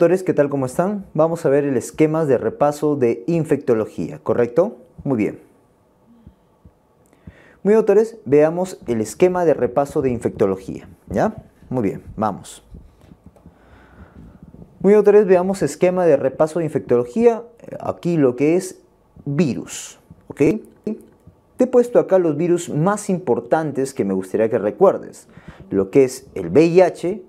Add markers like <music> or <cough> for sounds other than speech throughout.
doctores, ¿qué tal? ¿Cómo están? Vamos a ver el esquema de repaso de infectología, ¿correcto? Muy bien. Muy doctores, veamos el esquema de repaso de infectología, ¿ya? Muy bien, vamos. Muy autores, doctores, veamos esquema de repaso de infectología, aquí lo que es virus, ¿ok? Te he puesto acá los virus más importantes que me gustaría que recuerdes, lo que es el VIH,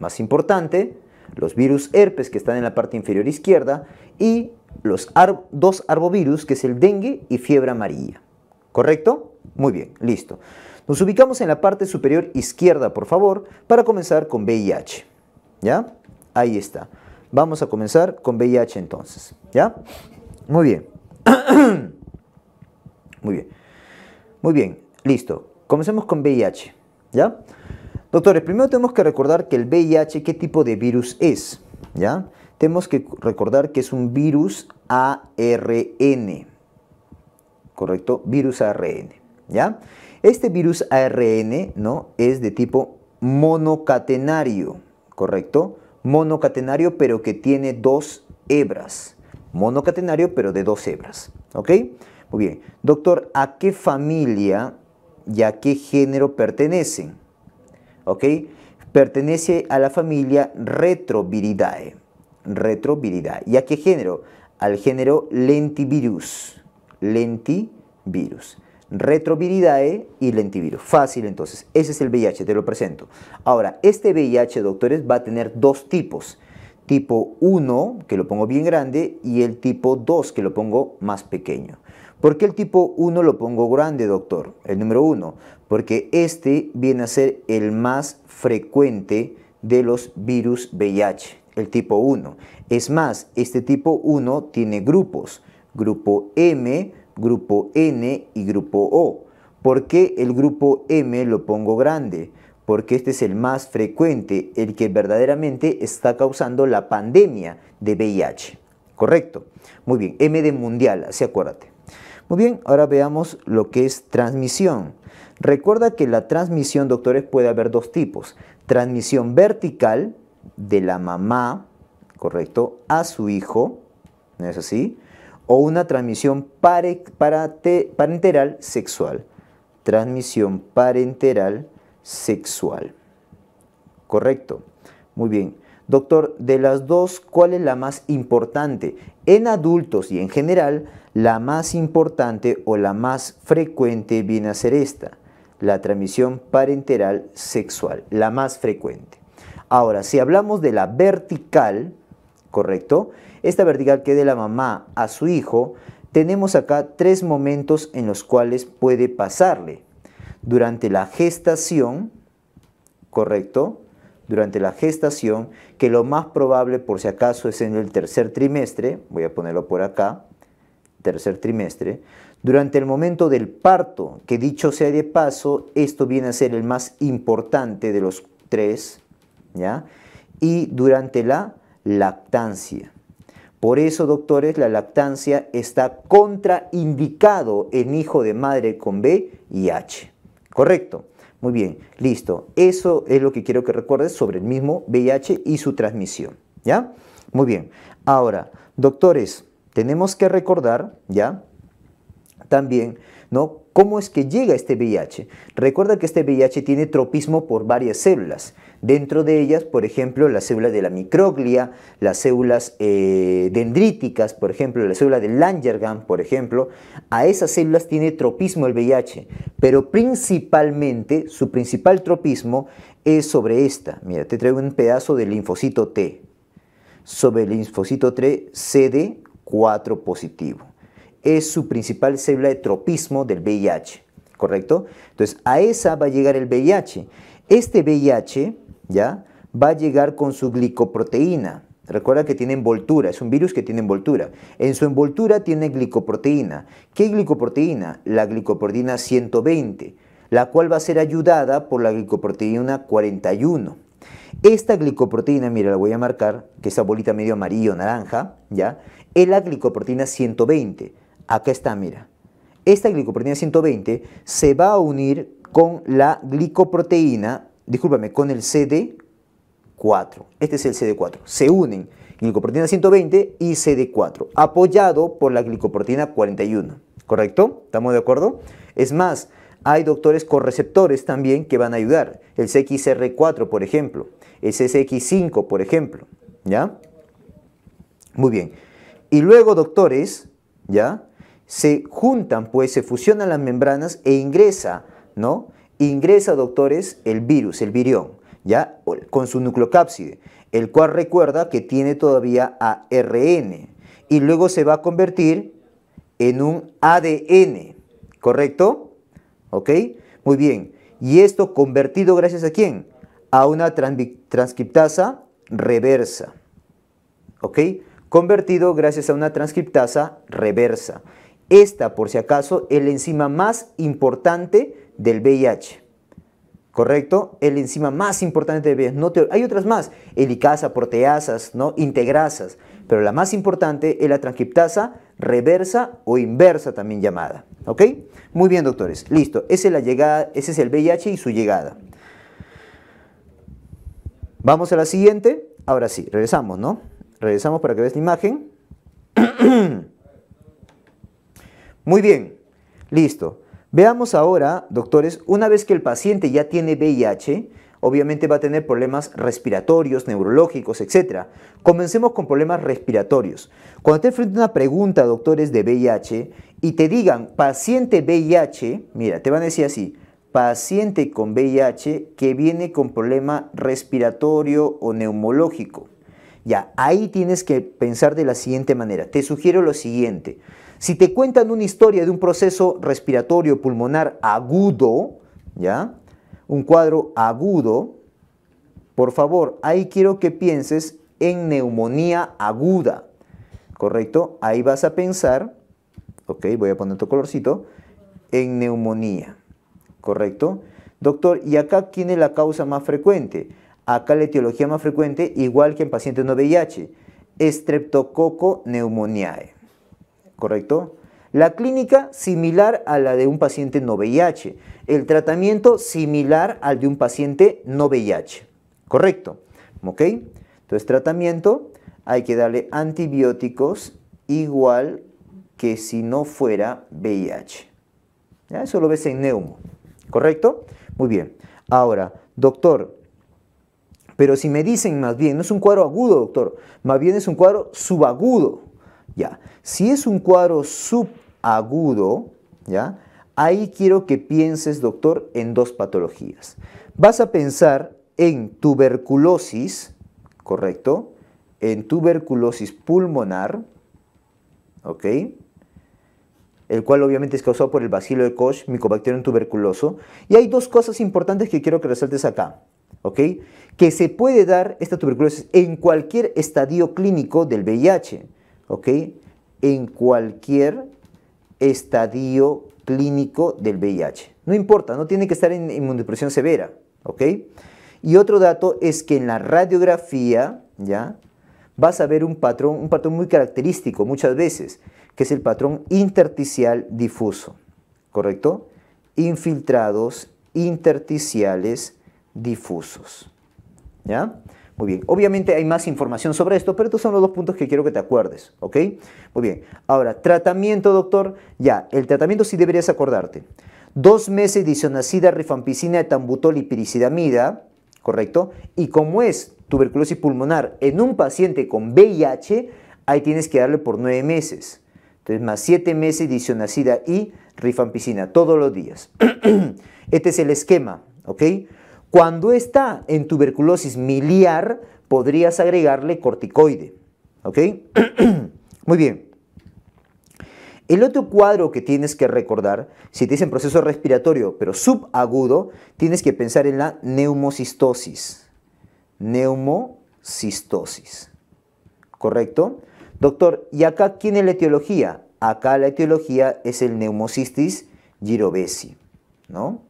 más importante, los virus herpes que están en la parte inferior izquierda y los dos arbovirus que es el dengue y fiebre amarilla. ¿Correcto? Muy bien, listo. Nos ubicamos en la parte superior izquierda, por favor, para comenzar con VIH. ¿Ya? Ahí está. Vamos a comenzar con VIH entonces. ¿Ya? Muy bien. <coughs> Muy bien. Muy bien, listo. Comencemos con VIH. ¿Ya? Doctores, primero tenemos que recordar que el VIH, ¿qué tipo de virus es? ¿Ya? Tenemos que recordar que es un virus ARN. ¿Correcto? Virus ARN. ¿Ya? Este virus ARN, Es de tipo monocatenario. ¿Correcto? Monocatenario, pero que tiene dos hebras. Monocatenario, pero de dos hebras. ¿Ok? Muy bien. Doctor, ¿a qué familia y a qué género pertenecen? ¿ok? Pertenece a la familia Retroviridae. Retroviridae. ¿Y a qué género? Al género Lentivirus. Lentivirus. Retroviridae y lentivirus. Fácil entonces. Ese es el VIH, te lo presento. Ahora, este VIH, doctores, va a tener dos tipos. Tipo 1, que lo pongo bien grande, y el tipo 2, que lo pongo más pequeño. ¿Por qué el tipo 1 lo pongo grande, doctor? El número 1, porque este viene a ser el más frecuente de los virus VIH, el tipo 1. Es más, este tipo 1 tiene grupos, grupo M, grupo N y grupo O. ¿Por qué el grupo M lo pongo grande? Porque este es el más frecuente, el que verdaderamente está causando la pandemia de VIH. ¿Correcto? Muy bien, M de mundial, así acuérdate. Muy bien, ahora veamos lo que es transmisión. Recuerda que la transmisión, doctores, puede haber dos tipos. Transmisión vertical de la mamá, correcto, a su hijo, ¿no es así? O una transmisión parenteral sexual. Transmisión parenteral sexual. Correcto. Muy bien. Doctor, de las dos, ¿cuál es la más importante? En adultos y en general, la más importante o la más frecuente viene a ser esta, la transmisión parenteral sexual, la más frecuente. Ahora, si hablamos de la vertical, ¿correcto? Esta vertical que de la mamá a su hijo, tenemos acá tres momentos en los cuales puede pasarle. Durante la gestación, ¿correcto? Durante la gestación, que lo más probable por si acaso es en el tercer trimestre, voy a ponerlo por acá, tercer trimestre, durante el momento del parto, que dicho sea de paso, esto viene a ser el más importante de los tres, ¿ya? Y durante la lactancia. Por eso, doctores, la lactancia está contraindicado en hijo de madre con B y H. ¿Correcto? Muy bien, listo. Eso es lo que quiero que recuerdes sobre el mismo VIH y su transmisión. ¿Ya? Muy bien. Ahora, doctores, tenemos que recordar, ¿ya? También, ¿no? ¿Cómo es que llega este VIH? Recuerda que este VIH tiene tropismo por varias células. Dentro de ellas, por ejemplo, la célula de la microglia, las células eh, dendríticas, por ejemplo, la célula de Langergan, por ejemplo. A esas células tiene tropismo el VIH, pero principalmente, su principal tropismo es sobre esta. Mira, te traigo un pedazo del linfocito T. Sobre el linfocito T, CD 4 positivo. Es su principal célula de tropismo del VIH, ¿correcto? Entonces, a esa va a llegar el VIH. Este VIH, ¿ya? Va a llegar con su glicoproteína. Recuerda que tiene envoltura, es un virus que tiene envoltura. En su envoltura tiene glicoproteína. ¿Qué glicoproteína? La glicoproteína 120, la cual va a ser ayudada por la glicoproteína 41. Esta glicoproteína, mira, la voy a marcar, que esa bolita medio amarillo, naranja, ¿ya? Es la glicoproteína 120. Acá está, mira. Esta glicoproteína 120 se va a unir con la glicoproteína, discúlpame, con el CD4. Este es el CD4. Se unen glicoproteína 120 y CD4, apoyado por la glicoproteína 41. ¿Correcto? ¿Estamos de acuerdo? Es más, hay doctores receptores también que van a ayudar. El CXR4, por ejemplo. El CCX5, por ejemplo. ¿Ya? Muy bien. Y luego, doctores, ¿ya? Se juntan, pues se fusionan las membranas e ingresa, ¿no? Ingresa, doctores, el virus, el virión, ¿ya? Con su nucleocápside, el cual recuerda que tiene todavía ARN. Y luego se va a convertir en un ADN, ¿correcto? ¿Ok? Muy bien. ¿Y esto convertido gracias a quién? A una transcriptasa reversa. ¿Ok? Convertido gracias a una transcriptasa reversa. Esta, por si acaso, es la enzima más importante del VIH. ¿Correcto? Es la enzima más importante del VIH. Hay otras más, helicasa, proteasas, ¿no? integrasas, pero la más importante es la transcriptasa reversa o inversa también llamada. ¿Ok? Muy bien, doctores. Listo. Esa es la llegada, ese es el VIH y su llegada. Vamos a la siguiente. Ahora sí, regresamos, ¿no? Regresamos para que veas la imagen. <clears throat> Muy bien. Listo. Veamos ahora, doctores, una vez que el paciente ya tiene VIH, obviamente va a tener problemas respiratorios, neurológicos, etc. Comencemos con problemas respiratorios. Cuando te frente a una pregunta, doctores de VIH, y te digan paciente VIH, mira, te van a decir así, paciente con VIH que viene con problema respiratorio o neumológico. Ya, ahí tienes que pensar de la siguiente manera. Te sugiero lo siguiente. Si te cuentan una historia de un proceso respiratorio pulmonar agudo, ¿ya? un cuadro agudo, por favor, ahí quiero que pienses en neumonía aguda, ¿correcto? Ahí vas a pensar, ok, voy a poner tu colorcito, en neumonía, ¿correcto? Doctor, ¿y acá quién es la causa más frecuente? Acá la etiología más frecuente, igual que en pacientes no VIH, estreptococo neumoniae, ¿correcto? La clínica similar a la de un paciente no VIH. El tratamiento similar al de un paciente no VIH. ¿Correcto? ¿Ok? Entonces, tratamiento, hay que darle antibióticos igual que si no fuera VIH. ¿Ya? Eso lo ves en neumo. ¿Correcto? Muy bien. Ahora, doctor, pero si me dicen más bien, no es un cuadro agudo, doctor, más bien es un cuadro subagudo. Ya, si es un cuadro subagudo agudo, ¿ya? Ahí quiero que pienses, doctor, en dos patologías. Vas a pensar en tuberculosis, ¿correcto? En tuberculosis pulmonar, ¿ok? El cual obviamente es causado por el bacilo de Koch, micobacterium tuberculoso. Y hay dos cosas importantes que quiero que resaltes acá, ¿ok? Que se puede dar esta tuberculosis en cualquier estadio clínico del VIH, ¿ok? En cualquier estadio clínico del VIH. No importa, no tiene que estar en inmunodepresión severa, ¿ok? Y otro dato es que en la radiografía, ¿ya? Vas a ver un patrón, un patrón muy característico muchas veces, que es el patrón intersticial difuso, ¿correcto? Infiltrados interticiales difusos, ¿ya? Muy bien, obviamente hay más información sobre esto, pero estos son los dos puntos que quiero que te acuerdes, ¿ok? Muy bien, ahora, tratamiento, doctor, ya, el tratamiento sí deberías acordarte. Dos meses de isonacida, rifampicina, etambutol y piricidamida, ¿correcto? Y como es tuberculosis pulmonar en un paciente con VIH, ahí tienes que darle por nueve meses. Entonces, más siete meses de isonacida y rifampicina, todos los días. <clears throat> este es el esquema, ¿ok? Cuando está en tuberculosis miliar, podrías agregarle corticoide. ¿Ok? <clears throat> Muy bien. El otro cuadro que tienes que recordar, si te dicen proceso respiratorio pero subagudo, tienes que pensar en la neumocistosis. Neumocistosis. ¿Correcto? Doctor, ¿y acá quién es la etiología? Acá la etiología es el neumocistis girobesi, ¿no?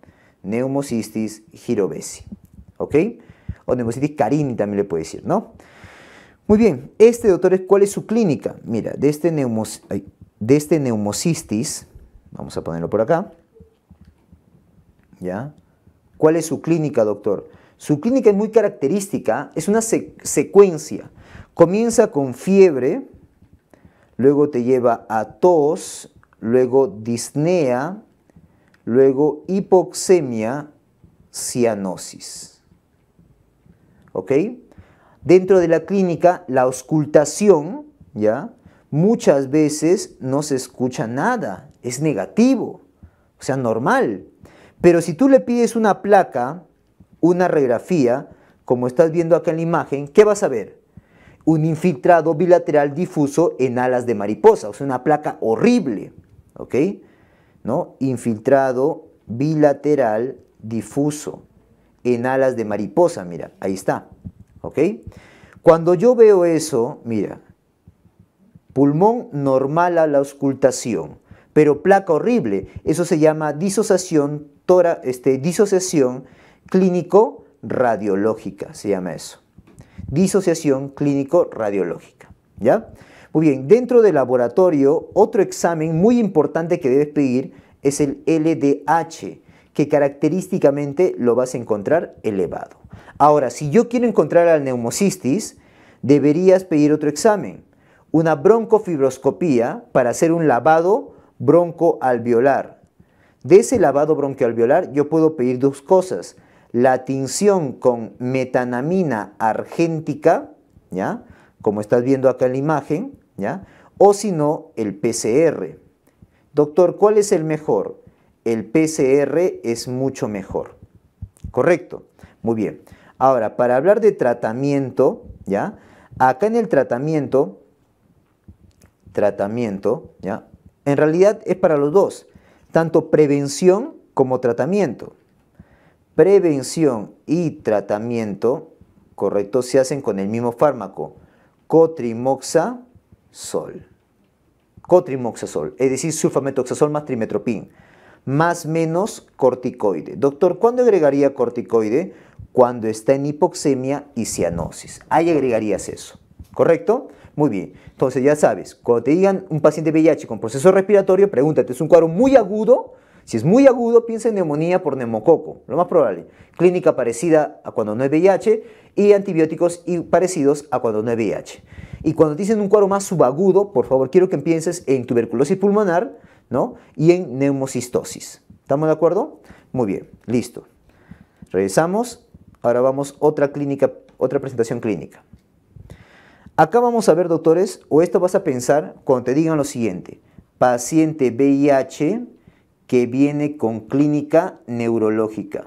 Neumocistis girovesi, ¿Ok? O neumocistis carini también le puede decir, ¿no? Muy bien, este doctor, ¿cuál es su clínica? Mira, de este, neumos, de este neumocistis, vamos a ponerlo por acá, ¿ya? ¿Cuál es su clínica, doctor? Su clínica es muy característica, es una secuencia. Comienza con fiebre, luego te lleva a tos, luego disnea, Luego hipoxemia, cianosis. ¿Ok? Dentro de la clínica, la auscultación, ¿ya? Muchas veces no se escucha nada, es negativo, o sea, normal. Pero si tú le pides una placa, una radiografía, como estás viendo acá en la imagen, ¿qué vas a ver? Un infiltrado bilateral difuso en alas de mariposa, o sea, una placa horrible, ¿ok? ¿no? Infiltrado bilateral difuso en alas de mariposa, mira, ahí está, ¿ok? Cuando yo veo eso, mira, pulmón normal a la auscultación, pero placa horrible, eso se llama disociación, este, disociación clínico radiológica, se llama eso, disociación clínico radiológica, ¿ya? Muy bien, dentro del laboratorio, otro examen muy importante que debes pedir es el LDH, que característicamente lo vas a encontrar elevado. Ahora, si yo quiero encontrar al neumocistis, deberías pedir otro examen, una broncofibroscopía para hacer un lavado broncoalveolar. De ese lavado broncoalveolar yo puedo pedir dos cosas, la tinción con metanamina argéntica, como estás viendo acá en la imagen, o si no, el PCR. Doctor, ¿cuál es el mejor? El PCR es mucho mejor. Correcto. Muy bien. Ahora, para hablar de tratamiento, ¿ya? Acá en el tratamiento, tratamiento, ¿ya? En realidad es para los dos, tanto prevención como tratamiento. Prevención y tratamiento, correcto, se hacen con el mismo fármaco, cotrimoxa sol. Cotrimoxazol, es decir, sulfametoxazol más trimetropín, más menos corticoide. Doctor, ¿cuándo agregaría corticoide? Cuando está en hipoxemia y cianosis. Ahí agregarías eso, ¿correcto? Muy bien, entonces ya sabes, cuando te digan un paciente VIH con proceso respiratorio, pregúntate, ¿es un cuadro muy agudo? Si es muy agudo, piensa en neumonía por neumococo, lo más probable. Clínica parecida a cuando no es VIH y antibióticos y parecidos a cuando no hay VIH. Y cuando te dicen un cuadro más subagudo, por favor, quiero que pienses en tuberculosis pulmonar ¿no? y en neumocistosis. ¿Estamos de acuerdo? Muy bien, listo. Regresamos. Ahora vamos otra clínica, otra presentación clínica. Acá vamos a ver, doctores, o esto vas a pensar cuando te digan lo siguiente. Paciente VIH que viene con clínica neurológica.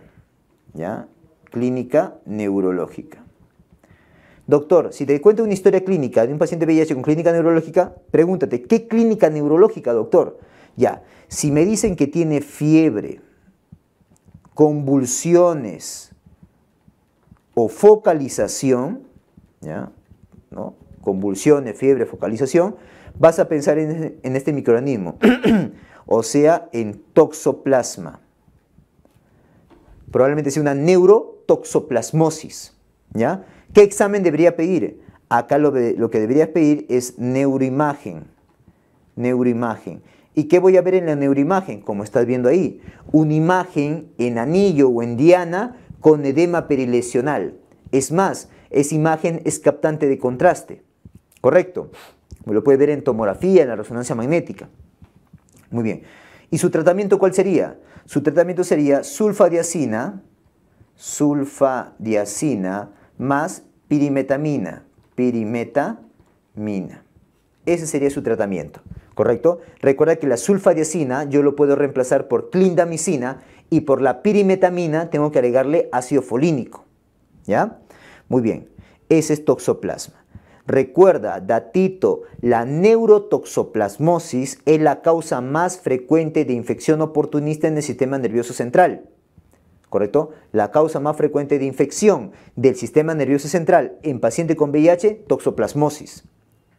¿Ya? Clínica neurológica. Doctor, si te cuento una historia clínica de un paciente VIH con clínica neurológica, pregúntate, ¿qué clínica neurológica, doctor? Ya, si me dicen que tiene fiebre, convulsiones o focalización, ¿ya? ¿no? convulsiones, fiebre, focalización, vas a pensar en, en este microorganismo, <clears throat> o sea, en toxoplasma. Probablemente sea una neurotoxoplasmosis, ¿ya? ¿Qué examen debería pedir? Acá lo, que debería pedir es neuroimagen. Neuroimagen. ¿Y qué voy a ver en la neuroimagen? Como estás viendo ahí, una imagen en anillo o en diana con edema perilesional. Es más, esa imagen es captante de contraste. ¿Correcto? Lo puede ver en tomografía, en la resonancia magnética. Muy bien. ¿Y su tratamiento cuál sería? Su tratamiento sería sulfadiacina, sulfadiacina más pirimetamina. Pirimetamina. Ese sería su tratamiento, ¿correcto? Recuerda que la sulfadiazina yo lo puedo reemplazar por clindamicina y por la pirimetamina tengo que agregarle ácido folínico, ¿ya? Muy bien, ese es toxoplasma. Recuerda, datito, la neurotoxoplasmosis es la causa más frecuente de infección oportunista en el sistema nervioso central. ¿correcto? La causa más frecuente de infección del sistema nervioso central en paciente con VIH, toxoplasmosis,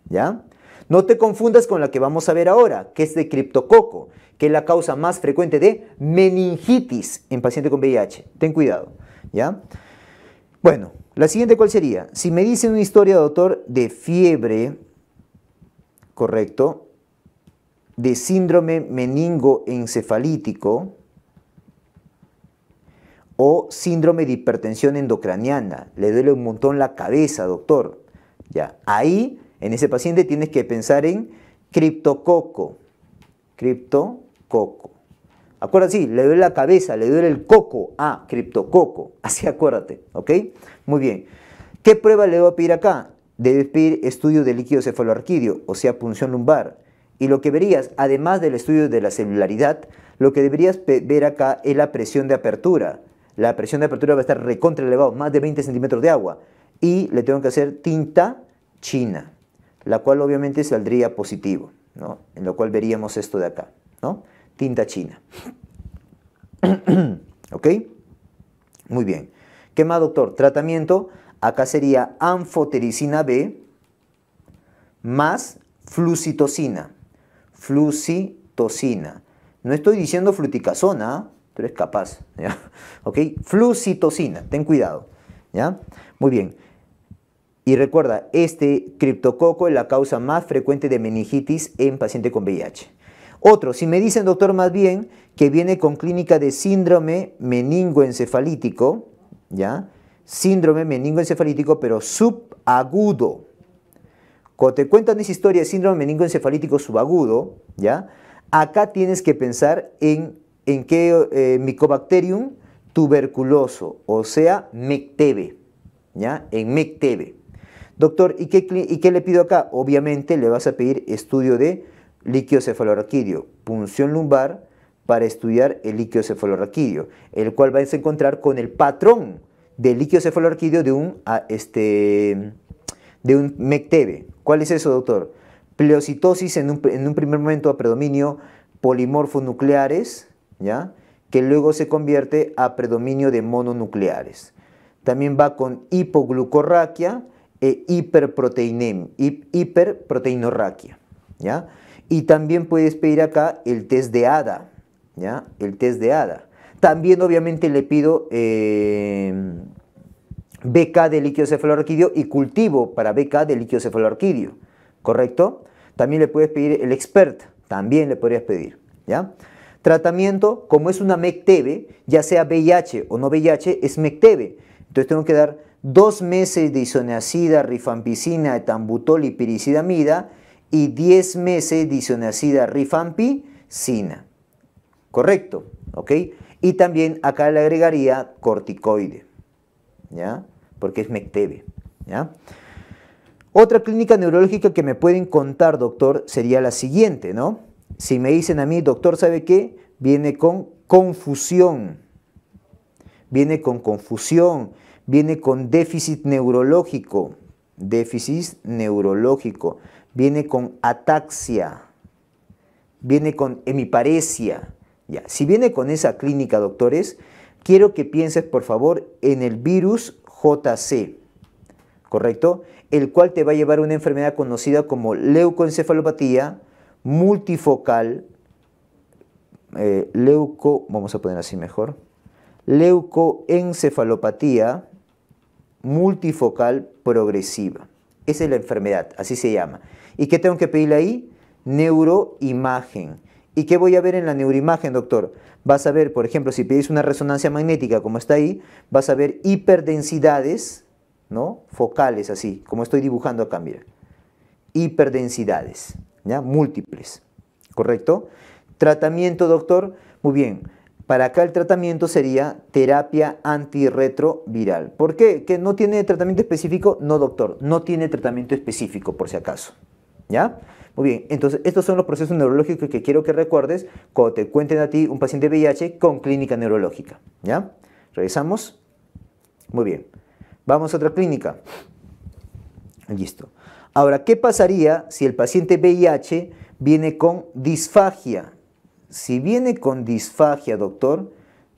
¿ya? No te confundas con la que vamos a ver ahora, que es de criptococo, que es la causa más frecuente de meningitis en paciente con VIH. Ten cuidado, ¿ya? Bueno, la siguiente cuál sería? Si me dicen una historia, doctor, de fiebre, correcto, de síndrome meningoencefalítico, o síndrome de hipertensión endocraniana, le duele un montón la cabeza, doctor. Ya, ahí, en ese paciente tienes que pensar en criptococo. Criptococo. Acuérdate, sí, le duele la cabeza, le duele el coco. Ah, criptococo. <laughs> Así acuérdate, ¿ok? Muy bien. ¿Qué prueba le voy a pedir acá? Debes pedir estudio de líquido cefaloarquidio, o sea, punción lumbar. Y lo que verías, además del estudio de la celularidad, lo que deberías ver acá es la presión de apertura la presión de apertura va a estar recontra elevado, más de 20 centímetros de agua. Y le tengo que hacer tinta china, la cual obviamente saldría positivo, ¿no? En lo cual veríamos esto de acá, ¿no? Tinta china. <clears throat> ¿Ok? Muy bien. ¿Qué más, doctor? Tratamiento. Acá sería anfotericina B más flucitocina. Flucitocina. No estoy diciendo fluticasona, tú eres capaz, ¿ya? <laughs> ¿Ok? Flucitocina, ten cuidado, ¿ya? Muy bien. Y recuerda, este criptococo es la causa más frecuente de meningitis en paciente con VIH. Otro, si me dicen, doctor, más bien que viene con clínica de síndrome meningoencefalítico, ¿ya? Síndrome meningoencefalítico, pero subagudo. Cuando te cuentan esa historia de síndrome meningoencefalítico subagudo, ¿ya? Acá tienes que pensar en en qué eh, Mycobacterium tuberculoso, o sea, MECTV, ¿ya? En MECTV. Doctor, ¿y qué, le pido acá? Obviamente le vas a pedir estudio de líquido cefalorraquídeo, punción lumbar para estudiar el cefalorraquídeo, el cual vais a encontrar con el patrón del de un, ah, este, de un MECTV. ¿Cuál es eso, doctor? Pleocitosis en un, primer momento a predominio polimorfonucleares, ¿ya? que luego se convierte a predominio de mononucleares. También va con hipoglucorraquia e hiperproteinorraquia. ¿ya? Y también puedes pedir acá el test de ADA. ¿ya? El test de ADA. También obviamente le pido eh, BK de líquido y cultivo para BK de líquido cefalorraquídeo. ¿Correcto? También le puedes pedir el expert. También le podrías pedir. ¿Ya? Tratamiento, como es una MECTV, ya sea VIH o no VIH, es MECTV. Entonces tengo que dar dos meses de isoniazida, rifampicina, etambutol y piricidamida y 10 meses de isoniazida, rifampicina. Correcto, ¿ok? Y también acá le agregaría corticoide, ¿ya? Porque es MECTV, ¿ya? Otra clínica neurológica que me pueden contar, doctor, sería la siguiente, ¿no? Si me dicen a mí, doctor, ¿sabe qué? Viene con confusión, viene con confusión, viene con déficit neurológico, déficit neurológico, viene con ataxia, viene con hemiparesia. Ya. Si viene con esa clínica, doctores, quiero que pienses, por favor, en el virus JC, ¿correcto? El cual te va a llevar a una enfermedad conocida como leucoencefalopatía, multifocal, eh, leuco, vamos a poner así mejor, leucoencefalopatía multifocal progresiva. Esa es la enfermedad, así se llama. ¿Y qué tengo que pedirle ahí? Neuroimagen. ¿Y qué voy a ver en la neuroimagen, doctor? Vas a ver, por ejemplo, si pedís una resonancia magnética como está ahí, vas a ver hiperdensidades, ¿no? Focales, así, como estoy dibujando acá, mira. Hiperdensidades. ¿ya? Múltiples, ¿correcto? Tratamiento, doctor, muy bien. Para acá el tratamiento sería terapia antirretroviral. ¿Por qué? ¿Que no tiene tratamiento específico? No, doctor, no tiene tratamiento específico, por si acaso. ¿Ya? Muy bien, entonces estos son los procesos neurológicos que quiero que recuerdes cuando te cuenten a ti un paciente VIH con clínica neurológica. ¿Ya? Regresamos. Muy bien. Vamos a otra clínica. Listo. Ahora, ¿qué pasaría si el paciente VIH viene con disfagia? Si viene con disfagia, doctor,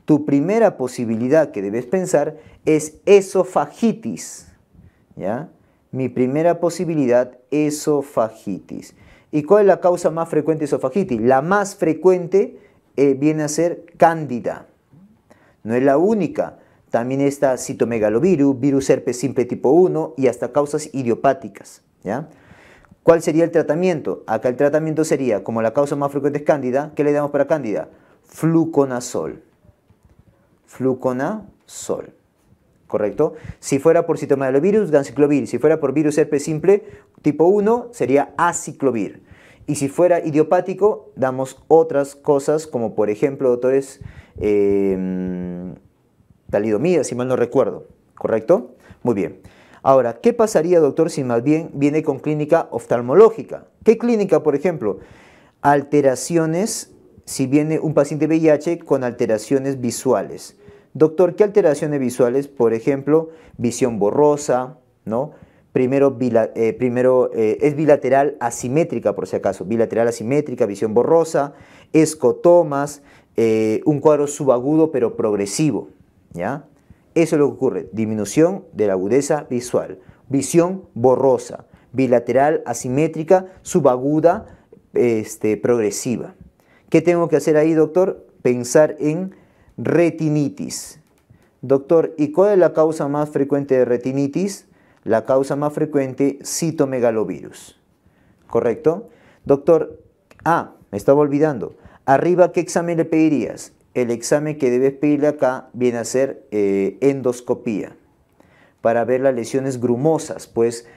tu primera posibilidad que debes pensar es esofagitis. ¿Ya? Mi primera posibilidad, esofagitis. ¿Y cuál es la causa más frecuente de esofagitis? La más frecuente eh, viene a ser cándida. No es la única. También está citomegalovirus, virus herpes simple tipo 1 y hasta causas idiopáticas. ¿Cuál sería el tratamiento? Acá el tratamiento sería, como la causa más frecuente es cándida, ¿qué le damos para cándida? Fluconazol. Fluconazol. ¿Correcto? Si fuera por citomegalovirus, ganciclovir. Si fuera por virus herpes simple tipo 1, sería aciclovir. Y si fuera idiopático, damos otras cosas, como por ejemplo, doctores, eh, si mal no recuerdo. ¿Correcto? Muy bien. Ahora, ¿qué pasaría, doctor, si más bien viene con clínica oftalmológica? ¿Qué clínica, por ejemplo? Alteraciones, si viene un paciente VIH con alteraciones visuales. Doctor, ¿qué alteraciones visuales? Por ejemplo, visión borrosa, ¿no? Primero, eh, eh, es bilateral asimétrica, por si acaso, bilateral asimétrica, visión borrosa, escotomas, eh, un cuadro subagudo pero progresivo, ¿ya? Eso es lo que ocurre, disminución de la agudeza visual, visión borrosa, bilateral, asimétrica, subaguda, este, progresiva. ¿Qué tengo que hacer ahí, doctor? Pensar en retinitis. Doctor, ¿y cuál es la causa más frecuente de retinitis? La causa más frecuente, citomegalovirus. ¿Correcto? Doctor, ah, me estaba olvidando. Arriba, ¿qué examen le pedirías? el examen que debes pedirle acá viene a ser eh, endoscopía para ver las lesiones grumosas, pues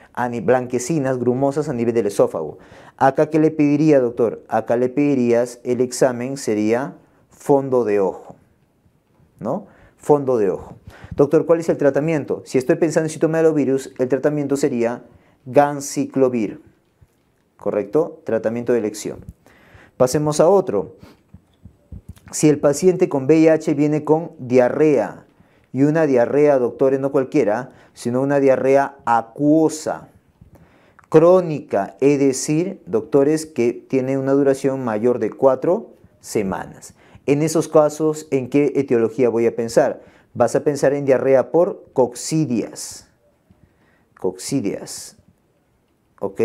blanquecinas, grumosas a nivel del esófago. Acá, ¿qué le pediría, doctor? Acá le pedirías el examen, sería fondo de ojo, ¿no? Fondo de ojo. Doctor, ¿cuál es el tratamiento? Si estoy pensando en síntoma el tratamiento sería ganciclovir, ¿correcto? Tratamiento de elección. Pasemos a otro. Si el paciente con VIH viene con diarrea, y una diarrea, doctores, no cualquiera, sino una diarrea acuosa, crónica, es decir, doctores, que tiene una duración mayor de cuatro semanas. En esos casos, ¿en qué etiología voy a pensar? Vas a pensar en diarrea por coccidias. Coccidias. ¿Ok?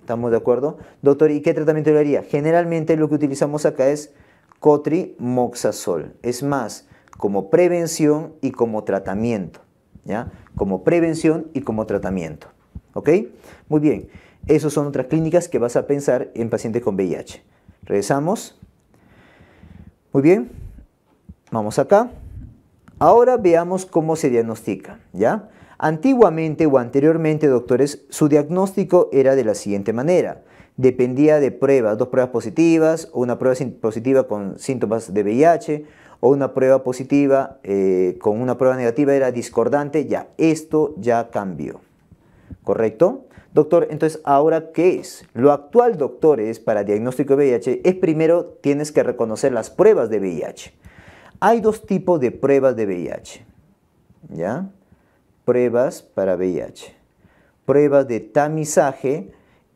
¿Estamos de acuerdo? Doctor, ¿y qué tratamiento le haría? Generalmente lo que utilizamos acá es cotrimoxazol. Es más, como prevención y como tratamiento. ¿Ya? Como prevención y como tratamiento. ¿Ok? Muy bien. Esas son otras clínicas que vas a pensar en pacientes con VIH. Regresamos. Muy bien. Vamos acá. Ahora veamos cómo se diagnostica. ¿Ya? Antiguamente o anteriormente, doctores, su diagnóstico era de la siguiente manera dependía de pruebas, dos pruebas positivas, o una prueba positiva con síntomas de VIH, o una prueba positiva eh, con una prueba negativa era discordante, ya, esto ya cambió. ¿Correcto? Doctor, entonces, ¿ahora qué es? Lo actual, doctor, es para diagnóstico de VIH es primero tienes que reconocer las pruebas de VIH. Hay dos tipos de pruebas de VIH, ¿ya? Pruebas para VIH. Pruebas de tamizaje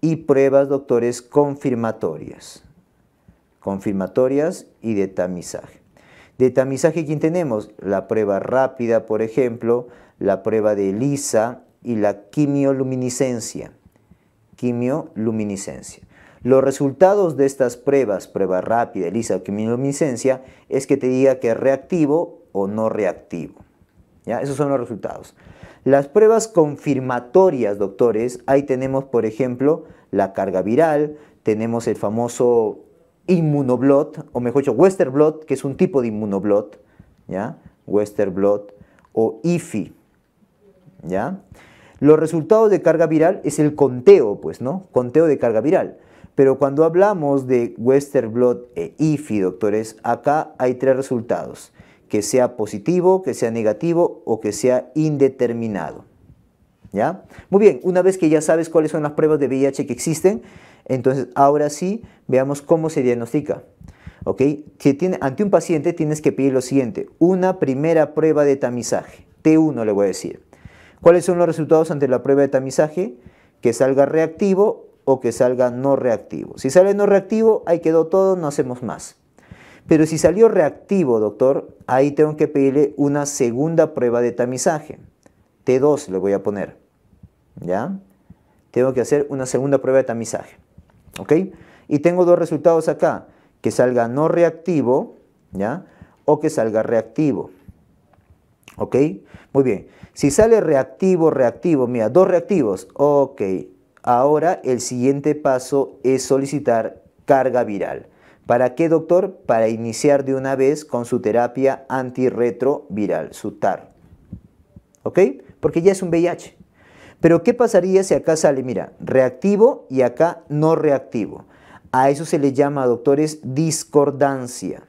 y pruebas, doctores, confirmatorias. Confirmatorias y de tamizaje. De tamizaje, ¿quién tenemos? La prueba rápida, por ejemplo, la prueba de ELISA y la quimioluminiscencia. Quimioluminiscencia. Los resultados de estas pruebas, prueba rápida, ELISA o quimioluminiscencia, es que te diga que es reactivo o no reactivo. ¿Ya? Esos son los resultados. Las pruebas confirmatorias, doctores, ahí tenemos, por ejemplo, la carga viral, tenemos el famoso inmunoblot, o mejor dicho, Western blot, que es un tipo de inmunoblot, ¿ya? Western blot o IFI, ¿ya? Los resultados de carga viral es el conteo, pues, ¿no? Conteo de carga viral. Pero cuando hablamos de Western blot e IFI, doctores, acá hay tres resultados que sea positivo, que sea negativo o que sea indeterminado. ¿Ya? Muy bien, una vez que ya sabes cuáles son las pruebas de VIH que existen, entonces ahora sí veamos cómo se diagnostica. ¿Ok? ante un paciente tienes que pedir lo siguiente, una primera prueba de tamizaje, T1 le voy a decir. ¿Cuáles son los resultados ante la prueba de tamizaje? Que salga reactivo o que salga no reactivo. Si sale no reactivo, ahí quedó todo, no hacemos más. Pero si salió reactivo, doctor, ahí tengo que pedirle una segunda prueba de tamizaje. T2 le voy a poner. ¿Ya? Tengo que hacer una segunda prueba de tamizaje. ¿Ok? Y tengo dos resultados acá. Que salga no reactivo, ¿ya? O que salga reactivo. ¿Ok? Muy bien. Si sale reactivo, reactivo, mira, dos reactivos. Ok. Ahora el siguiente paso es solicitar carga viral. ¿Para qué, doctor? Para iniciar de una vez con su terapia antirretroviral, su TAR. ¿Ok? Porque ya es un VIH. Pero ¿qué pasaría si acá sale, mira, reactivo y acá no reactivo? A eso se le llama, doctores, discordancia.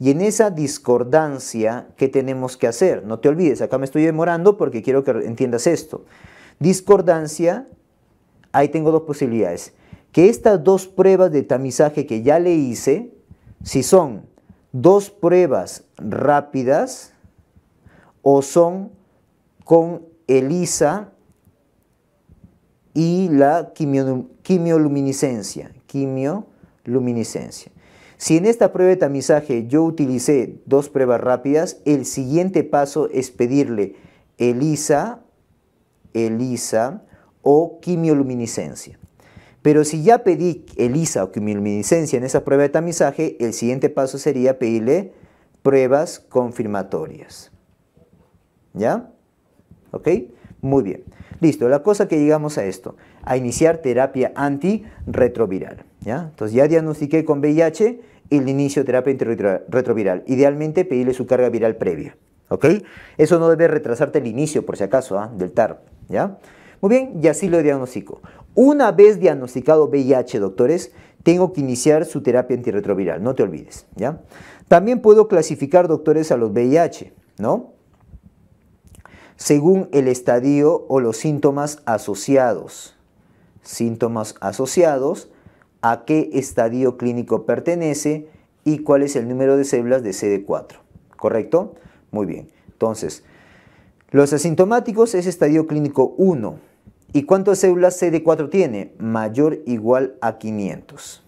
Y en esa discordancia, ¿qué tenemos que hacer? No te olvides, acá me estoy demorando porque quiero que entiendas esto. Discordancia, ahí tengo dos posibilidades que estas dos pruebas de tamizaje que ya le hice, si son dos pruebas rápidas o son con ELISA y la quimioluminiscencia. luminiscencia Si en esta prueba de tamizaje yo utilicé dos pruebas rápidas, el siguiente paso es pedirle ELISA, ELISA o quimioluminiscencia. Pero si ya pedí ELISA o quimiluminiscencia en esa prueba de tamizaje, el siguiente paso sería pedirle pruebas confirmatorias. ¿Ya? ¿Ok? Muy bien. Listo, la cosa que llegamos a esto, a iniciar terapia antirretroviral. ¿ya? Entonces ya diagnostiqué con VIH el inicio de terapia antirretroviral. Idealmente pedirle su carga viral previa. ¿ok? Eso no debe retrasarte el inicio, por si acaso, ¿ah? del TARP. ¿ya? Muy bien, y así lo diagnostico. Una vez diagnosticado VIH, doctores, tengo que iniciar su terapia antirretroviral, no te olvides, ¿ya? También puedo clasificar, doctores, a los VIH, ¿no? Según el estadio o los síntomas asociados. Síntomas asociados, a qué estadio clínico pertenece y cuál es el número de células de CD4, ¿correcto? Muy bien. Entonces, los asintomáticos es estadio clínico 1, ¿Y cuántas células CD4 tiene? Mayor o igual a 500.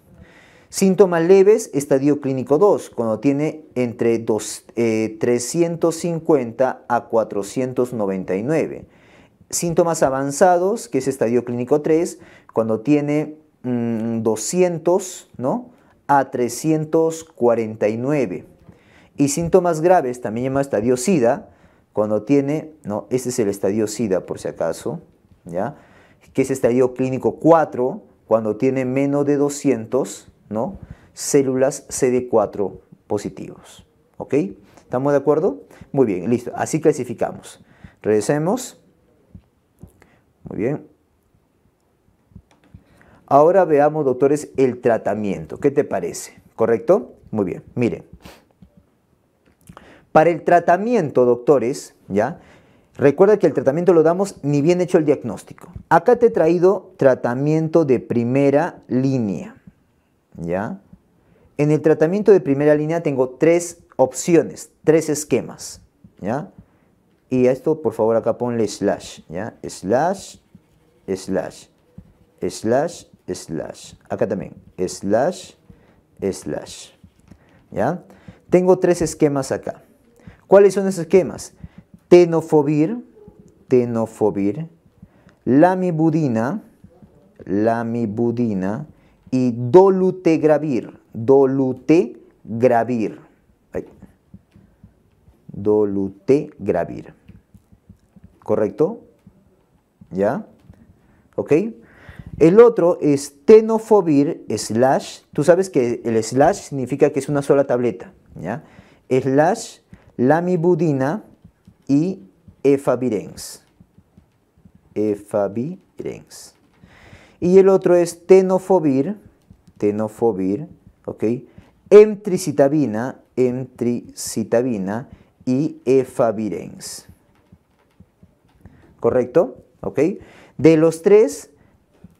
Síntomas leves, estadio clínico 2, cuando tiene entre 350 eh, a 499. Síntomas avanzados, que es estadio clínico 3, cuando tiene 200 mm, a 349. Y síntomas graves, también llamado estadio SIDA, cuando tiene, ¿no? este es el estadio SIDA por si acaso, ¿ya? que es estadio clínico 4, cuando tiene menos de 200 ¿no? células CD4 positivos. ¿Ok? ¿Estamos de acuerdo? Muy bien, listo. Así clasificamos. Regresemos. Muy bien. Ahora veamos, doctores, el tratamiento. ¿Qué te parece? ¿Correcto? Muy bien. Miren. Para el tratamiento, doctores, ¿ya? Recuerda que el tratamiento lo damos ni bien hecho el diagnóstico. Acá te he traído tratamiento de primera línea. ¿Ya? En el tratamiento de primera línea tengo tres opciones, tres esquemas. ¿Ya? Y a esto, por favor, acá ponle slash. ¿Ya? Slash, slash, slash, slash. Acá también. Slash, slash. ¿Ya? Tengo tres esquemas acá. ¿Cuáles son esos esquemas? tenofovir, tenofovir, lamibudina, lamibudina y dolutegravir, dolutegravir. Dolutegravir. ¿Correcto? ¿Ya? ¿Ok? El otro es tenofovir slash. Tú sabes que el slash significa que es una sola tableta. ¿Ya? Slash lamibudina y efavirens. Efavirens. Y el otro es tenofovir, tenofovir, ¿ok? Emtricitabina, emtricitabina y efavirens. ¿Correcto? ¿Ok? De los tres,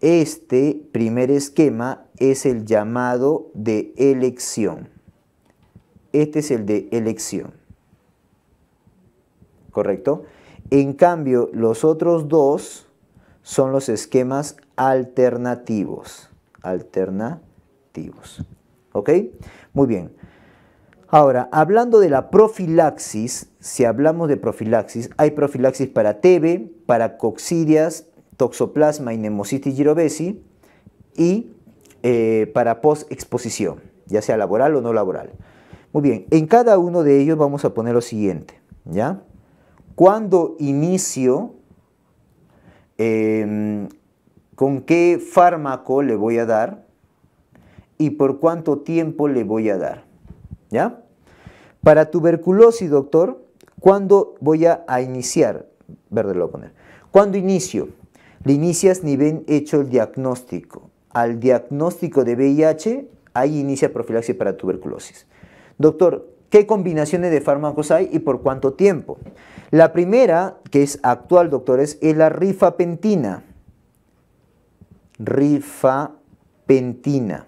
este primer esquema es el llamado de elección. Este es el de elección. ¿correcto? En cambio, los otros dos son los esquemas alternativos, alternativos, ¿ok? Muy bien. Ahora, hablando de la profilaxis, si hablamos de profilaxis, hay profilaxis para TB, para coxidias, toxoplasma y nemocitis girovesi y eh, para posexposición, ya sea laboral o no laboral. Muy bien, en cada uno de ellos vamos a poner lo siguiente, ¿ya? cuándo inicio, em, con qué fármaco le voy a dar y por cuánto tiempo le voy a dar. ¿Ya? Para tuberculosis, doctor, ¿cuándo voy a, iniciar? Verde lo voy a poner. ¿Cuándo inicio? Le inicias ni ven hecho el diagnóstico. Al diagnóstico de VIH, ahí inicia profilaxis para tuberculosis. Doctor, ¿qué combinaciones de fármacos hay y por cuánto tiempo? La primera, que es actual, doctores, es la rifapentina. Rifapentina.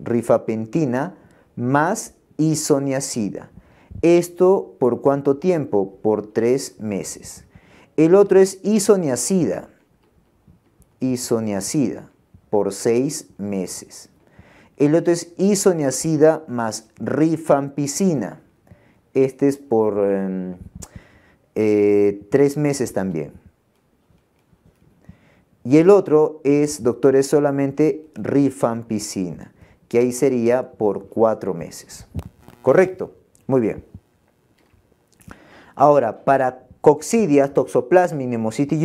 Rifapentina más isoniacida. Esto por cuánto tiempo? Por tres meses. El otro es isoniacida. Isoniacida por seis meses. El otro es isoniacida más rifampicina. Este es por... Em, eh, tres meses también. Y el otro es, doctores, solamente rifampicina, que ahí sería por cuatro meses. ¿Correcto? Muy bien. Ahora, para coxidias, toxoplasma y nemociti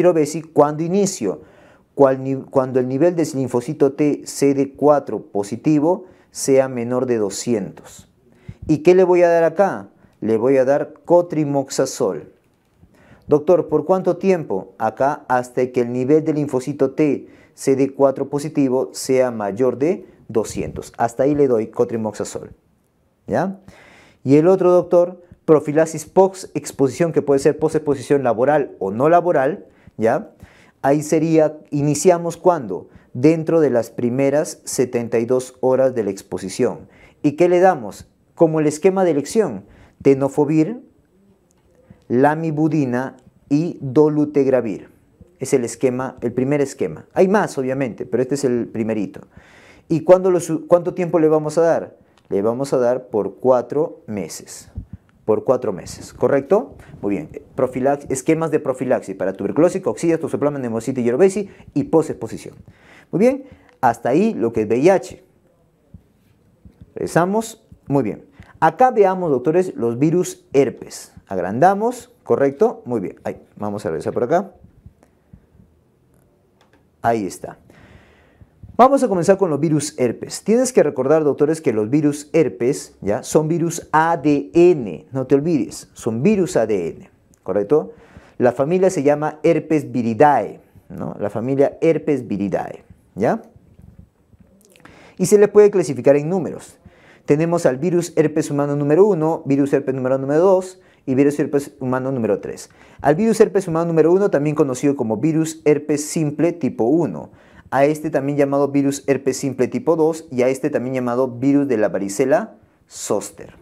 ¿cuándo inicio? Cuando el nivel de linfocito T CD4 positivo sea menor de 200. ¿Y qué le voy a dar acá? Le voy a dar cotrimoxazol. Doctor, ¿por cuánto tiempo? Acá hasta que el nivel del linfocito T CD4 positivo sea mayor de 200. Hasta ahí le doy cotrimoxazol. ¿Ya? Y el otro doctor, profilaxis post exposición, que puede ser post exposición laboral o no laboral, ¿ya? Ahí sería, iniciamos cuando? Dentro de las primeras 72 horas de la exposición. ¿Y qué le damos? Como el esquema de elección, tenofovir lamibudina y dolutegravir. Es el esquema, el primer esquema. Hay más, obviamente, pero este es el primerito. ¿Y cuánto tiempo le vamos a dar? Le vamos a dar por cuatro meses. Por cuatro meses, ¿correcto? Muy bien. esquemas de profilaxis para tuberculosis, coxidia, toxoplasma, neumocita y hierbesis y posexposición. Muy bien. Hasta ahí lo que es VIH. Regresamos. Muy bien. Acá veamos, doctores, los virus herpes agrandamos, ¿correcto? Muy bien, vamos a regresar por acá. Ahí está. Vamos a comenzar con los virus herpes. Tienes que recordar, doctores, que los virus herpes ¿ya? son virus ADN. No te olvides, son virus ADN, ¿correcto? La familia se llama herpes viridae, La familia herpes viridae, ¿ya? Y se le puede clasificar en números. Tenemos al virus herpes humano número 1, virus herpes número número 2, y virus herpes humano número 3. Al virus herpes humano número 1, también conocido como virus herpes simple tipo 1. A este también llamado virus herpes simple tipo 2 y a este también llamado virus de la varicela soster.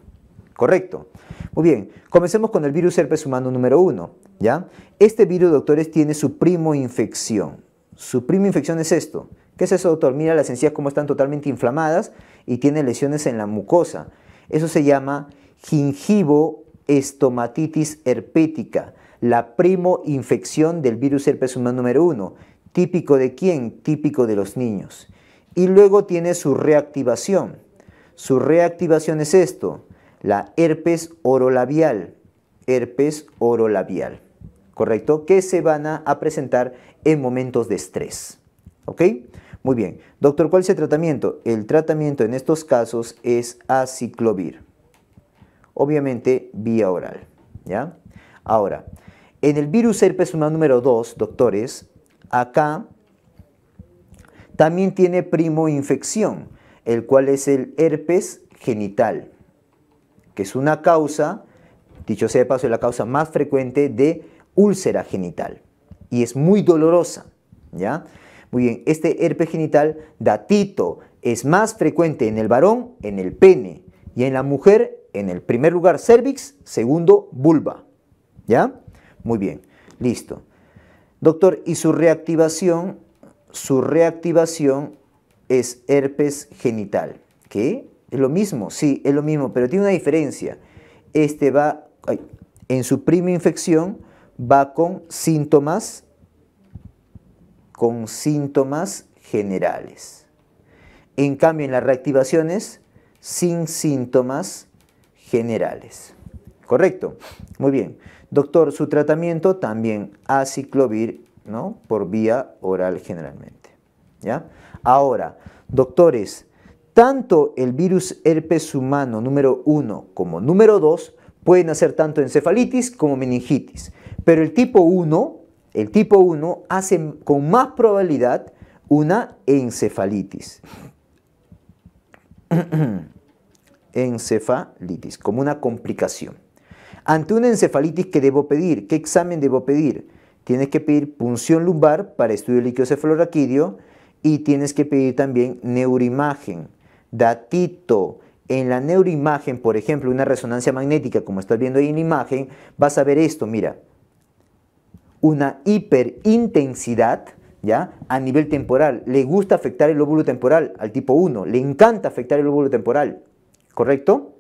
Correcto. Muy bien, comencemos con el virus herpes humano número 1. ¿ya? Este virus, doctores, tiene su primo infección. Su primo infección es esto. ¿Qué es eso, doctor? Mira las encías como están totalmente inflamadas y tiene lesiones en la mucosa. Eso se llama gingivo estomatitis herpética, la primo infección del virus herpes humano número 1. ¿Típico de quién? Típico de los niños. Y luego tiene su reactivación. Su reactivación es esto, la herpes orolabial, herpes orolabial, ¿correcto? Que se van a presentar en momentos de estrés, ¿ok? Muy bien. Doctor, ¿cuál es el tratamiento? El tratamiento en estos casos es aciclovir obviamente vía oral. ¿ya? Ahora, en el virus herpes humano número 2, doctores, acá también tiene primo infección, el cual es el herpes genital, que es una causa, dicho sea de paso, es la causa más frecuente de úlcera genital y es muy dolorosa, ¿ya? Muy bien, este herpes genital, datito, es más frecuente en el varón, en el pene, y en la mujer, en el primer lugar cervix, segundo vulva. ¿Ya? Muy bien, listo. Doctor, ¿y su reactivación? Su reactivación es herpes genital. ¿Qué? Es lo mismo, sí, es lo mismo, pero tiene una diferencia. Este va, en su prima infección, va con síntomas, con síntomas generales. En cambio, en las reactivaciones, sin síntomas generales. Correcto. Muy bien. Doctor, su tratamiento también aciclovir, ¿no? Por vía oral generalmente. ¿Ya? Ahora, doctores, tanto el virus herpes humano número 1 como número 2 pueden hacer tanto encefalitis como meningitis, pero el tipo 1, el tipo 1 hace con más probabilidad una encefalitis. <clears throat> encefalitis, como una complicación. Ante una encefalitis, ¿qué debo pedir? ¿Qué examen debo pedir? Tienes que pedir punción lumbar para estudio líquido cefalorraquídeo y tienes que pedir también neuroimagen. Datito, en la neuroimagen, por ejemplo, una resonancia magnética, como estás viendo ahí en la imagen, vas a ver esto, mira, una hiperintensidad, ¿ya? A nivel temporal, le gusta afectar el lóbulo temporal al tipo 1, le encanta afectar el lóbulo temporal. ¿Correcto?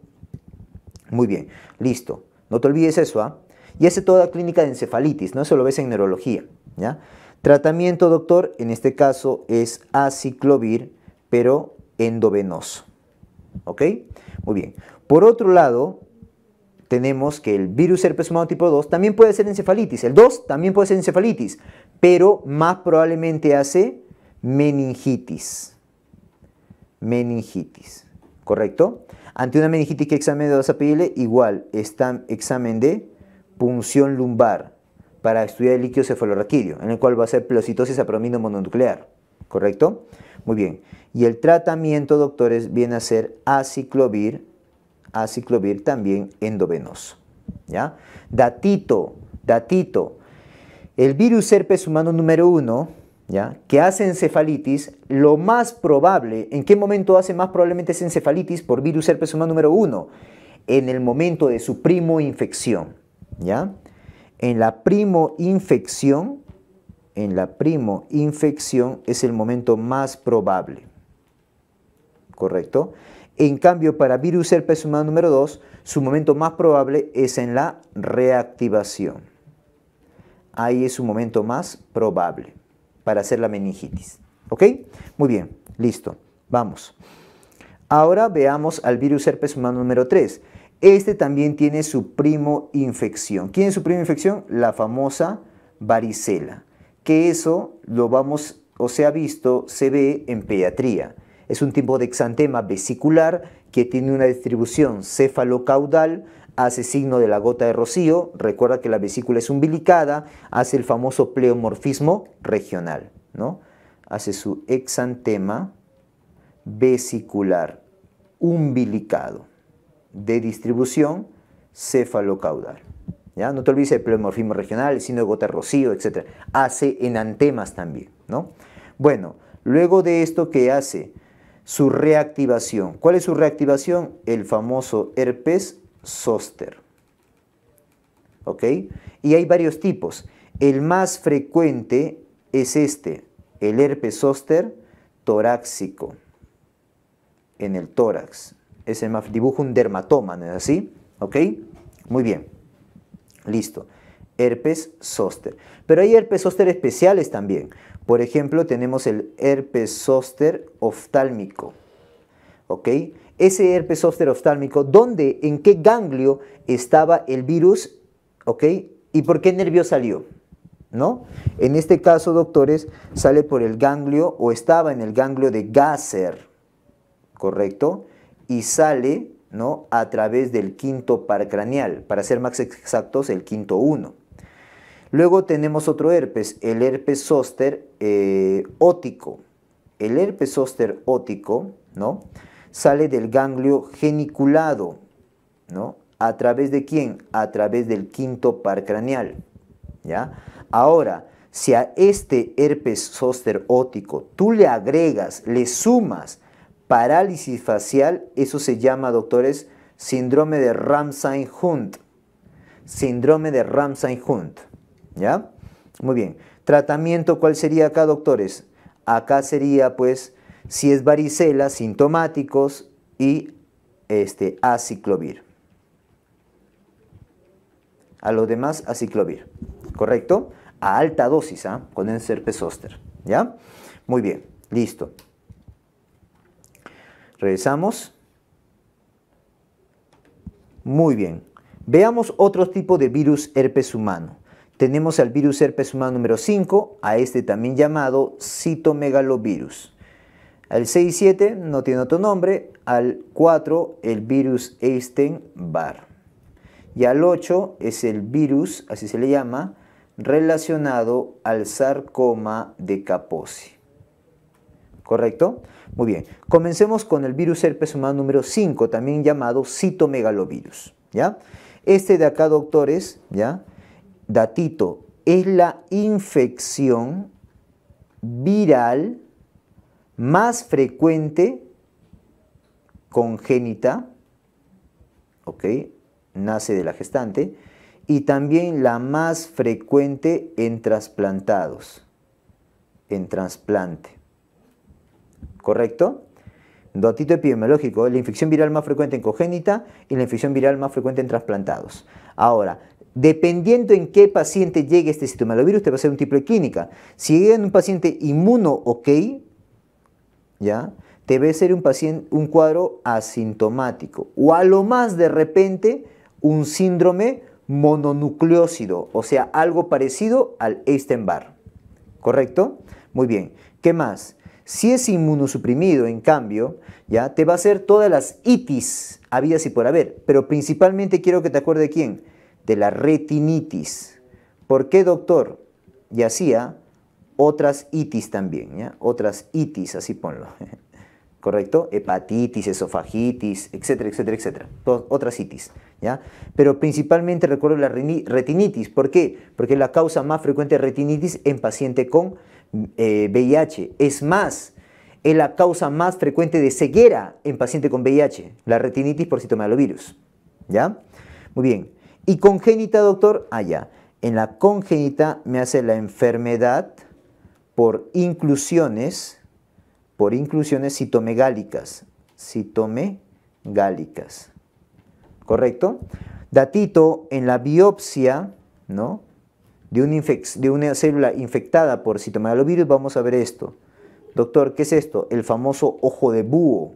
Muy bien, listo. No te olvides eso, ¿ah? Y hace toda clínica de encefalitis, ¿no? Eso lo ves en neurología, ¿ya? Tratamiento, doctor, en este caso es aciclovir, pero endovenoso. ¿Ok? Muy bien. Por otro lado, tenemos que el virus herpes humano tipo 2 también puede ser encefalitis. El 2 también puede ser encefalitis, pero más probablemente hace meningitis. Meningitis, ¿correcto? Ante una meningitis, examen de vas a pedirle? Igual, examen de punción lumbar para estudiar el líquido cefalorraquídeo, en el cual va a ser pleocitosis apromino mononuclear, ¿correcto? Muy bien. Y el tratamiento, doctores, viene a ser aciclovir, aciclovir también endovenoso, ¿ya? Datito, datito. El virus herpes humano número uno que hace encefalitis, lo más probable, ¿en qué momento hace más probablemente es encefalitis por virus herpes humano número 1? En el momento de su primo infección, ¿ya? En la primo infección, en la primo infección es el momento más probable, ¿correcto? En cambio, para virus herpes humano número 2, su momento más probable es en la reactivación. Ahí es su momento más probable para hacer la meningitis. ¿Ok? Muy bien, listo. Vamos. Ahora veamos al virus herpes humano número 3. Este también tiene su primo infección. ¿Quién es su primo infección? La famosa varicela. Que eso lo vamos, o se ha visto, se ve en pediatría. Es un tipo de exantema vesicular que tiene una distribución cefalocaudal hace signo de la gota de rocío, recuerda que la vesícula es umbilicada, hace el famoso pleomorfismo regional, ¿no? Hace su exantema vesicular umbilicado de distribución cefalocaudal. ¿Ya? No te olvides el pleomorfismo regional, el signo de gota de rocío, etc. Hace enantemas también, ¿no? Bueno, luego de esto que hace su reactivación. ¿Cuál es su reactivación? El famoso herpes Sóster. ¿Ok? Y hay varios tipos. El más frecuente es este, el herpes sóster torácico, en el tórax. Es el más, dibujo un dermatoma, ¿no es así? ¿Ok? Muy bien. Listo. Herpes sóster. Pero hay herpes sóster especiales también. Por ejemplo, tenemos el herpes sóster oftálmico. ¿Ok? ese herpes zóster oftálmico, dónde, en qué ganglio estaba el virus, ¿ok? ¿Y por qué nervio salió? ¿No? En este caso, doctores, sale por el ganglio o estaba en el ganglio de Gasser, ¿correcto? Y sale, ¿no? A través del quinto paracraneal. para ser más exactos, el quinto uno. Luego tenemos otro herpes, el herpes zóster eh, ótico. El herpes zóster ótico, ¿no? sale del ganglio geniculado, ¿no? ¿A través de quién? A través del quinto par craneal, ¿ya? Ahora, si a este herpes zoster ótico tú le agregas, le sumas parálisis facial, eso se llama, doctores, síndrome de Ramsay-Hunt. Síndrome de Ramsay-Hunt, ¿ya? Muy bien. ¿Tratamiento cuál sería acá, doctores? Acá sería, pues, si es varicela, sintomáticos y este, aciclovir. A los demás, aciclovir. ¿Correcto? A alta dosis, ¿ah? con el zóster. ¿Ya? Muy bien, listo. Regresamos. Muy bien. Veamos otro tipo de virus herpes humano. Tenemos al virus herpes humano número 5, a este también llamado citomegalovirus. Al 6-7 no tiene otro nombre. Al 4 el virus Epstein-Barr. Y al 8 es el virus, así se le llama, relacionado al sarcoma de Kaposi. ¿Correcto? Muy bien. Comencemos con el virus herpes humano número 5, también llamado citomegalovirus. ¿Ya? Este de acá, doctores, ¿ya? Datito, es la infección viral más frecuente congénita, ¿ok? Nace de la gestante, y también la más frecuente en trasplantados, en trasplante. ¿Correcto? Dotito epidemiológico, la infección viral más frecuente en congénita y la infección viral más frecuente en trasplantados. Ahora, dependiendo en qué paciente llegue este citomalovirus, te va a ser un tipo de clínica. Si llega en un paciente inmuno, ok, ¿ya? Debe ser un, paciente, un cuadro asintomático o a lo más de repente un síndrome mononucleósido, o sea, algo parecido al einstein barr ¿Correcto? Muy bien. ¿Qué más? Si es inmunosuprimido, en cambio, ya te va a hacer todas las itis habidas y por haber, pero principalmente quiero que te acuerdes quién, de la retinitis. ¿Por qué, doctor? Y ¿ah? otras itis también, ¿ya? Otras itis, así ponlo. <laughs> ¿Correcto? Hepatitis, esofagitis, etcétera, etcétera, etcétera. otras itis, ¿ya? Pero principalmente recuerdo la retinitis. ¿Por qué? Porque la causa más frecuente de retinitis en paciente con VIH. Eh, es más, es la causa más frecuente de ceguera en paciente con VIH, la retinitis por citomegalovirus, ¿ya? Muy bien. ¿Y congénita, doctor? Ah, ya. En la congénita me hace la enfermedad por inclusiones, por inclusiones citomegálicas, citomegálicas. ¿Correcto? Datito en la biopsia, ¿no? De una, célula infectada por citomegalovirus, vamos a ver esto. Doctor, ¿qué es esto? El famoso ojo de búho.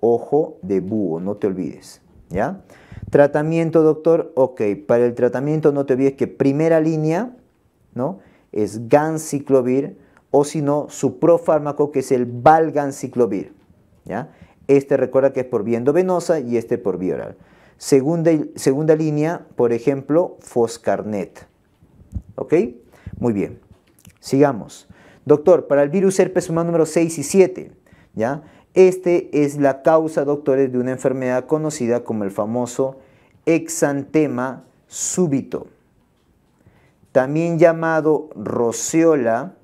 Ojo de búho, no te olvides. ¿Ya? Tratamiento, doctor. Ok, para el tratamiento no te olvides que primera línea, ¿no? es ganciclovir o si no, su profármaco que es el valganciclovir. ¿ya? Este recuerda que es por vía endovenosa y este por vía oral. Segunda, segunda línea, por ejemplo, Foscarnet. ¿Ok? Muy bien. Sigamos. Doctor, para el virus herpes humano número 6 y 7, ¿ya? Este es la causa, doctores, de una enfermedad conocida como el famoso exantema súbito también llamado rociola,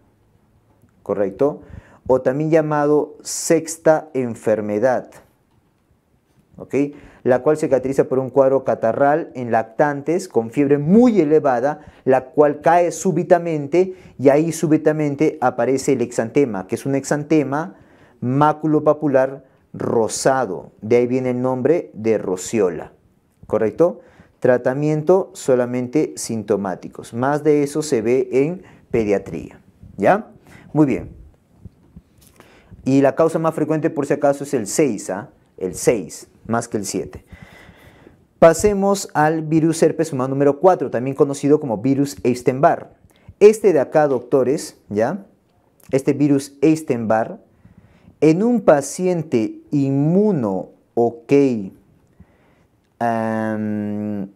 ¿correcto? O también llamado sexta enfermedad, ¿ok? La cual se caracteriza por un cuadro catarral en lactantes con fiebre muy elevada, la cual cae súbitamente y ahí súbitamente aparece el exantema, que es un exantema maculopapular rosado. De ahí viene el nombre de rociola, ¿correcto? Tratamiento solamente sintomáticos. Más de eso se ve en pediatría. ¿Ya? Muy bien. Y la causa más frecuente, por si acaso, es el 6, ¿ah? el 6, más que el 7. Pasemos al virus herpes humano número 4, también conocido como virus epstein Este de acá, doctores, ¿ya? Este virus epstein en un paciente inmuno, ok, Em,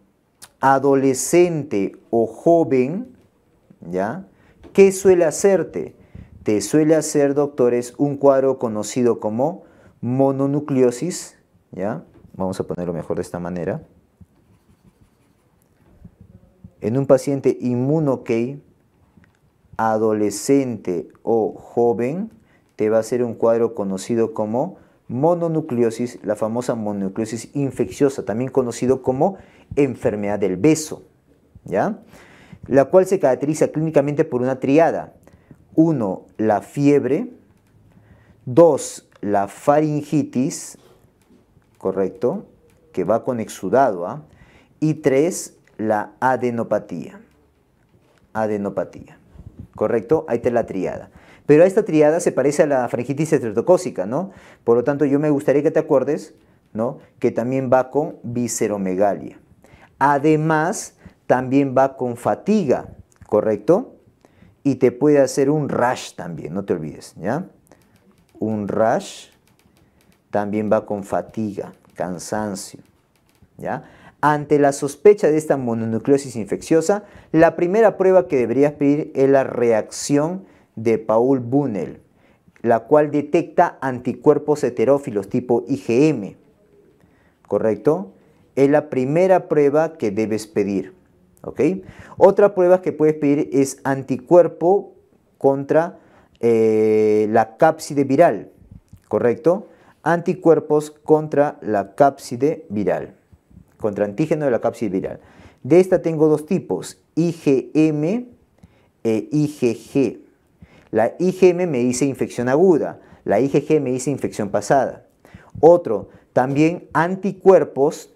adolescente o joven, ¿ya? ¿Qué suele hacerte? Te suele hacer, doctores, un cuadro conocido como mononucleosis, ¿ya? Vamos a ponerlo mejor de esta manera. En un paciente inmunokey, adolescente o joven, te va a hacer un cuadro conocido como mononucleosis, la famosa mononucleosis infecciosa, también conocido como enfermedad del beso, ¿ya? La cual se caracteriza clínicamente por una triada. Uno, la fiebre. Dos, la faringitis, correcto, que va con exudado. ¿ah? Y tres, la adenopatía. Adenopatía, correcto, ahí está la triada. Pero a esta triada se parece a la frangitis estreptocócica, ¿no? Por lo tanto, yo me gustaría que te acuerdes, ¿no? Que también va con visceromegalia. Además, también va con fatiga, ¿correcto? Y te puede hacer un rash también, no te olvides, ¿ya? Un rash también va con fatiga, cansancio, ¿ya? Ante la sospecha de esta mononucleosis infecciosa, la primera prueba que deberías pedir es la reacción de Paul Bunnell, la cual detecta anticuerpos heterófilos tipo IgM, ¿correcto? Es la primera prueba que debes pedir, ¿ok? Otra prueba que puedes pedir es anticuerpo contra eh, la cápside viral, ¿correcto? Anticuerpos contra la cápside viral, contra antígeno de la cápside viral. De esta tengo dos tipos, IgM e IgG. La IgM me dice infección aguda, la IgG me dice infección pasada. Otro, también anticuerpos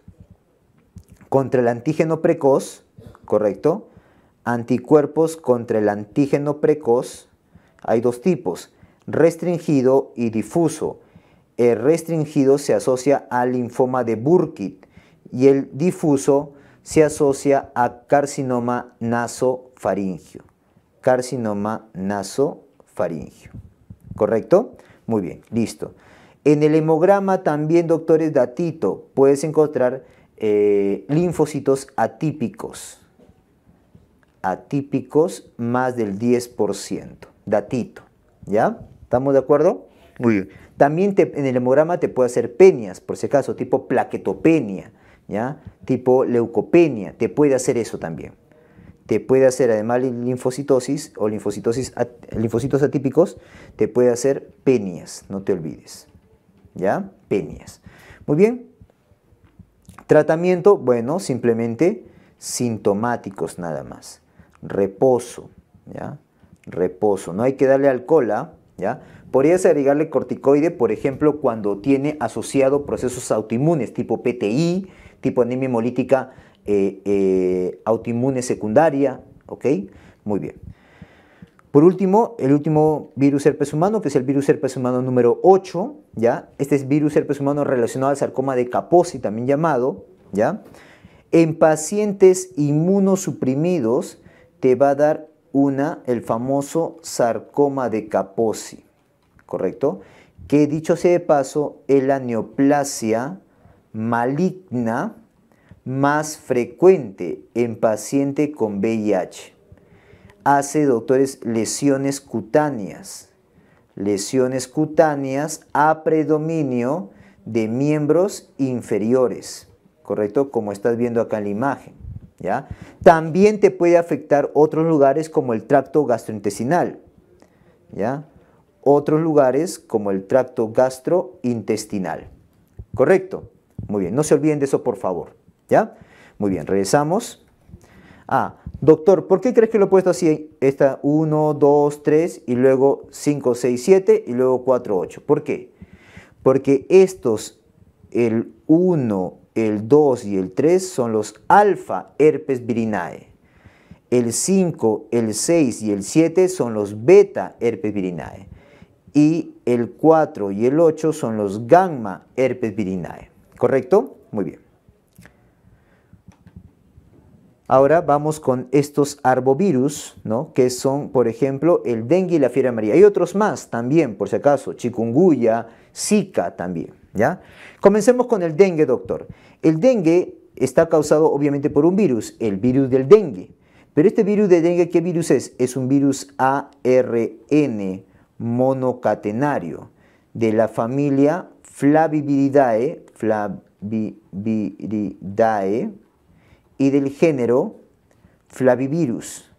contra el antígeno precoz, ¿correcto? Anticuerpos contra el antígeno precoz, hay dos tipos, restringido y difuso. El restringido se asocia al linfoma de Burkitt y el difuso se asocia a carcinoma nasofaringio. Carcinoma nasofaringio faringio. ¿Correcto? Muy bien, listo. En el hemograma también, doctores Datito, puedes encontrar eh, linfocitos atípicos. Atípicos más del 10%. Datito. ¿Ya? ¿Estamos de acuerdo? Muy bien. También en el hemograma te puede hacer peñas por si acaso, tipo plaquetopenia, ¿ya? Tipo leucopenia, te puede hacer eso también te puede hacer, además linfocitosis o linfocitosis linfocitos atípicos, te puede hacer penias, no te olvides. ¿Ya? Penias. Muy bien. Tratamiento, bueno, simplemente sintomáticos nada más. Reposo, ¿ya? Reposo. No hay que darle alcohol, ¿ah? ¿ya? Podrías agregarle corticoide, por ejemplo, cuando tiene asociado procesos autoinmunes tipo PTI, tipo anemia hemolítica eh, eh, autoinmune secundaria, ¿ok? Muy bien. Por último, el último virus herpes humano, que es el virus herpes humano número 8, ¿ya? Este es virus herpes humano relacionado al sarcoma de Kaposi, también llamado, ¿ya? En pacientes inmunosuprimidos te va a dar una, el famoso sarcoma de Kaposi, ¿correcto? Que dicho sea de paso, es la neoplasia maligna, más frecuente en paciente con VIH. Hace, doctores, lesiones cutáneas. Lesiones cutáneas a predominio de miembros inferiores, ¿correcto? Como estás viendo acá en la imagen. ¿ya? También te puede afectar otros lugares como el tracto gastrointestinal. ¿ya? Otros lugares como el tracto gastrointestinal. ¿Correcto? Muy bien, no se olviden de eso, por favor. ¿Ya? Muy bien, regresamos. Ah, doctor, ¿por qué crees que lo he puesto así? Está 1, 2, 3 y luego 5, 6, 7 y luego 4, 8. ¿Por qué? Porque estos, el 1, el 2 y el 3 son los alfa herpes virinae. El 5, el 6 y el 7 son los beta herpes virinae. Y el 4 y el 8 son los gamma herpes virinae. ¿Correcto? Muy bien. Ahora vamos con estos arbovirus, ¿no? que son, por ejemplo, el dengue y la fiebre amarilla. Hay otros más también, por si acaso, chikungunya, zika también. ¿ya? Comencemos con el dengue, doctor. El dengue está causado obviamente por un virus, el virus del dengue. Pero este virus del dengue, ¿qué virus es? Es un virus ARN monocatenario de la familia Flaviviridae, Flaviviridae, y del género Flavivirus.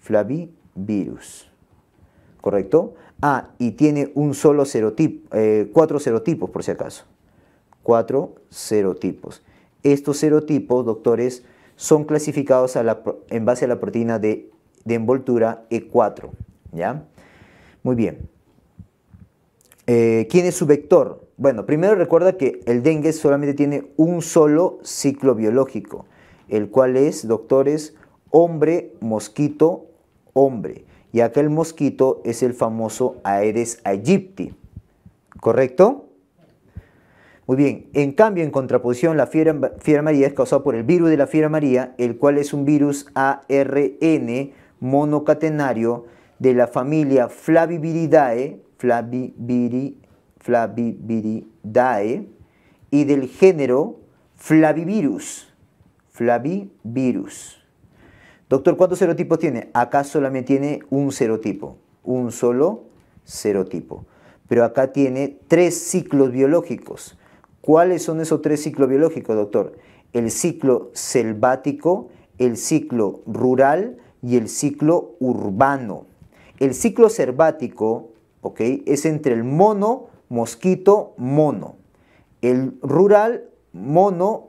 Flavivirus. ¿Correcto? Ah, y tiene un solo serotipo, eh, cuatro serotipos por si acaso. Cuatro serotipos. Estos serotipos, doctores, son clasificados en base a la proteína de, envoltura E4. ¿Ya? Muy bien. Eh, ¿Quién es su vector? Bueno, primero recuerda que el dengue solamente tiene un solo ciclo biológico el cual es, doctores, hombre, mosquito, hombre. Y aquel mosquito es el famoso Aedes aegypti. ¿Correcto? Muy bien, en cambio, en contraposición, la fiera, maría es causada por el virus de la fiera maría, el cual es un virus ARN monocatenario de la familia Flaviviridae, Flaviviridae y del género Flavivirus flavivirus. Doctor, ¿cuántos serotipos tiene? Acá solamente tiene un serotipo, un solo serotipo. Pero acá tiene tres ciclos biológicos. ¿Cuáles son esos tres ciclos biológicos, doctor? El ciclo selvático, el ciclo rural y el ciclo urbano. El ciclo selvático ¿ok? es entre el mono, mosquito, mono. El rural, mono,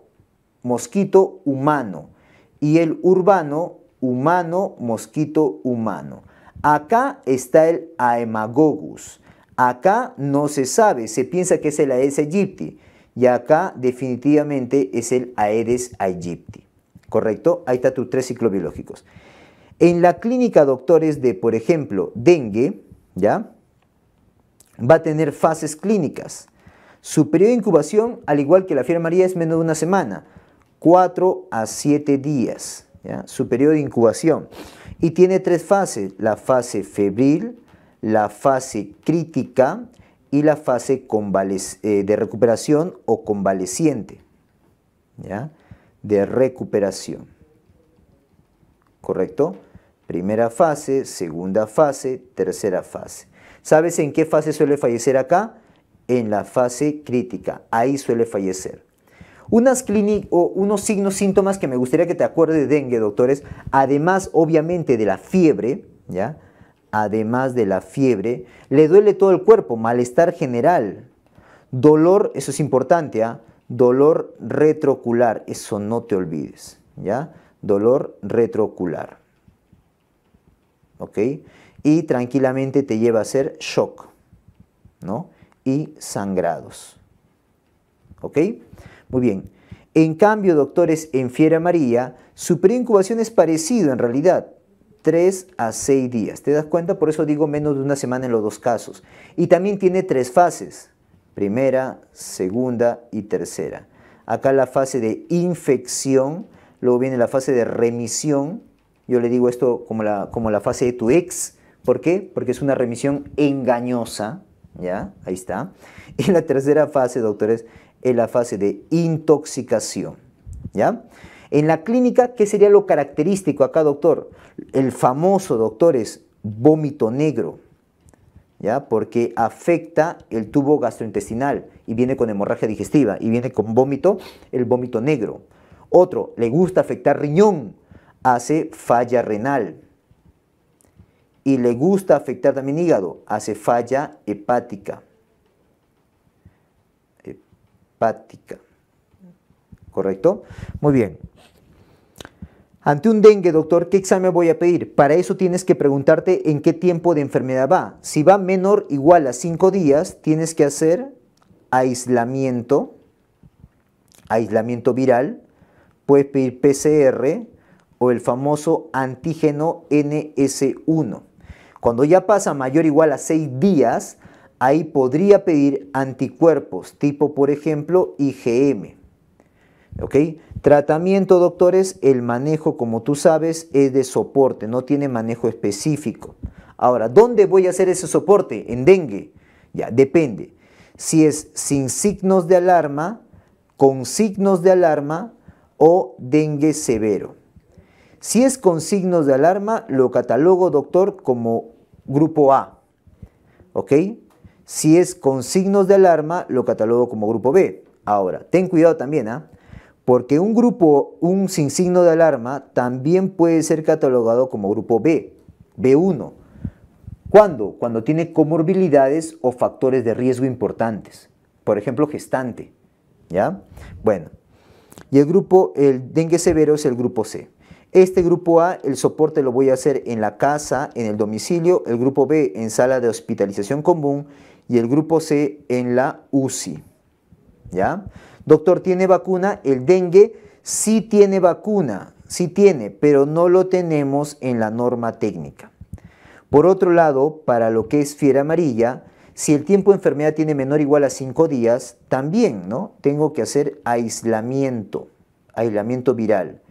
mosquito humano y el urbano humano, mosquito humano. Acá está el Aemagogus. Acá no se sabe, se piensa que es el Aedes aegypti y acá definitivamente es el Aedes aegypti. ¿Correcto? Ahí está tus tres biológicos. En la clínica, doctores, de, por ejemplo, dengue, ¿ya? Va a tener fases clínicas. Su periodo de incubación, al igual que la fiebre maría, es menos de una semana. 4 a 7 días, su periodo de incubación. Y tiene tres fases, la fase febril, la fase crítica y la fase eh, de recuperación o convaleciente, de recuperación. ¿Correcto? Primera fase, segunda fase, tercera fase. ¿Sabes en qué fase suele fallecer acá? En la fase crítica, ahí suele fallecer. Unas o unos signos, síntomas que me gustaría que te acuerdes de dengue, doctores, además obviamente de la fiebre, ¿ya? Además de la fiebre, le duele todo el cuerpo, malestar general, dolor, eso es importante, ¿ah? dolor retroocular, eso no te olvides, ¿ya? Dolor retroocular. ¿Ok? Y tranquilamente te lleva a ser shock, ¿no? Y sangrados. ¿Ok? Muy bien. En cambio, doctores, en fiera María, su preincubación es parecido en realidad, Tres a seis días. ¿Te das cuenta? Por eso digo menos de una semana en los dos casos. Y también tiene tres fases, primera, segunda y tercera. Acá la fase de infección, luego viene la fase de remisión, yo le digo esto como la, como la fase de tu ex, ¿por qué? Porque es una remisión engañosa, ¿ya? Ahí está. <laughs> Y la tercera fase, doctores, en la fase de intoxicación. ¿Ya? En la clínica, ¿qué sería lo característico acá, doctor? El famoso, doctor, es vómito negro, ¿ya? Porque afecta el tubo gastrointestinal y viene con hemorragia digestiva y viene con vómito, el vómito negro. Otro, le gusta afectar riñón, hace falla renal. Y le gusta afectar también hígado, hace falla hepática hepática. ¿Correcto? Muy bien. Ante un dengue, doctor, ¿qué examen voy a pedir? Para eso tienes que preguntarte en qué tiempo de enfermedad va. Si va menor o igual a 5 días, tienes que hacer aislamiento, aislamiento viral, puedes pedir PCR o el famoso antígeno NS1. Cuando ya pasa mayor o igual a 6 días, ahí podría pedir anticuerpos, tipo por ejemplo IgM. ¿Ok? Tratamiento, doctores, el manejo, como tú sabes, es de soporte, no tiene manejo específico. Ahora, ¿dónde voy a hacer ese soporte? En dengue. Ya, depende. Si es sin signos de alarma, con signos de alarma o dengue severo. Si es con signos de alarma, lo catalogo, doctor, como grupo A. ¿Ok? Si es con signos de alarma, lo catalogo como grupo B. Ahora, ten cuidado también, ¿ah? Porque un grupo, un sin signo de alarma, también puede ser catalogado como grupo B, B1. ¿Cuándo? Cuando tiene comorbilidades o factores de riesgo importantes. Por ejemplo, gestante. ¿Ya? Bueno. Y el grupo, el dengue severo es el grupo C. Este grupo A, el soporte lo voy a hacer en la casa, en el domicilio. El grupo B, en sala de hospitalización común y el grupo C en la UCI. ¿Ya? Doctor, ¿tiene vacuna? El dengue sí tiene vacuna, sí tiene, pero no lo tenemos en la norma técnica. Por otro lado, para lo que es fiera amarilla, si el tiempo de enfermedad tiene menor o igual a 5 días, también ¿no? tengo que hacer aislamiento, aislamiento viral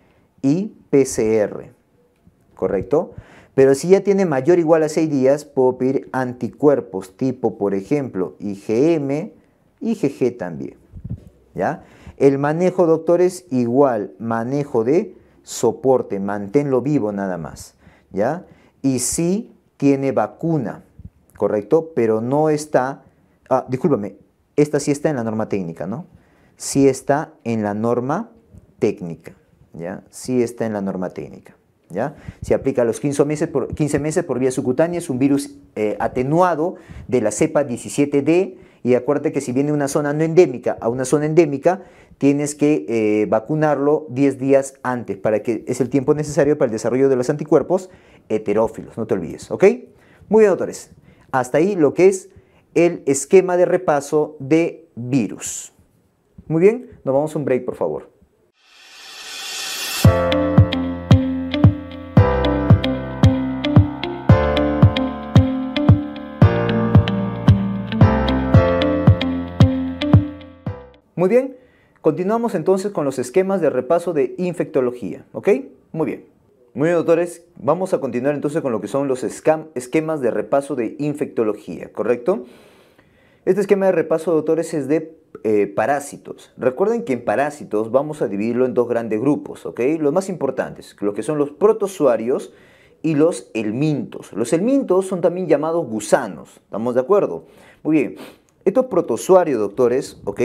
y PCR, ¿correcto? Pero si ya tiene mayor o igual a 6 días, puedo pedir anticuerpos, tipo por ejemplo IgM, IgG también. ¿ya? El manejo, doctores, igual, manejo de soporte, manténlo vivo nada más. ¿ya? Y si tiene vacuna, ¿correcto? Pero no está, ah, discúlpame, esta sí está en la norma técnica, ¿no? Sí está en la norma técnica, ¿ya? Sí está en la norma técnica. Se aplica a los 15 meses por, 15 meses por vía subcutánea, es un virus eh, atenuado de la cepa 17D y acuérdate que si viene una zona no endémica a una zona endémica, tienes que eh, vacunarlo 10 días antes, para que es el tiempo necesario para el desarrollo de los anticuerpos heterófilos, no te olvides, ¿ok? Muy bien, doctores, hasta ahí lo que es el esquema de repaso de virus. Muy bien, nos vamos a un break, por favor. Muy bien, continuamos entonces con los esquemas de repaso de infectología, ¿ok? Muy bien. Muy bien, doctores, vamos a continuar entonces con lo que son los esquemas de repaso de infectología, ¿correcto? Este esquema de repaso, doctores, es de eh, parásitos. Recuerden que en parásitos vamos a dividirlo en dos grandes grupos, ¿ok? Los más importantes, lo que son los protozoarios y los elmintos. Los elmintos son también llamados gusanos, ¿estamos de acuerdo? Muy bien, estos protozoarios, doctores, ¿ok?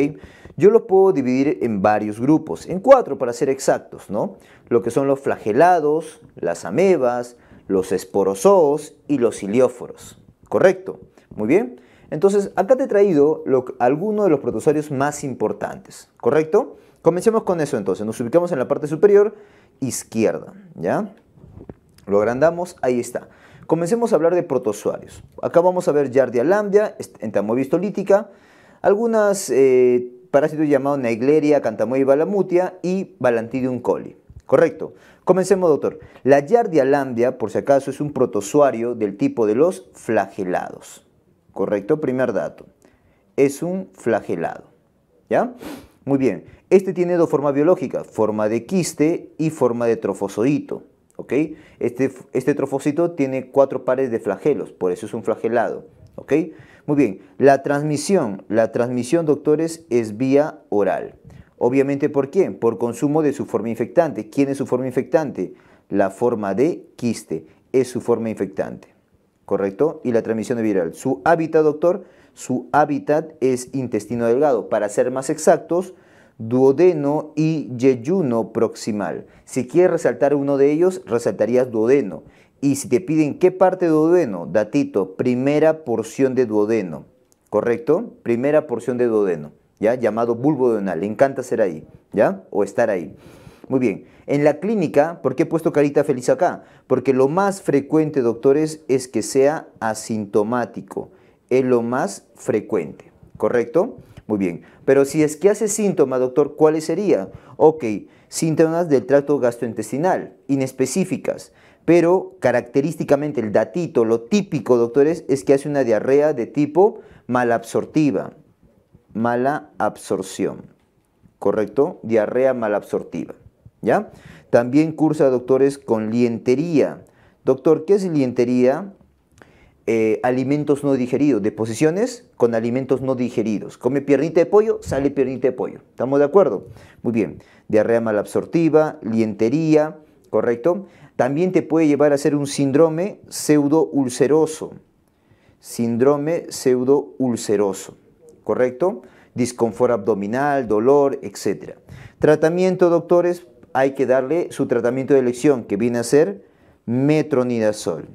yo lo puedo dividir en varios grupos, en cuatro para ser exactos, ¿no? Lo que son los flagelados, las amebas, los esporozoos y los cilióforos, ¿Correcto? Muy bien. Entonces, acá te he traído algunos de los protozoarios más importantes, ¿correcto? Comencemos con eso entonces. Nos ubicamos en la parte superior izquierda, ¿ya? Lo agrandamos, ahí está. Comencemos a hablar de protozoarios. Acá vamos a ver Yardia lambia, entamovistolítica, algunas eh, parásito llamado naigleria, cantamoy balamutia y Balantidium coli. Correcto. Comencemos, doctor. La Yardia lambia, por si acaso, es un protozoario del tipo de los flagelados. Correcto, primer dato. Es un flagelado. ¿Ya? Muy bien. Este tiene dos formas biológicas, forma de quiste y forma de trofozoito. ¿ok? Este, este tiene cuatro pares de flagelos, por eso es un flagelado. ¿ok? Muy bien, la transmisión, la transmisión, doctores, es vía oral. Obviamente, ¿por quién? Por consumo de su forma infectante. ¿Quién es su forma infectante? La forma de quiste es su forma infectante, ¿correcto? Y la transmisión viral. Su hábitat, doctor, su hábitat es intestino delgado. Para ser más exactos, duodeno y yeyuno proximal. Si quieres resaltar uno de ellos, resaltarías duodeno. Y si te piden qué parte de duodeno, datito, primera porción de duodeno, ¿correcto? Primera porción de duodeno, ¿ya? Llamado bulbo duodenal, le encanta ser ahí, ¿ya? O estar ahí. Muy bien, en la clínica, ¿por qué he puesto carita feliz acá? Porque lo más frecuente, doctores, es que sea asintomático, es lo más frecuente, ¿correcto? Muy bien, pero si es que hace síntomas, doctor, ¿cuáles serían? Ok, síntomas del tracto gastrointestinal, inespecíficas, pero característicamente el datito, lo típico, doctores, es que hace una diarrea de tipo malabsortiva, mala absorción, ¿correcto? Diarrea malabsortiva, ¿ya? También cursa, doctores, con lientería. Doctor, ¿qué es lientería? Eh, alimentos no digeridos, deposiciones con alimentos no digeridos. Come piernita de pollo, sale piernita de pollo. ¿Estamos de acuerdo? Muy bien. Diarrea malabsortiva, lientería, ¿correcto? También te puede llevar a ser un síndrome pseudoulceroso. Síndrome pseudoulceroso, ¿correcto? Disconfort abdominal, dolor, etc. Tratamiento, doctores, hay que darle su tratamiento de elección, que viene a ser metronidazol.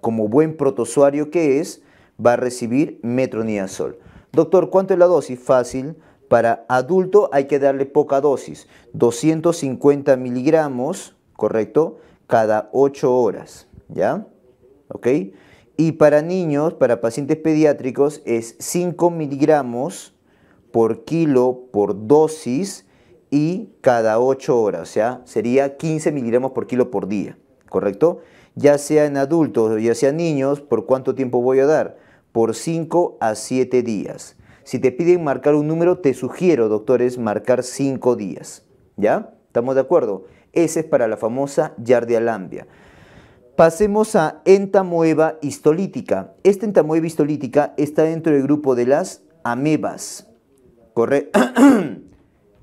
Como buen protozoario que es, va a recibir metronidazol. Doctor, ¿cuánto es la dosis? Fácil. Para adulto hay que darle poca dosis, 250 miligramos ¿correcto? Cada 8 horas, ¿ya? ¿Ok? Y para niños, para pacientes pediátricos, es 5 miligramos por kilo por dosis y cada 8 horas, ya sería 15 miligramos por kilo por día, ¿correcto? Ya sea en adultos o ya sea niños, ¿por cuánto tiempo voy a dar? Por 5 a 7 días. Si te piden marcar un número, te sugiero, doctores, marcar 5 días, ¿ya? ¿Estamos de acuerdo? Ese es para la famosa lambia. Pasemos a entamoeba histolítica. Esta entamoeba histolítica está dentro del grupo de las amebas. <clears throat>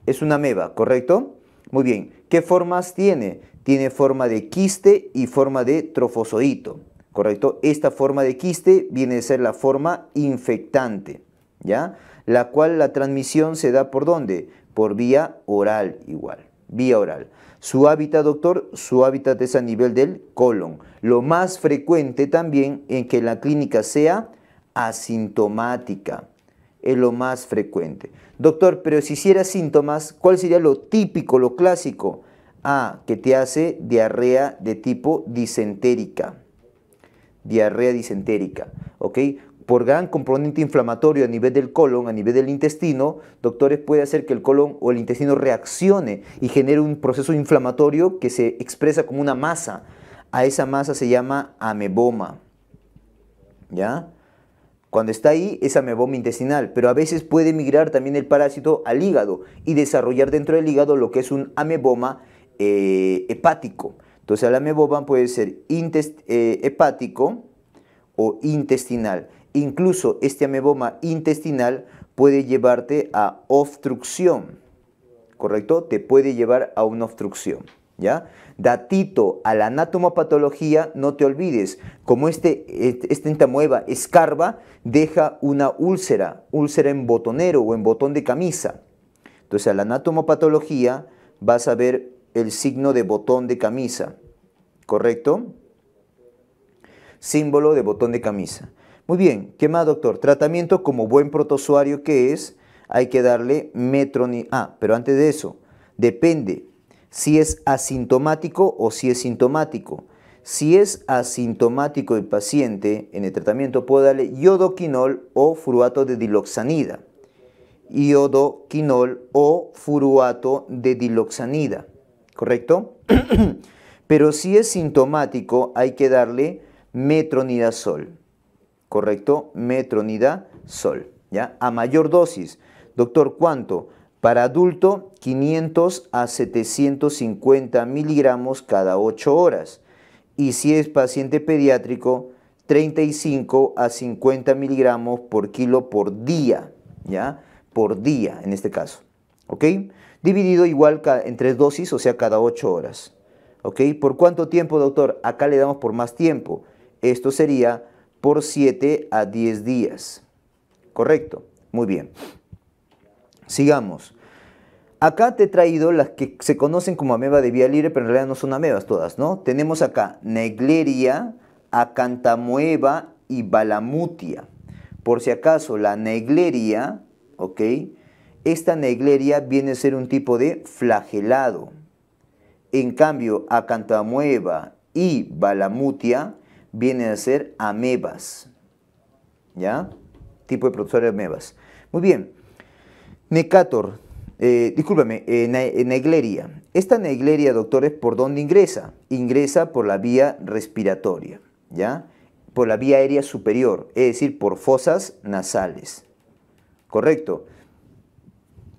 es una ameba, ¿correcto? Muy bien. ¿Qué formas tiene? Tiene forma de quiste y forma de trofozoito, ¿correcto? Esta forma de quiste viene de ser la forma infectante, ¿ya? La cual la transmisión se da por dónde? Por vía oral igual, vía oral. Su hábitat, doctor, su hábitat es a nivel del colon. Lo más frecuente también en que la clínica sea asintomática. Es lo más frecuente. Doctor, pero si hiciera síntomas, ¿cuál sería lo típico, lo clásico? Ah, que te hace diarrea de tipo disentérica. Diarrea disentérica, ¿ok? por gran componente inflamatorio a nivel del colon, a nivel del intestino, doctores, puede hacer que el colon o el intestino reaccione y genere un proceso inflamatorio que se expresa como una masa. A esa masa se llama ameboma. ¿Ya? Cuando está ahí es ameboma intestinal, pero a veces puede migrar también el parásito al hígado y desarrollar dentro del hígado lo que es un ameboma eh, hepático. Entonces, el ameboma puede ser eh, hepático o intestinal. Incluso este ameboma intestinal puede llevarte a obstrucción, ¿correcto? Te puede llevar a una obstrucción, ¿ya? Datito a la anatomopatología, no te olvides, como este, este esta entamueva escarba, deja una úlcera, úlcera en botonero o en botón de camisa. Entonces a la anatomopatología vas a ver el signo de botón de camisa, ¿correcto? Símbolo de botón de camisa. Muy bien, ¿qué más doctor? Tratamiento como buen protozoario que es, hay que darle metronidazol. Ah, pero antes de eso, depende si es asintomático o si es sintomático. Si es asintomático el paciente, en el tratamiento puedo darle iodoquinol o furuato de diloxanida. Iodoquinol o furuato de diloxanida, ¿correcto? <clears throat> Pero si es sintomático, hay que darle metronidazol. ¿correcto? Metronidazol, ¿ya? A mayor dosis. Doctor, ¿cuánto? Para adulto, 500 a 750 miligramos cada 8 horas. Y si es paciente pediátrico, 35 a 50 miligramos por kilo por día, ¿ya? Por día, en este caso, ¿ok? Dividido igual en tres dosis, o sea, cada 8 horas, ¿ok? ¿Por cuánto tiempo, doctor? Acá le damos por más tiempo. Esto sería por 7 a 10 días. ¿Correcto? Muy bien. Sigamos. Acá te he traído las que se conocen como ameba de vía libre, pero en realidad no son amebas todas, ¿no? Tenemos acá negleria, acantamueva y balamutia. Por si acaso, la negleria, ¿ok? Esta negleria viene a ser un tipo de flagelado. En cambio, acantamueva y balamutia Viene a ser amebas. ¿Ya? Tipo de de amebas. Muy bien. Necator, eh, discúlpame, eh, eh, negleria. Esta negleria, doctores, ¿por dónde ingresa? Ingresa por la vía respiratoria, ¿ya? Por la vía aérea superior, es decir, por fosas nasales. ¿Correcto?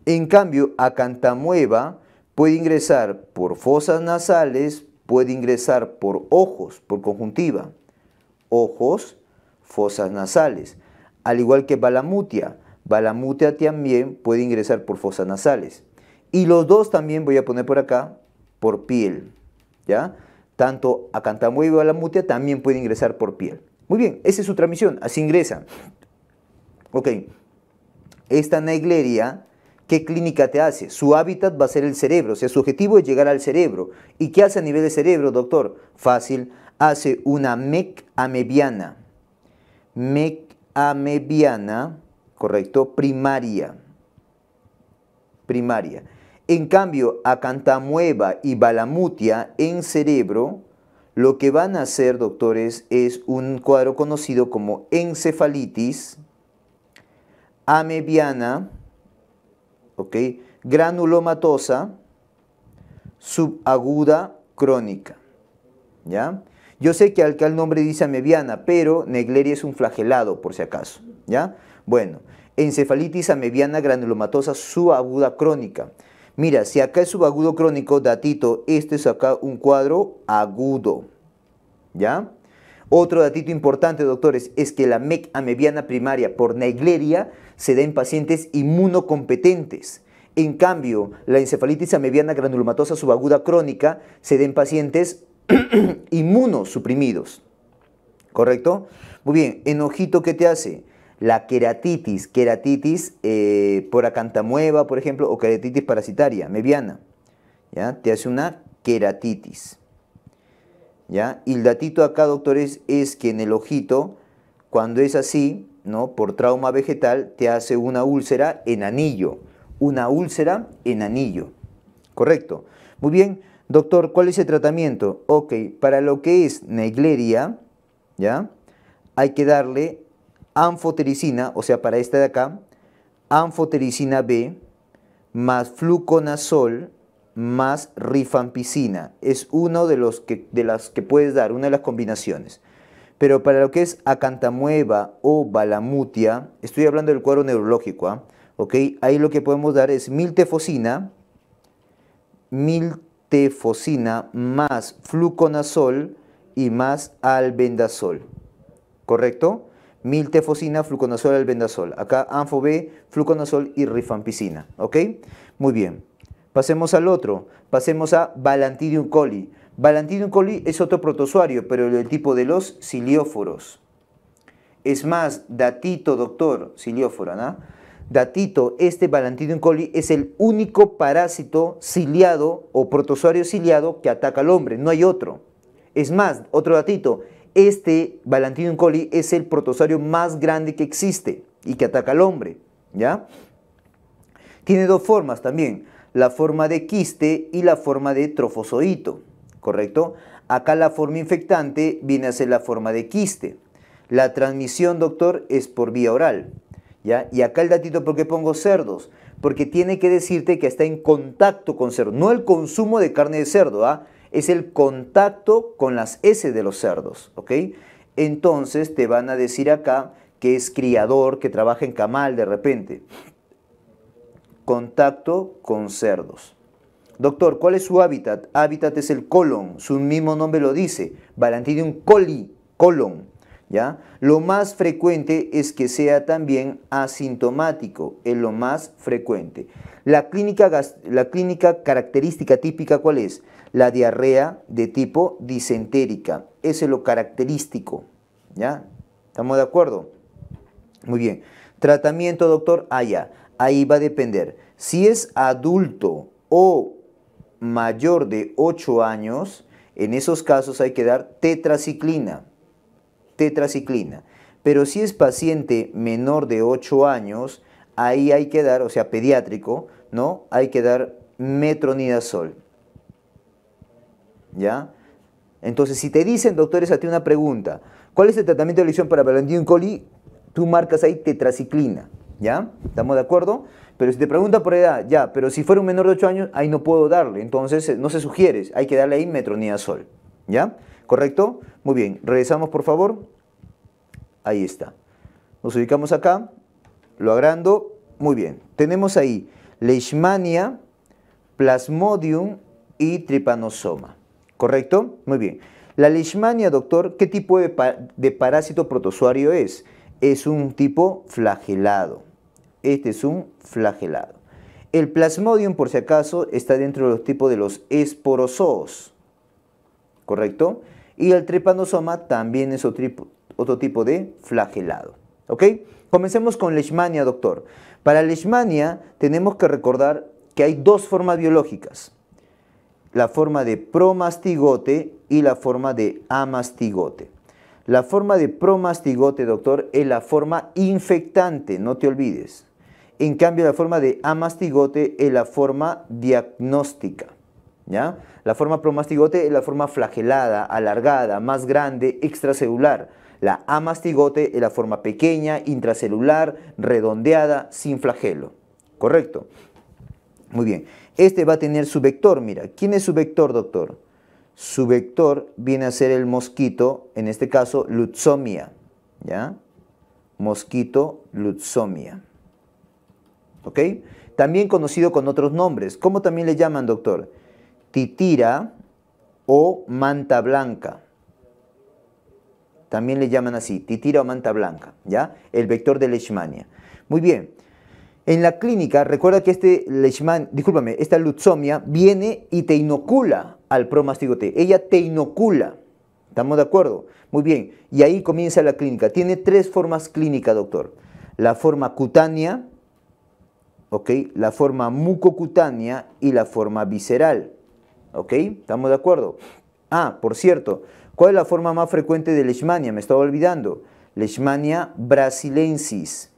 En cambio, acantamueva puede ingresar por fosas nasales, puede ingresar por ojos, por conjuntiva ojos, fosas nasales. Al igual que balamutia, balamutia también puede ingresar por fosas nasales. Y los dos también voy a poner por acá, por piel, ¿ya? Tanto acantamoeba y balamutia también puede ingresar por piel. Muy bien, esa es su transmisión, así ingresa. Ok, esta negleria, ¿qué clínica te hace? Su hábitat va a ser el cerebro, o sea, su objetivo es llegar al cerebro. ¿Y qué hace a nivel de cerebro, doctor? Fácil, hace una mec-amebiana. Mec-amebiana, correcto, primaria. Primaria. En cambio, a y Balamutia en cerebro, lo que van a hacer, doctores, es un cuadro conocido como encefalitis amebiana, ¿ok? granulomatosa, subaguda crónica. ¿Ya? Yo sé que acá el nombre dice amebiana, pero negleria es un flagelado, por si acaso. ¿Ya? Bueno, encefalitis amebiana granulomatosa subaguda crónica. Mira, si acá es subagudo crónico, datito, este es acá un cuadro agudo. ¿Ya? Otro datito importante, doctores, es que la MEC amebiana primaria por negleria se da en pacientes inmunocompetentes. En cambio, la encefalitis amebiana granulomatosa subaguda crónica se da en pacientes <clears throat> inmunosuprimidos. ¿Correcto? Muy bien, en ojito, ¿qué te hace? La queratitis, queratitis eh, por acantamueva, por ejemplo, o queratitis parasitaria, mediana. ¿Ya? Te hace una queratitis. ¿Ya? Y el datito acá, doctores, es que en el ojito, cuando es así, ¿no? Por trauma vegetal, te hace una úlcera en anillo. Una úlcera en anillo. ¿Correcto? Muy bien, Doctor, ¿cuál es el tratamiento? Ok, para lo que es negleria, ¿ya? Hay que darle anfotericina, o sea, para esta de acá, anfotericina B más fluconazol más rifampicina. Es uno de, los que, de las que puedes dar, una de las combinaciones. Pero para lo que es acantamueva o balamutia, estoy hablando del cuadro neurológico, ¿ah? ¿ok? Ahí lo que podemos dar es miltefosina, miltefosina, tefosina más fluconazol y más albendazol. ¿Correcto? Mil tefosina, fluconazol, albendazol. Acá anfo fluconazol y rifampicina. ¿Ok? Muy bien. Pasemos al otro. Pasemos a Balantidium coli. Balantidium coli es otro protozoario, pero el tipo de los cilióforos. Es más, datito, doctor, ciliófora, ¿no? Datito, este Valantinum coli es el único parásito ciliado o protozoario ciliado que ataca al hombre, no hay otro. Es más, otro datito, este Valantinum coli es el protozoario más grande que existe y que ataca al hombre, ¿ya? Tiene dos formas también, la forma de quiste y la forma de trofozoito, ¿correcto? Acá la forma infectante viene a ser la forma de quiste. La transmisión, doctor, es por vía oral. ¿ya? Y acá el datito, ¿por qué pongo cerdos? Porque tiene que decirte que está en contacto con cerdos, no el consumo de carne de cerdo, ¿ah? es el contacto con las S de los cerdos, ¿ok? Entonces te van a decir acá que es criador, que trabaja en camal de repente. Contacto con cerdos. Doctor, ¿cuál es su hábitat? Hábitat es el colon, su mismo nombre lo dice. Valentinium coli, colon. Lo más frecuente es que sea también asintomático, es lo más frecuente. La clínica, característica típica, ¿cuál es? La diarrea de tipo disentérica, ese es lo característico, ¿ya? ¿Estamos de acuerdo? Muy bien. Tratamiento, doctor, allá, ah, ahí va a depender. Si es adulto o mayor de 8 años, en esos casos hay que dar tetraciclina tetraciclina. Pero si es paciente menor de 8 años, ahí hay que dar, o sea, pediátrico, ¿no? Hay que dar metronidazol. ¿Ya? Entonces, si te dicen, doctores, a ti una pregunta, ¿cuál es el tratamiento de lesión para Valentín coli? Tú marcas ahí tetraciclina, ¿ya? ¿Estamos de acuerdo? Pero si te pregunta por edad, ya, pero si fuera un menor de 8 años, ahí no puedo darle, entonces eh, no se sugiere, hay que darle ahí metronidazol, ¿ya? ¿Correcto? Muy bien, regresamos por favor. Ahí está. Nos ubicamos acá, lo agrando. Muy bien, tenemos ahí Leishmania, Plasmodium y Tripanosoma. ¿Correcto? Muy bien. La Leishmania, doctor, ¿qué tipo de, parásito protozoario es? Es un tipo flagelado. Este es un flagelado. El plasmodium, por si acaso, está dentro de los tipos de los esporozoos. ¿Correcto? Y el trepanosoma también es otro tipo de flagelado. ¿Ok? Comencemos con leishmania, doctor. Para leishmania tenemos que recordar que hay dos formas biológicas. La forma de promastigote y la forma de amastigote. La forma de promastigote, doctor, es la forma infectante, no te olvides. En cambio, la forma de amastigote es la forma diagnóstica. ¿ya? La forma promastigote es la forma flagelada, alargada, más grande, extracelular. La amastigote es la forma pequeña, intracelular, redondeada, sin flagelo. ¿Correcto? Muy bien. Este va a tener su vector, mira. ¿Quién es su vector, doctor? Su vector viene a ser el mosquito, en este caso, lutzomia, ¿ya? Mosquito lutzomia. ¿Ok? También conocido con otros nombres. ¿Cómo también le llaman, doctor? titira o manta blanca. También le llaman así, titira o manta blanca, ¿ya? El vector de Leishmania. Muy bien. En la clínica, recuerda que este Leishman, discúlpame, esta lutzomia viene y te inocula al promastigote. Ella te inocula. ¿Estamos de acuerdo? Muy bien. Y ahí comienza la clínica. Tiene tres formas clínicas, doctor. La forma cutánea, La forma mucocutánea y la forma visceral. ¿Ok? ¿Estamos de acuerdo? Ah, por cierto, ¿cuál es la forma más frecuente de leishmania? Me estaba olvidando. Leishmania brasilensis.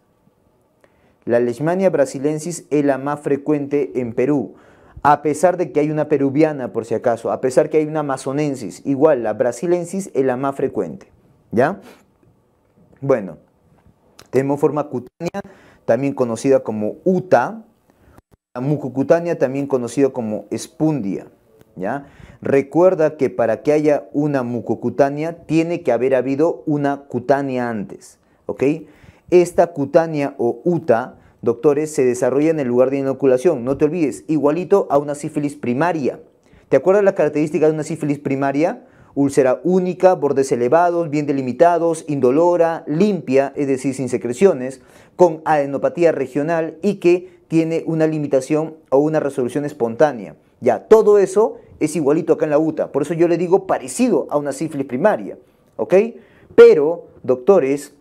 La leishmania brasilensis es la más frecuente en Perú. A pesar de que hay una peruviana, por si acaso, a pesar que hay una amazonensis, igual la brasilensis es la más frecuente. ¿Ya? Bueno, tenemos forma cutánea, también conocida como UTA, la mucocutánea, también conocida como espundia. Recuerda que para que haya una mucocutánea tiene que haber habido una cutánea antes, Esta cutánea o UTA, doctores, se desarrolla en el lugar de inoculación, no te olvides, igualito a una sífilis primaria. ¿Te acuerdas las características de una sífilis primaria? Úlcera única, bordes elevados, bien delimitados, indolora, limpia, es decir, sin secreciones, con adenopatía regional y que tiene una limitación o una resolución espontánea. Ya, todo eso es igualito acá en la UTA. Por eso yo le digo parecido a una sífilis primaria. ¿Ok? Pero, doctores,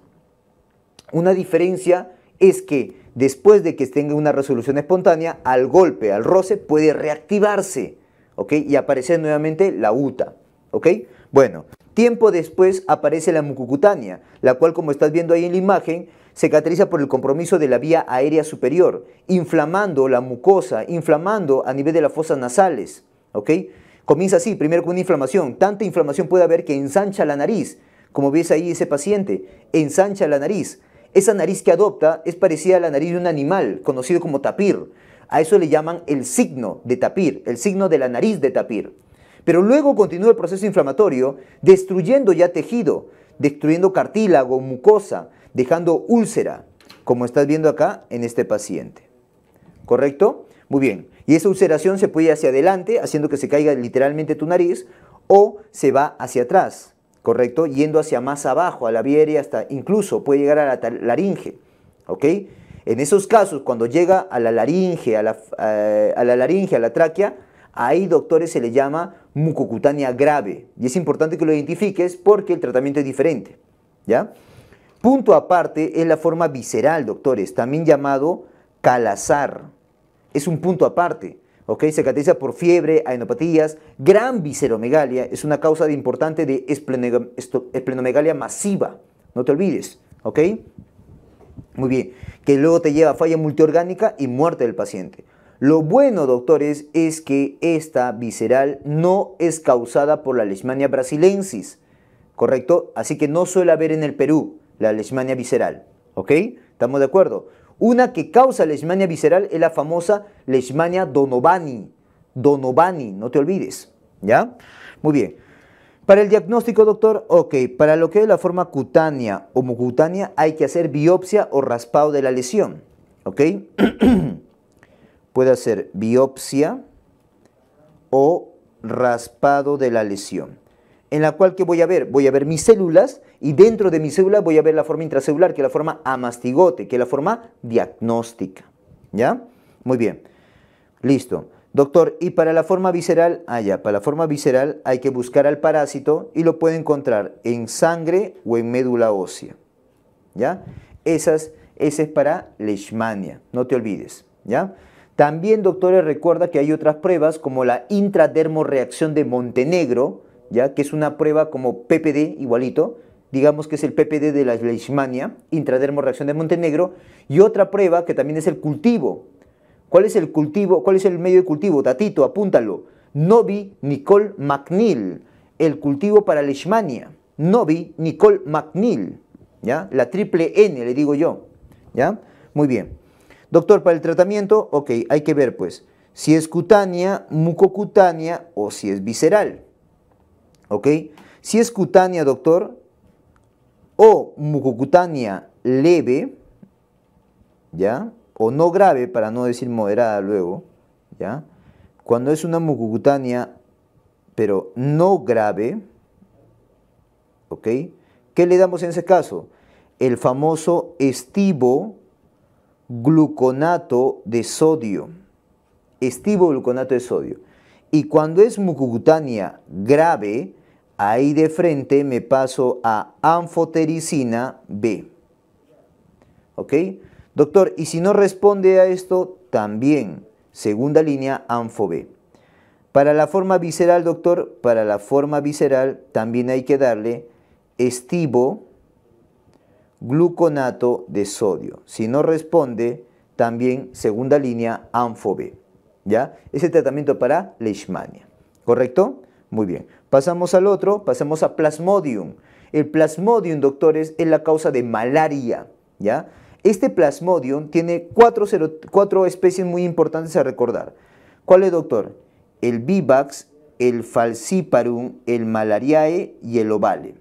una diferencia es que después de que tenga una resolución espontánea, al golpe, al roce, puede reactivarse. ¿Ok? Y aparecer nuevamente la UTA. ¿Ok? Bueno, tiempo después aparece la mucocutánea, la cual como estás viendo ahí en la imagen, se caracteriza por el compromiso de la vía aérea superior, inflamando la mucosa, inflamando a nivel de las fosas nasales. Comienza así, primero con una inflamación. Tanta inflamación puede haber que ensancha la nariz. Como ves ahí ese paciente, ensancha la nariz. Esa nariz que adopta es parecida a la nariz de un animal, conocido como tapir. A eso le llaman el signo de tapir, el signo de la nariz de tapir. Pero luego continúa el proceso inflamatorio, destruyendo ya tejido, destruyendo cartílago, mucosa, dejando úlcera, como estás viendo acá en este paciente. ¿Correcto? Muy bien. Y esa ulceración se puede ir hacia adelante, haciendo que se caiga literalmente tu nariz, o se va hacia atrás, ¿correcto? Yendo hacia más abajo, a la vía hasta incluso puede llegar a la laringe, ¿ok? En esos casos, cuando llega a la laringe, a la, eh, a la laringe, a la tráquea, ahí, doctores, se le llama mucocutánea grave. Y es importante que lo identifiques porque el tratamiento es diferente, ¿ya? Punto aparte es la forma visceral, doctores, también llamado calazar. Es un punto aparte. ¿ok? Se caracteriza por fiebre, adenopatías, gran visceromegalia, es una causa de importante de esplenomegalia masiva, no te olvides, ¿ok? Muy bien, que luego te lleva a falla multiorgánica y muerte del paciente. Lo bueno, doctores, es que esta visceral no es causada por la leishmania brasilensis, ¿correcto? Así que no suele haber en el Perú, la leishmania visceral. ¿Ok? ¿Estamos de acuerdo? Una que causa leishmania visceral es la famosa leishmania Donovani. Donovani, no te olvides. ¿Ya? Muy bien. Para el diagnóstico, doctor, ok, para lo que es la forma cutánea o mucutánea hay que hacer biopsia o raspado de la lesión, ok. <clears throat> Puede hacer biopsia o raspado de la lesión en la cual que voy a ver, voy a ver mis células y dentro de mis células voy a ver la forma intracelular, que es la forma amastigote, que es la forma diagnóstica. ¿Ya? Muy bien. Listo. Doctor, y para la forma visceral, ah ya, para la forma visceral hay que buscar al parásito y lo puede encontrar en sangre o en médula ósea. ¿Ya? Esas, ese es para leishmania, no te olvides. ¿Ya? También, doctores, recuerda que hay otras pruebas como la intradermoreacción de Montenegro, ¿ya? que es una prueba como PPD igualito, digamos que es el PPD de la Leishmania, reacción de Montenegro, y otra prueba que también es el cultivo. ¿Cuál es el cultivo? ¿Cuál es el medio de cultivo? Tatito, apúntalo. Novi Nicole McNeil, el cultivo para Leishmania. Novi Nicole McNeil, ¿ya? La triple N, le digo yo, ¿ya? Muy bien. Doctor, para el tratamiento, ok, hay que ver pues si es cutánea, mucocutánea o si es visceral. ¿ok? Si es cutánea, doctor, o mucocutánea leve, ¿ya? O no grave, para no decir moderada luego, ¿ya? Cuando es una mucocutánea, pero no grave, ¿ok? ¿Qué le damos en ese caso? El famoso estivo gluconato de sodio. Estivo gluconato de sodio. Y cuando es mucocutánea grave, Ahí de frente me paso a anfotericina B. ¿Ok? Doctor, y si no responde a esto, también, segunda línea, anfo Para la forma visceral, doctor, para la forma visceral también hay que darle estivo gluconato de sodio. Si no responde, también segunda línea, anfo ¿Ya? Ese tratamiento para Leishmania. ¿Correcto? Muy bien. Pasamos al otro, pasamos a Plasmodium. El Plasmodium, doctores, es la causa de malaria, ¿ya? Este Plasmodium tiene cuatro, especies muy importantes a recordar. ¿Cuál es, doctor? El Vivax, el Falciparum, el Malariae y el Ovale.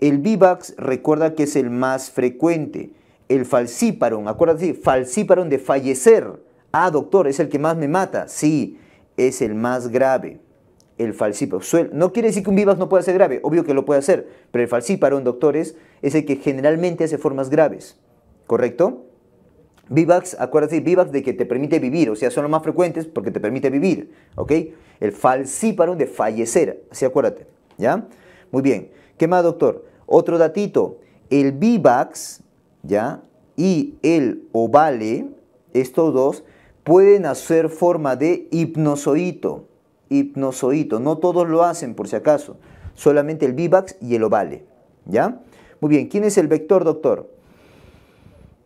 El Vivax recuerda que es el más frecuente. El Falciparum, acuérdate, Falciparum de fallecer. Ah, doctor, es el que más me mata. Sí, es el más grave el falciparón. No quiere decir que un vivax no pueda ser grave, obvio que lo puede hacer, pero el en doctores, es el que generalmente hace formas graves, ¿correcto? Vivax, acuérdate, Vivax de que te permite vivir, o sea, son los más frecuentes porque te permite vivir, ¿ok? El falciparón de fallecer, así acuérdate, ¿ya? Muy bien, ¿qué más, doctor? Otro datito, el Vivax, ¿ya? Y el ovale, estos dos, pueden hacer forma de hipnozoito, hipnozoito. No todos lo hacen, por si acaso. Solamente el vivax y el ovale. ¿Ya? Muy bien, ¿quién es el vector, doctor?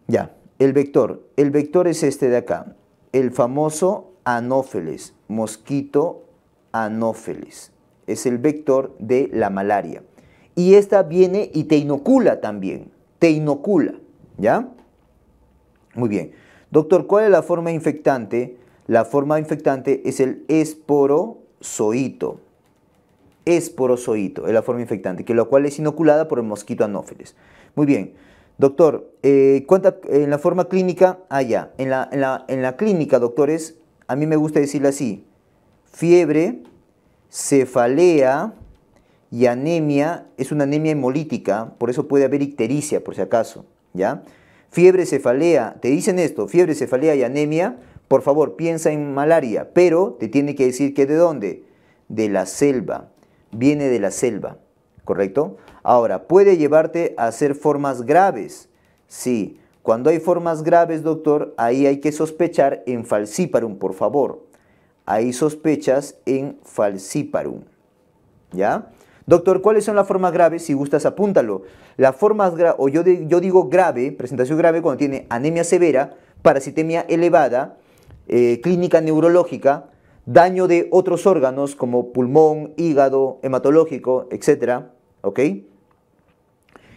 Ya, el vector. El vector es este de acá. El famoso anófeles, mosquito anófeles. Es el vector de la malaria. Y esta viene y te inocula también. Te inocula, ¿ya? Muy bien. Doctor, ¿cuál es la forma infectante? La forma infectante es el esporozoito. Esporozoito es la forma infectante, que la cual es inoculada por el mosquito anófeles. Muy bien. Doctor, eh, ¿cuánta, en la forma clínica, ah, ya, en la, en, la, clínica, doctores, a mí me gusta decirle así, fiebre, cefalea y anemia, es una anemia hemolítica, por eso puede haber ictericia, por si acaso, ¿ya? Fiebre, cefalea, te dicen esto, fiebre, cefalea y anemia, por favor, piensa en malaria, pero te tiene que decir que de dónde. De la selva. Viene de la selva, ¿correcto? Ahora, puede llevarte a hacer formas graves. Sí, cuando hay formas graves, doctor, ahí hay que sospechar en falciparum, por favor. Ahí sospechas en falciparum. ¿Ya? Doctor, ¿cuáles son las formas graves? Si gustas, apúntalo. Las formas o yo, yo digo grave, presentación grave, cuando tiene anemia severa, parasitemia elevada, eh, clínica neurológica, daño de otros órganos como pulmón, hígado, hematológico, etc. ¿Ok?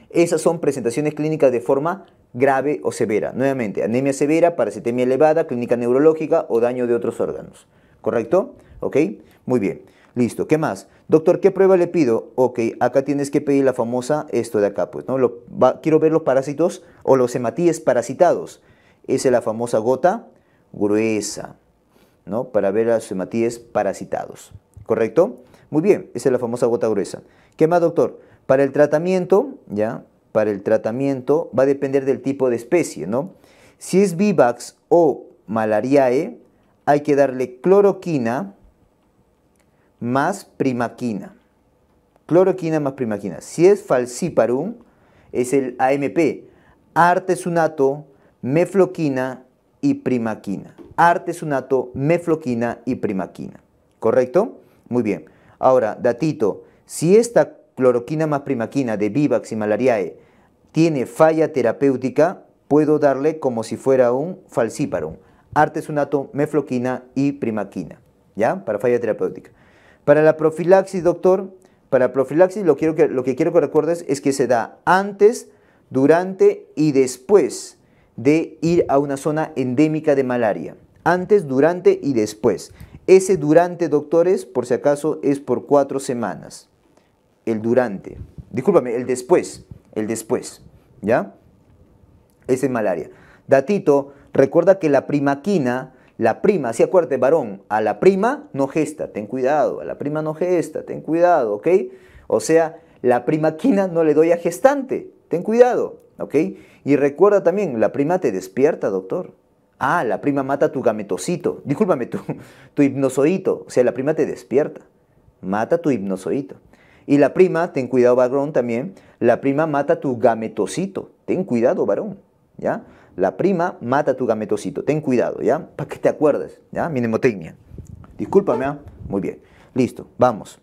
Esas son presentaciones clínicas de forma grave o severa. Nuevamente, anemia severa, parasitemia elevada, clínica neurológica o daño de otros órganos. ¿Correcto? ¿Ok? Muy bien. Listo. ¿Qué más? Doctor, ¿qué prueba le pido? Ok, acá tienes que pedir la famosa, esto de acá, pues, ¿no? Lo, quiero ver los parásitos o los hematíes parasitados. Esa es la famosa gota gruesa, ¿no? Para ver a los hematíes parasitados. ¿Correcto? Muy bien, esa es la famosa gota gruesa. ¿Qué más, doctor? Para el tratamiento, ¿ya? Para el tratamiento va a depender del tipo de especie, ¿no? Si es Vivax o Malariae, hay que darle cloroquina más primaquina. Cloroquina más primaquina. Si es falciparum, es el AMP, artesunato, mefloquina y primaquina. Artesunato, mefloquina y primaquina. ¿Correcto? Muy bien. Ahora, datito, si esta cloroquina más primaquina de Vivax y Malariae tiene falla terapéutica, puedo darle como si fuera un falciparum, artesunato, mefloquina y primaquina, ¿ya? Para falla terapéutica. Para la profilaxis, doctor, para profilaxis lo, quiero que, lo que quiero que recuerdes es que se da antes, durante y después de ir a una zona endémica de malaria, antes, durante y después. Ese durante, doctores, por si acaso, es por cuatro semanas. El durante. Discúlpame, el después. El después. ¿Ya? Ese es malaria. Datito, recuerda que la primaquina, la prima, si acuérdate, varón, a la prima no gesta, ten cuidado, a la prima no gesta, ten cuidado, ¿ok? O sea, la primaquina no le doy a gestante, ten cuidado. ¿ok? Y recuerda también, la prima te despierta, doctor. Ah, la prima mata tu gametocito, discúlpame, tu, tu hipnozoito, o sea, la prima te despierta, mata tu hipnozoito. Y la prima, ten cuidado, varón, también, la prima mata tu gametocito, ten cuidado, varón, ¿ya? La prima mata tu gametocito, ten cuidado, ¿ya? Para que te acuerdes, ¿ya? Mnemotecnia. Discúlpame, ¿ah? Muy bien, listo, vamos.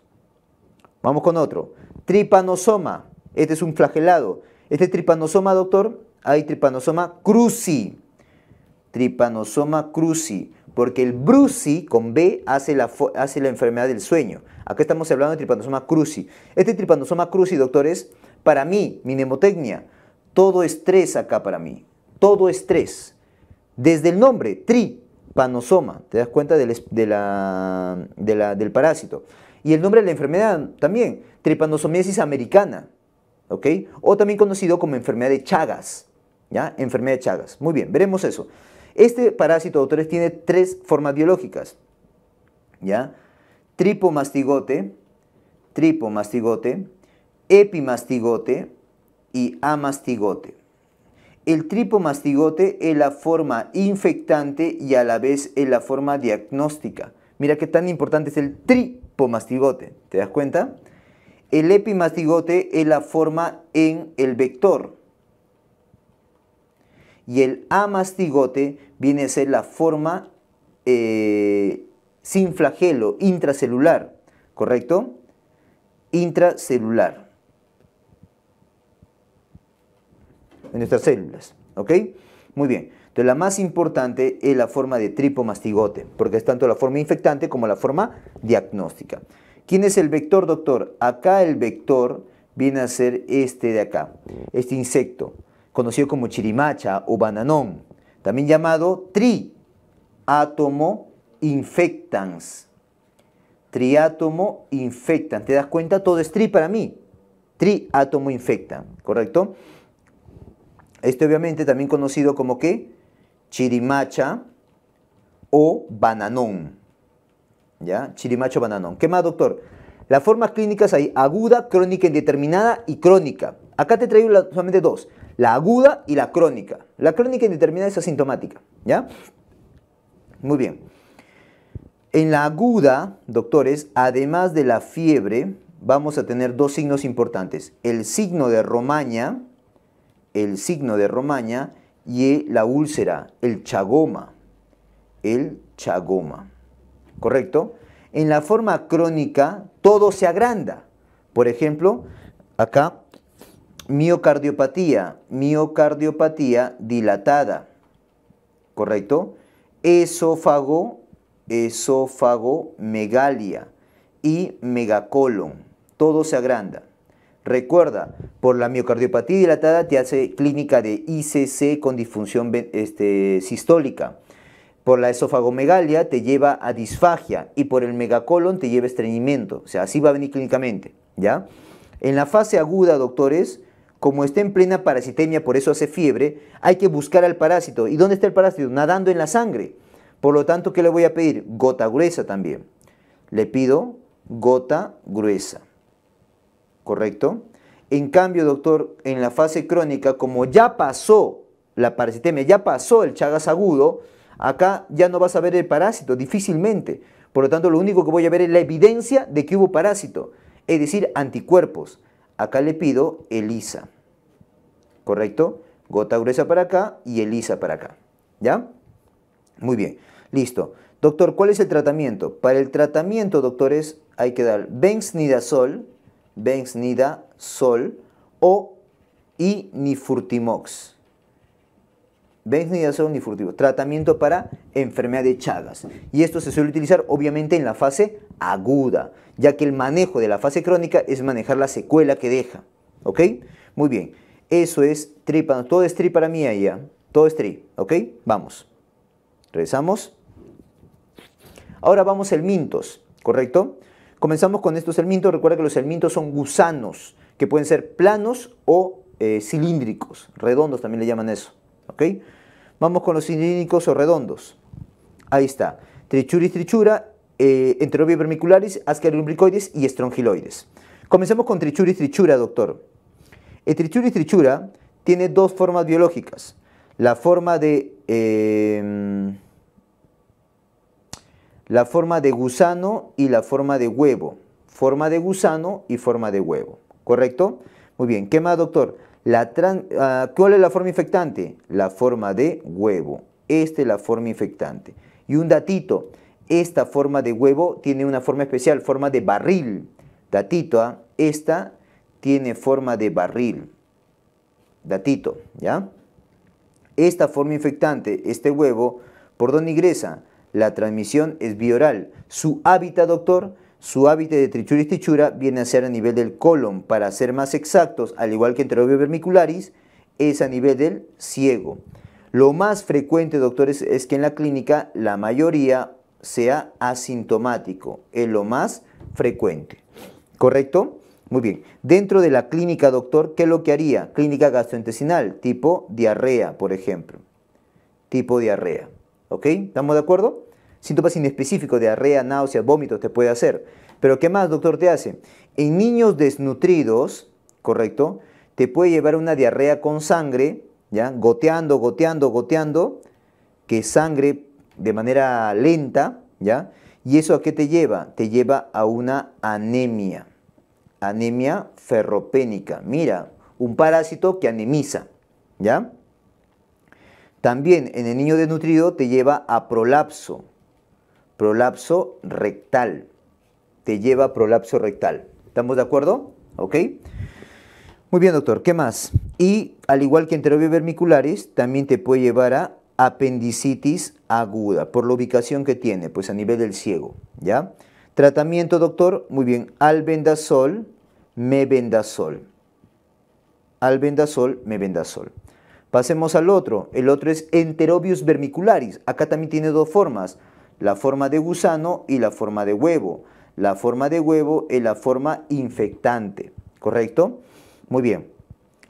Vamos con otro. Tripanosoma, este es un flagelado este tripanosoma, doctor, hay tripanosoma cruci. Tripanosoma cruci. Porque el bruci con B hace la, hace la enfermedad del sueño. Acá estamos hablando de tripanosoma cruci. Este tripanosoma cruzi, doctores, para mí, mi mnemotecnia, todo estrés acá para mí. Todo estrés. Desde el nombre, tripanosoma, te das cuenta del, del parásito. Y el nombre de la enfermedad también, tripanosomiasis americana. ¿ok? O también conocido como enfermedad de Chagas, ¿ya? Enfermedad de Chagas. Muy bien, veremos eso. Este parásito, doctores, tiene tres formas biológicas, ¿ya? Tripomastigote, tripomastigote, epimastigote y amastigote. El tripomastigote es la forma infectante y a la vez es la forma diagnóstica. Mira qué tan importante es el tripomastigote, ¿te das cuenta? El epimastigote es la forma en el vector. Y el amastigote viene a ser la forma eh, sin flagelo, intracelular, ¿correcto? Intracelular. En nuestras células, ¿ok? Muy bien. Entonces la más importante es la forma de tripomastigote, porque es tanto la forma infectante como la forma diagnóstica. ¿Quién es el vector, doctor? Acá el vector viene a ser este de acá, este insecto, conocido como chirimacha o bananón, también llamado triátomo infectans. Triátomo infectan. ¿Te das cuenta? Todo es tri para mí. Triátomo infectan, ¿correcto? Este obviamente también conocido como qué? Chirimacha o bananón. ¿ya? Chirimacho bananón. ¿Qué más, doctor? Las formas clínicas hay aguda, crónica indeterminada y crónica. Acá te traigo solamente dos, la aguda y la crónica. La crónica indeterminada es asintomática, ¿ya? Muy bien. En la aguda, doctores, además de la fiebre, vamos a tener dos signos importantes. El signo de Romaña, el signo de Romaña y la úlcera, el chagoma, el chagoma. ¿correcto? En la forma crónica todo se agranda. Por ejemplo, acá, miocardiopatía, miocardiopatía dilatada, ¿correcto? Esófago, esófago, megalia y megacolon. Todo se agranda. Recuerda, por la miocardiopatía dilatada te hace clínica de ICC con disfunción este, sistólica. Por la esofagomegalia te lleva a disfagia y por el megacolon te lleva estreñimiento. O sea, así va a venir clínicamente, ¿ya? En la fase aguda, doctores, como está en plena parasitemia, por eso hace fiebre, hay que buscar al parásito. ¿Y dónde está el parásito? Nadando en la sangre. Por lo tanto, ¿qué le voy a pedir? Gota gruesa también. Le pido gota gruesa. ¿Correcto? En cambio, doctor, en la fase crónica, como ya pasó la parasitemia, ya pasó el Chagas agudo, Acá ya no vas a ver el parásito, difícilmente. Por lo tanto, lo único que voy a ver es la evidencia de que hubo parásito, es decir, anticuerpos. Acá le pido ELISA, ¿correcto? Gota gruesa para acá y ELISA para acá, ¿ya? Muy bien, listo. Doctor, ¿cuál es el tratamiento? Para el tratamiento, doctores, hay que dar benznidazol, benznidazol o inifurtimox. Veis son difurtivo. Tratamiento para enfermedad de Chagas. Y esto se suele utilizar obviamente en la fase aguda, ya que el manejo de la fase crónica es manejar la secuela que deja. ¿Ok? Muy bien. Eso es tripano. todo es tri para mí ya ¿ah? Todo es tri. ¿Ok? Vamos. Regresamos. Ahora vamos al mintos, ¿correcto? Comenzamos con estos elmintos. Recuerda que los elmintos son gusanos, que pueden ser planos o eh, cilíndricos. Redondos también le llaman eso. ¿Ok? Vamos con los cilíndricos o redondos. Ahí está. Trichuris trichura, eh, enterovia vermicularis, lumbricoides y estrongiloides. Comencemos con trichuris trichura, doctor. El trichuris trichura tiene dos formas biológicas. La forma de... Em, la forma de gusano y la forma de huevo. Forma de gusano y forma de huevo. ¿Correcto? Muy bien. ¿Qué más, doctor? Ah, ¿Cuál es la forma infectante? La forma de huevo. Esta es la forma infectante. Y un datito, esta forma de huevo tiene una forma especial, forma de barril. Datito, ah, esta tiene forma de barril. Datito, ¿ya? Esta forma infectante, este huevo, ¿por dónde ingresa? La transmisión es bioral. Su hábitat, doctor, su hábitat de y trichura viene a ser a nivel del colon, para ser más exactos, al igual que Enterovio vermicularis, es a nivel del ciego. Lo más frecuente, doctores, es que en la clínica la mayoría sea asintomático, es lo más frecuente. ¿Correcto? Muy bien. Dentro de la clínica, doctor, ¿qué es lo que haría? Clínica gastrointestinal, tipo diarrea, por ejemplo. Tipo diarrea. ¿Ok? ¿Estamos de acuerdo? Síntomas inespecíficos, diarrea, náuseas, vómitos te puede hacer. Pero ¿qué más, doctor, te hace? En niños desnutridos, ¿correcto? Te puede llevar una diarrea con sangre, ¿ya? Goteando, goteando, goteando, que sangre de manera lenta, ¿ya? ¿Y eso a qué te lleva? Te lleva a una anemia, anemia ferropénica. Mira, un parásito que anemiza, ¿ya? También en el niño desnutrido te lleva a prolapso, prolapso rectal. Te lleva a prolapso rectal. ¿Estamos de acuerdo? ¿Ok? Muy bien, doctor. ¿Qué más? Y al igual que Enterobius vermicularis, también te puede llevar a apendicitis aguda, por la ubicación que tiene, pues a nivel del ciego, ¿ya? Tratamiento, doctor, muy bien, albendazol, mebendazol. Albendazol, mebendazol. Pasemos al otro, el otro es enterobius vermicularis, acá también tiene dos formas, la forma de gusano y la forma de huevo. La forma de huevo es la forma infectante, ¿correcto? Muy bien.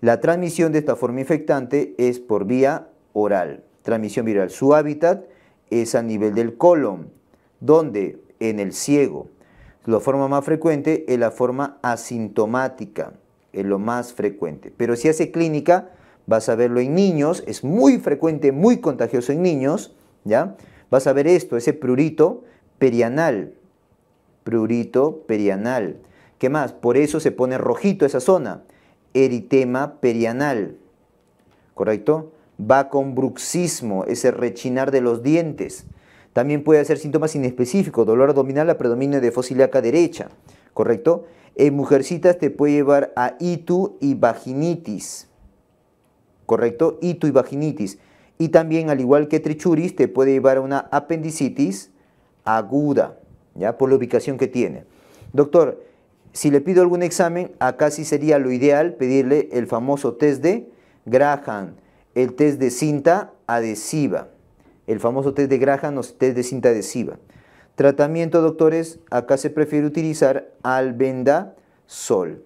La transmisión de esta forma infectante es por vía oral, transmisión viral. Su hábitat es a nivel del colon, donde en el ciego. La forma más frecuente es la forma asintomática, es lo más frecuente. Pero si hace clínica, vas a verlo en niños, es muy frecuente, muy contagioso en niños, ¿ya? Vas a ver esto, ese prurito perianal. Prurito perianal. ¿Qué más? Por eso se pone rojito esa zona. Eritema perianal. ¿Correcto? Va con bruxismo, ese rechinar de los dientes. También puede hacer síntomas inespecíficos, dolor abdominal a predominio de fosilaca derecha, ¿correcto? En mujercitas te puede llevar a itu y vaginitis, ¿correcto? Itu y vaginitis y también al igual que trichuris te puede llevar a una apendicitis aguda, ya por la ubicación que tiene. Doctor, si le pido algún examen, acá sí sería lo ideal pedirle el famoso test de Graham, el test de cinta adhesiva, el famoso test de Graham o test de cinta adhesiva. Tratamiento, doctores, acá se prefiere utilizar albendazol.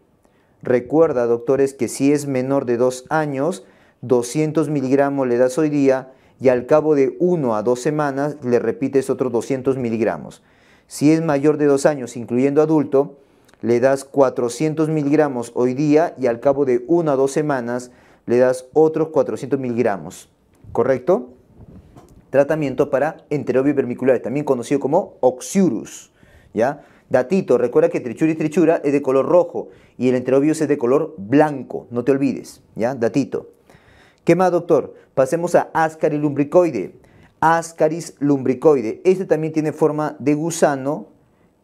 Recuerda, doctores, que si es menor de dos años, 200 miligramos le das hoy día y al cabo de 1 a 2 semanas le repites otros 200 miligramos. Si es mayor de 2 años, incluyendo adulto, le das 400 miligramos hoy día y al cabo de 1 a 2 semanas le das otros 400 miligramos. ¿Correcto? Tratamiento para enterobios vermiculares, también conocido como oxurus. ¿Ya? Datito, recuerda que trichura y trichura es de color rojo y el enterobios es de color blanco, no te olvides. ¿Ya? Datito. ¿Qué más, doctor? Pasemos a Ascaris lumbricoide. Ascaris lumbricoide. Este también tiene forma de gusano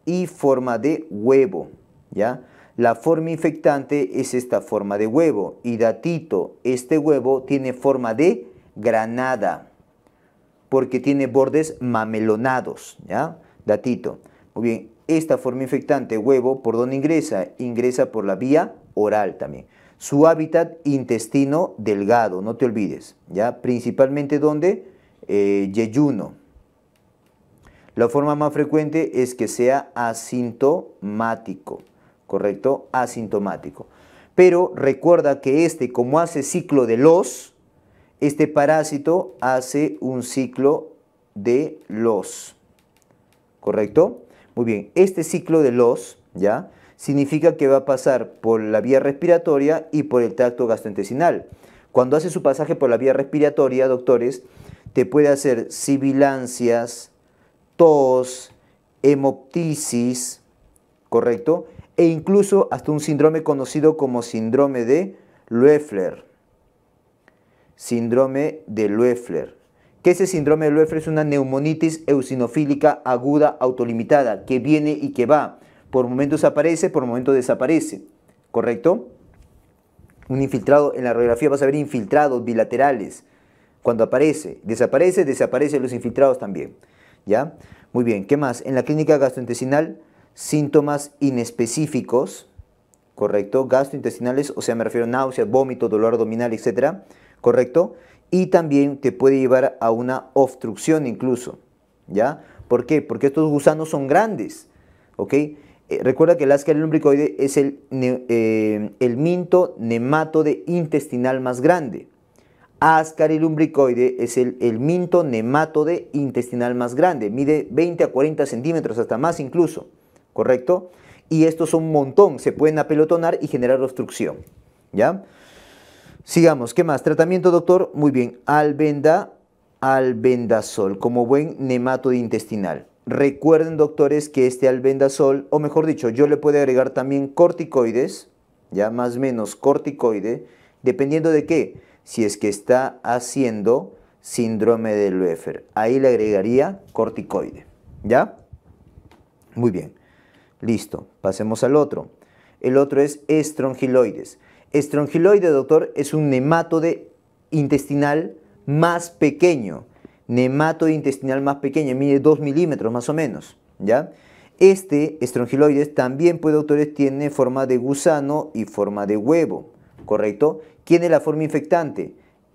y forma de huevo, ¿ya? La forma infectante es esta forma de huevo. Y datito, este huevo tiene forma de granada, porque tiene bordes mamelonados, ¿ya? Datito. Muy bien, esta forma infectante, huevo, ¿por dónde ingresa? Ingresa por la vía oral también. Su hábitat intestino delgado, no te olvides, ¿ya? Principalmente donde eh, yeyuno. La forma más frecuente es que sea asintomático, ¿correcto? Asintomático. Pero recuerda que este, como hace ciclo de los, este parásito hace un ciclo de los, ¿correcto? Muy bien, este ciclo de los, ¿ya? significa que va a pasar por la vía respiratoria y por el tracto gastrointestinal. Cuando hace su pasaje por la vía respiratoria, doctores, te puede hacer sibilancias, tos, hemoptisis, ¿correcto? E incluso hasta un síndrome conocido como síndrome de Loeffler. Síndrome de Loeffler. Que ese síndrome de Loeffler es una neumonitis eusinofílica aguda autolimitada que viene y que va por momentos aparece, por momentos desaparece, ¿correcto? Un infiltrado, en la radiografía vas a ver infiltrados bilaterales. Cuando aparece, desaparece, desaparecen los infiltrados también. ¿Ya? Muy bien, ¿qué más? En la clínica gastrointestinal, síntomas inespecíficos, ¿correcto? Gastrointestinales, o sea, me refiero a náuseas, vómito, dolor abdominal, etcétera, ¿correcto? Y también te puede llevar a una obstrucción incluso, ¿ya? ¿Por qué? Porque estos gusanos son grandes, ¿ok? Eh, recuerda que el ascaris es el, eh, minto nematode intestinal más grande. Ascaris es el, el minto nematode intestinal más grande. Mide 20 a 40 centímetros, hasta más incluso. ¿Correcto? Y estos son un montón. Se pueden apelotonar y generar obstrucción. ¿Ya? Sigamos. ¿Qué más? Tratamiento, doctor. Muy bien. Albenda, albendazol como buen nematode intestinal. Recuerden, doctores, que este albendazol, o mejor dicho, yo le puedo agregar también corticoides, ya más o menos corticoide, dependiendo de qué, si es que está haciendo síndrome de Loeffer. Ahí le agregaría corticoide, ¿ya? Muy bien, listo, pasemos al otro. El otro es estrongiloides. Estrongiloide, doctor, es un nematode intestinal más pequeño Nemato intestinal más pequeño, mide 2 milímetros más o menos, ¿ya? Este estrongiloides también puede, doctores, tiene forma de gusano y forma de huevo, ¿correcto? ¿Quién es la forma infectante?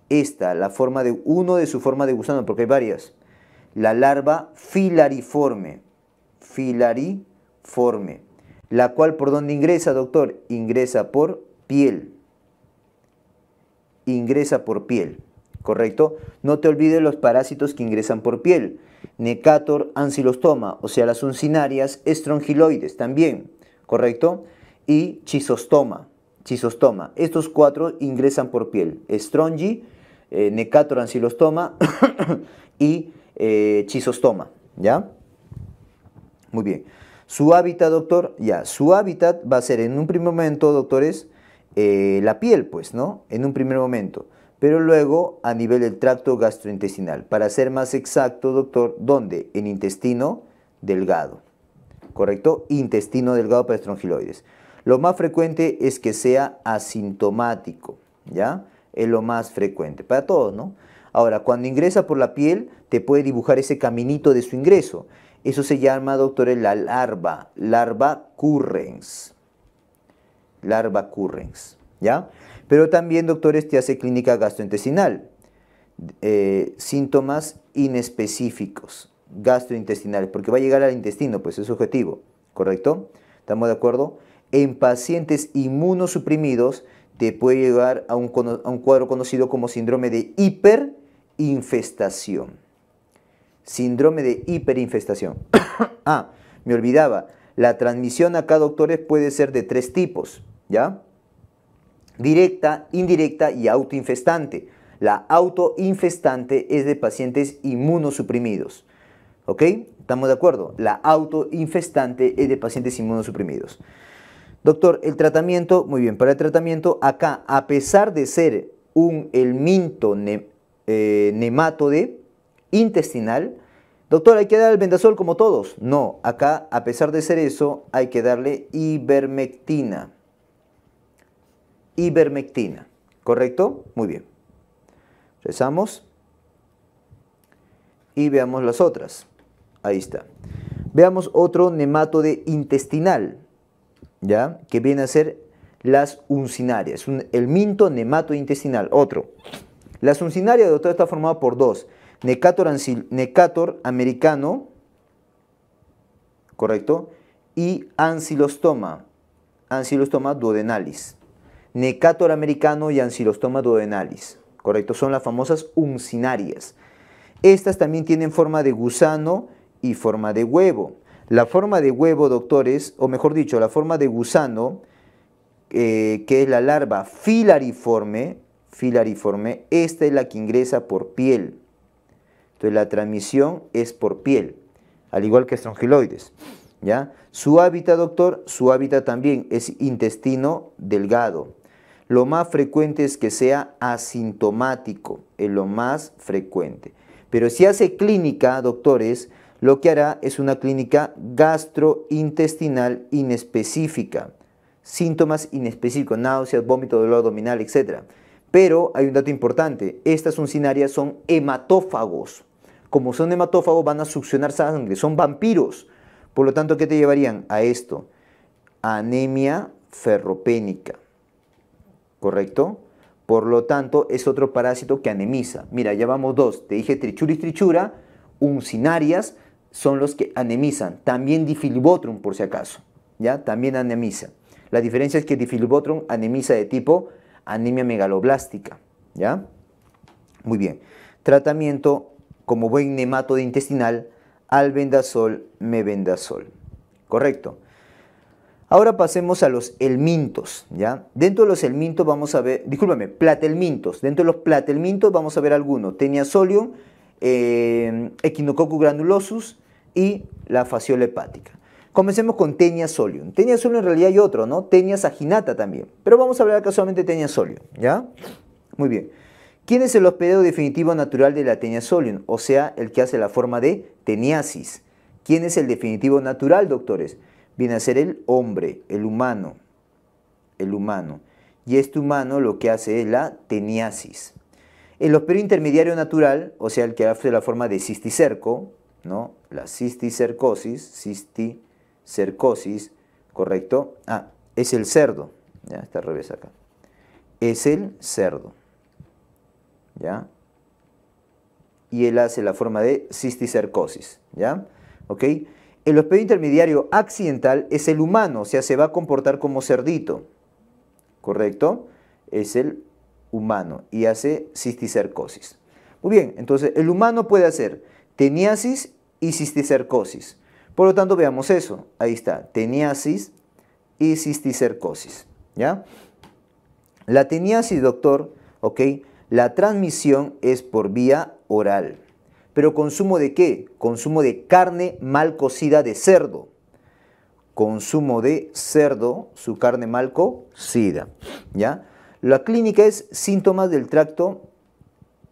Esta, la forma de uno de su forma de gusano, porque hay varias. La larva filariforme, filariforme, la cual por dónde ingresa, doctor? Ingresa por piel, ingresa por piel. ¿correcto? No te olvides los parásitos que ingresan por piel, necator, ancilostoma, o sea, las uncinarias, estrongiloides también, ¿correcto? Y chisostoma, chisostoma. Estos cuatro ingresan por piel, estrongi, eh, necator, ancilostoma <coughs> y eh, chisostoma, ¿ya? Muy bien. Su hábitat, doctor, ya, su hábitat va a ser en un primer momento, doctores, eh, la piel, pues, ¿no? En un primer momento pero luego a nivel del tracto gastrointestinal. Para ser más exacto, doctor, ¿dónde? En intestino delgado. ¿Correcto? Intestino delgado para estrongiloides. Lo más frecuente es que sea asintomático, ¿ya? Es lo más frecuente para todos, ¿no? Ahora, cuando ingresa por la piel, te puede dibujar ese caminito de su ingreso. Eso se llama, doctor, la larva, larva currens. Larva currens, ¿ya? Pero también, doctores, te hace clínica gastrointestinal. Eh, síntomas inespecíficos gastrointestinales, porque va a llegar al intestino, pues es objetivo, ¿correcto? ¿Estamos de acuerdo? En pacientes inmunosuprimidos te puede llegar a un, a un cuadro conocido como síndrome de hiperinfestación. Síndrome de hiperinfestación. <coughs> ah, me olvidaba, la transmisión acá, doctores, puede ser de tres tipos, ¿ya? directa, indirecta y autoinfestante. La autoinfestante es de pacientes inmunosuprimidos. ¿Ok? ¿Estamos de acuerdo? La autoinfestante es de pacientes inmunosuprimidos. Doctor, el tratamiento, muy bien, para el tratamiento, acá, a pesar de ser un elminto nematode eh, intestinal, doctor, ¿hay que dar el bendazol como todos? No, acá, a pesar de ser eso, hay que darle ivermectina ivermectina. ¿Correcto? Muy bien. Rezamos y veamos las otras. Ahí está. Veamos otro nematode intestinal, ¿ya? Que viene a ser las uncinarias. el minto nemato intestinal, otro. Las uncinarias, doctor, está formada por dos. Necator, necator americano, ¿correcto? Y ancilostoma, ancilostoma duodenalis necator americano y ancilostoma duodenalis. ¿Correcto? Son las famosas uncinarias. Estas también tienen forma de gusano y forma de huevo. La forma de huevo, doctores, o mejor dicho, la forma de gusano, eh, que es la larva filariforme, filariforme, esta es la que ingresa por piel. Entonces la transmisión es por piel, al igual que estrongiloides. ¿ya? Su hábitat, doctor, su hábitat también es intestino delgado. Lo más frecuente es que sea asintomático, es lo más frecuente. Pero si hace clínica, doctores, lo que hará es una clínica gastrointestinal inespecífica. Síntomas inespecíficos, náuseas, vómito, dolor abdominal, etc. Pero hay un dato importante, estas uncinarias son hematófagos. Como son hematófagos van a succionar sangre, son vampiros. Por lo tanto, ¿qué te llevarían a esto? Anemia ferropénica. ¿correcto? Por lo tanto, es otro parásito que anemiza. Mira, ya vamos dos. Te dije trichuris trichura, uncinarias son los que anemizan. También difilibotrum, por si acaso. ¿Ya? También anemiza. La diferencia es que difilibotrum anemiza de tipo anemia megaloblástica. ¿Ya? Muy bien. Tratamiento como buen nemato de intestinal, albendazol, mebendazol. Correcto. Ahora pasemos a los elmintos, ¿ya? Dentro de los elmintos vamos a ver, discúlpame, platelmintos. Dentro de los platelmintos vamos a ver algunos. Teniasolium, eh, Echinococcus granulosus y la fasciola hepática. Comencemos con Teniasolium. Teniasolium en realidad hay otro, ¿no? Tenia saginata también. Pero vamos a hablar casualmente de Teniasolium, ¿ya? Muy bien. ¿Quién es el hospedero definitivo natural de la Teniasolium? O sea, el que hace la forma de teniasis. ¿Quién es el definitivo natural, doctores? viene a ser el hombre, el humano, el humano. Y este humano lo que hace es la teniasis. El hospedero intermediario natural, o sea, el que hace la forma de cisticerco, ¿no? La cisticercosis, cisticercosis, ¿correcto? Ah, es el cerdo. Ya, está al revés acá. Es el cerdo. ¿Ya? Y él hace la forma de cisticercosis, ¿ya? ¿Ok? El hospital intermediario accidental es el humano, o sea, se va a comportar como cerdito, ¿correcto? Es el humano y hace cisticercosis. Muy bien, entonces el humano puede hacer teniasis y cisticercosis. Por lo tanto, veamos eso. Ahí está, teniasis y cisticercosis. ¿Ya? La teniasis, doctor, ¿ok? La transmisión es por vía oral. Pero consumo de qué? Consumo de carne mal cocida de cerdo. Consumo de cerdo, su carne mal cocida. ¿Ya? La clínica es síntomas del tracto,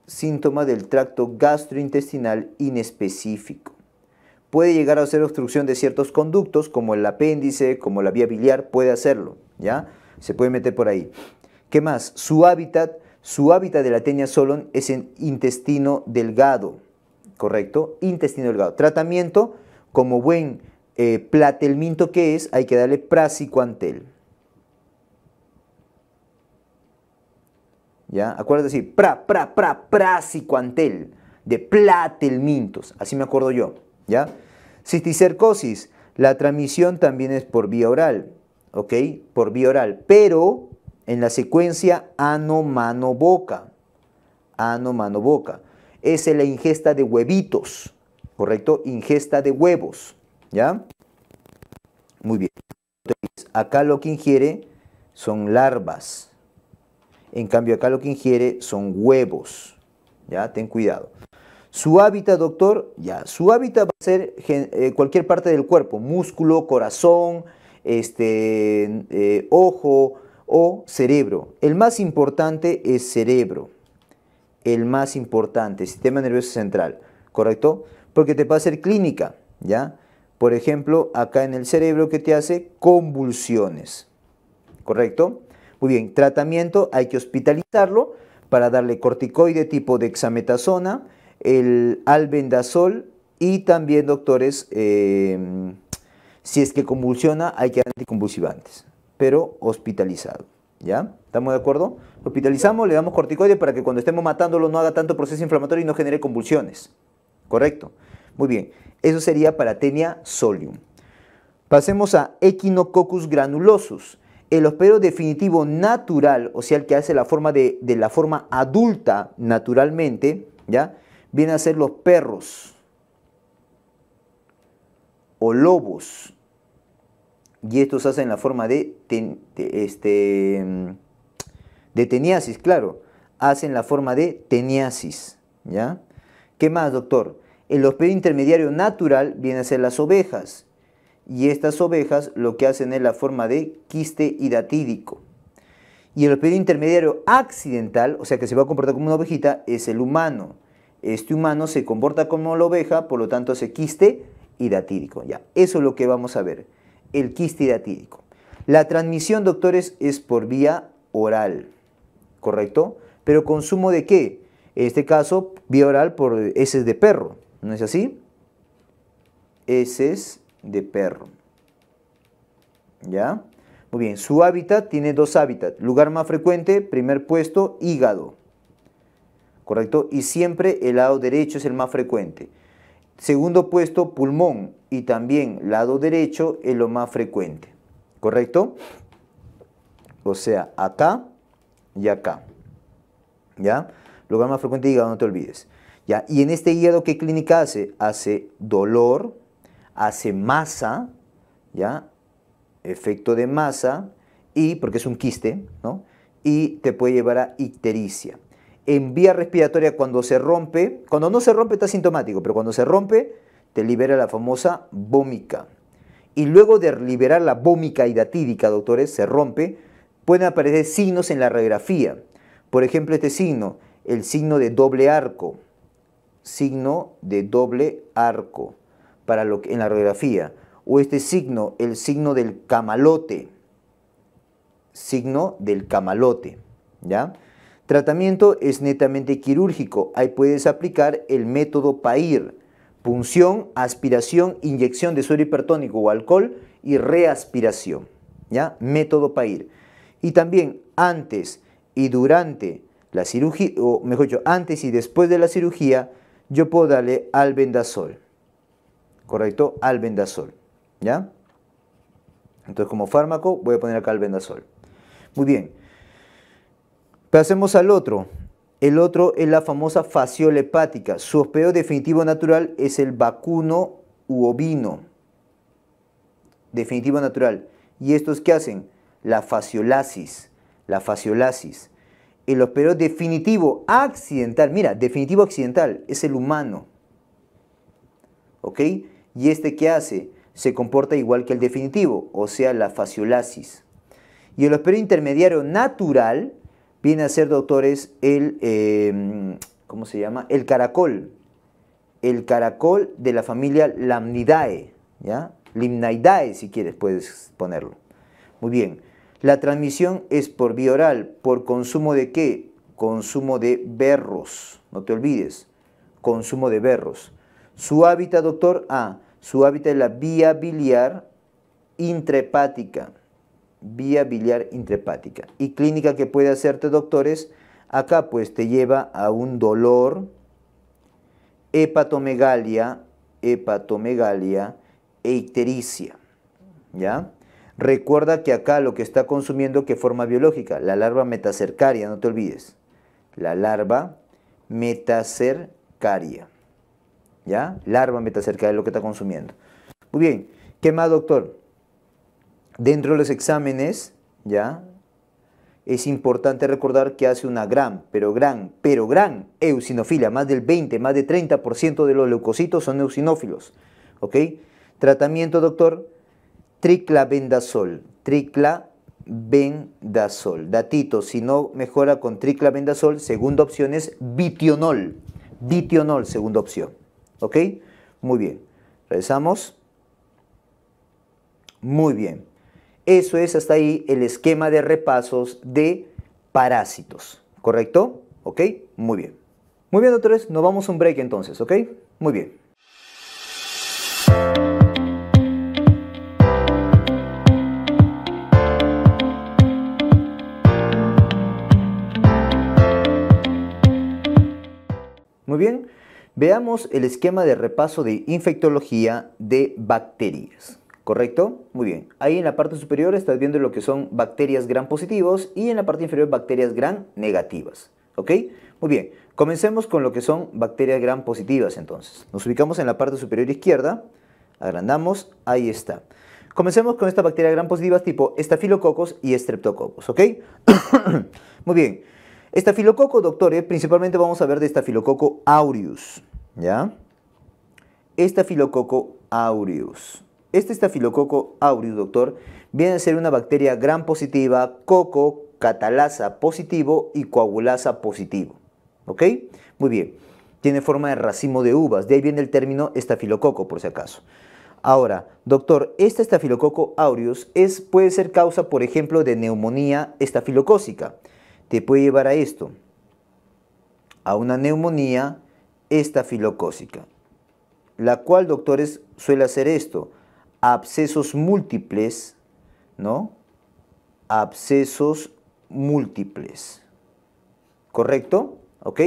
síntoma del tracto gastrointestinal inespecífico. Puede llegar a ser obstrucción de ciertos conductos, como el apéndice, como la vía biliar, puede hacerlo, ¿ya? Se puede meter por ahí. ¿Qué más? Su hábitat, su hábitat de la teña solon es el intestino delgado. ¿correcto? Intestino delgado. Tratamiento, como buen eh, platelminto que es, hay que darle praziquantel. ¿Ya? Acuérdate de pra, pra, pra, praziquantel, de platelmintos, así me acuerdo yo, ¿ya? Cisticercosis, la transmisión también es por vía oral, ¿ok? Por vía oral, pero en la secuencia ano, mano, boca, ano, mano, boca es la ingesta de huevitos, ¿correcto? Ingesta de huevos, ¿ya? Muy bien. acá lo que ingiere son larvas. En cambio, acá lo que ingiere son huevos, ¿ya? Ten cuidado. Su hábitat, doctor, ya, su hábitat va a ser eh, cualquier parte del cuerpo, músculo, corazón, este, eh, ojo o cerebro. El más importante es cerebro el más importante, sistema nervioso central, ¿correcto? Porque te va a hacer clínica, ¿ya? Por ejemplo, acá en el cerebro que te hace convulsiones, ¿correcto? Muy bien, tratamiento hay que hospitalizarlo para darle corticoide tipo de hexametazona, el albendazol y también, doctores, em, si es que convulsiona hay que anticonvulsivantes, pero hospitalizado, ¿ya? ¿Estamos de acuerdo? hospitalizamos, le damos corticoides para que cuando estemos matándolo no haga tanto proceso inflamatorio y no genere convulsiones. ¿Correcto? Muy bien. Eso sería para Tenia solium. Pasemos a echinococcus granulosus. El hospedero definitivo natural, o sea, el que hace la forma de, la forma adulta naturalmente, ¿ya? Viene a ser los perros o lobos. Y estos hacen la forma de este, de teniasis, claro, hacen la forma de teniasis, ¿ya? ¿Qué más, doctor? El hospedero intermediario natural viene a ser las ovejas, y estas ovejas lo que hacen es la forma de quiste hidatídico. Y el hospedero intermediario accidental, o sea que se va a comportar como una ovejita, es el humano. Este humano se comporta como la oveja, por lo tanto hace quiste hidatídico. Ya, eso es lo que vamos a ver, el quiste hidatídico. La transmisión, doctores, es por vía oral. ¿correcto? Pero consumo de qué? En este caso, vía oral por es de perro, ¿no es así? es de perro. ¿Ya? Muy bien, su hábitat tiene dos hábitats. Lugar más frecuente, primer puesto, hígado. ¿Correcto? Y siempre el lado derecho es el más frecuente. Segundo puesto, pulmón. Y también lado derecho es lo más frecuente. ¿Correcto? O sea, acá y acá. ¿Ya? Lugar más frecuente hígado, no te olvides. ¿Ya? Y en este hígado, ¿qué clínica hace? Hace dolor, hace masa, ¿ya? Efecto de masa, y, porque es un quiste, ¿no? Y te puede llevar a ictericia. En vía respiratoria, cuando se rompe, cuando no se rompe está sintomático, pero cuando se rompe, te libera la famosa bómica. Y luego de liberar la bómica hidatídica, doctores, se rompe, Pueden aparecer signos en la radiografía. Por ejemplo, este signo, el signo de doble arco. Signo de doble arco para lo que, en la radiografía. O este signo, el signo del camalote. Signo del camalote. ¿Ya? Tratamiento es netamente quirúrgico. Ahí puedes aplicar el método PAIR. Punción, aspiración, inyección de suero hipertónico o alcohol y reaspiración. ¿Ya? Método PAIR y también antes y durante la cirugía, o mejor dicho, antes y después de la cirugía, yo puedo darle albendazol. ¿Correcto? Albendazol. ¿Ya? Entonces, como fármaco, voy a poner acá albendazol. Muy bien. Pasemos al otro. El otro es la famosa fasciolepática Su hospedo definitivo natural es el vacuno u ovino. Definitivo natural. ¿Y estos qué hacen? la fasciolasis, la fasciolasis. El opero definitivo accidental, mira, definitivo accidental es el humano. ¿Ok? ¿Y este qué hace? Se comporta igual que el definitivo, o sea, la fasciolasis. Y el opero intermediario natural viene a ser, doctores, el, em, ¿cómo se llama? El caracol. El caracol de la familia Lamnidae, ¿ya? Limnaidae, si quieres, puedes ponerlo. Muy bien. La transmisión es por vía oral, por consumo de qué? Consumo de berros, no te olvides, consumo de berros. Su hábitat, doctor, A, ah, su hábitat es la vía biliar intrahepática, vía biliar intrahepática. Y clínica que puede hacerte, doctores, acá pues te lleva a un dolor, hepatomegalia, hepatomegalia e ictericia, ¿ya? Recuerda que acá lo que está consumiendo, ¿qué forma biológica? La larva metacercaria, no te olvides. La larva metacercaria. ¿Ya? Larva metacercaria es lo que está consumiendo. Muy bien. ¿Qué más, doctor? Dentro de los exámenes, ¿ya? Es importante recordar que hace una gran, pero gran, pero gran eusinofilia. Más del 20, más del 30% de los leucocitos son eusinófilos. ¿Ok? Tratamiento, doctor triclavendazol, triclavendazol. Datito, si no mejora con Triclabendazol, segunda opción es bitionol, bitionol, segunda opción. ¿Ok? Muy bien. Regresamos. Muy bien. Eso es hasta ahí el esquema de repasos de parásitos. ¿Correcto? ¿Ok? Muy bien. Muy bien, doctores. Nos vamos a un break entonces, ¿ok? Muy bien. Muy bien, veamos el esquema de repaso de infectología de bacterias. ¿Correcto? Muy bien. Ahí en la parte superior estás viendo lo que son bacterias gran positivos y en la parte inferior bacterias gran negativas. ¿Ok? Muy bien. Comencemos con lo que son bacterias gran positivas entonces. Nos ubicamos en la parte superior izquierda, agrandamos, ahí está. Comencemos con esta bacteria gran positivas tipo estafilococos y estreptococos, ¿ok? <coughs> Muy bien. Estafilococo, doctores, eh, principalmente vamos a ver de Estafilococo aureus, ¿ya? Estafilococo aureus. Este estafilococo aureus, doctor, viene a ser una bacteria gran positiva, coco, catalasa positivo y coagulasa positivo. ¿Ok? Muy bien. Tiene forma de racimo de uvas, de ahí viene el término estafilococo, por si acaso. Ahora, doctor, este estafilococo aureus es, puede ser causa, por ejemplo, de neumonía estafilocócica te puede llevar a esto, a una neumonía estafilocócica, la cual, doctores, suele hacer esto, abscesos múltiples, ¿no? Abscesos múltiples, ¿correcto? ¿Ok?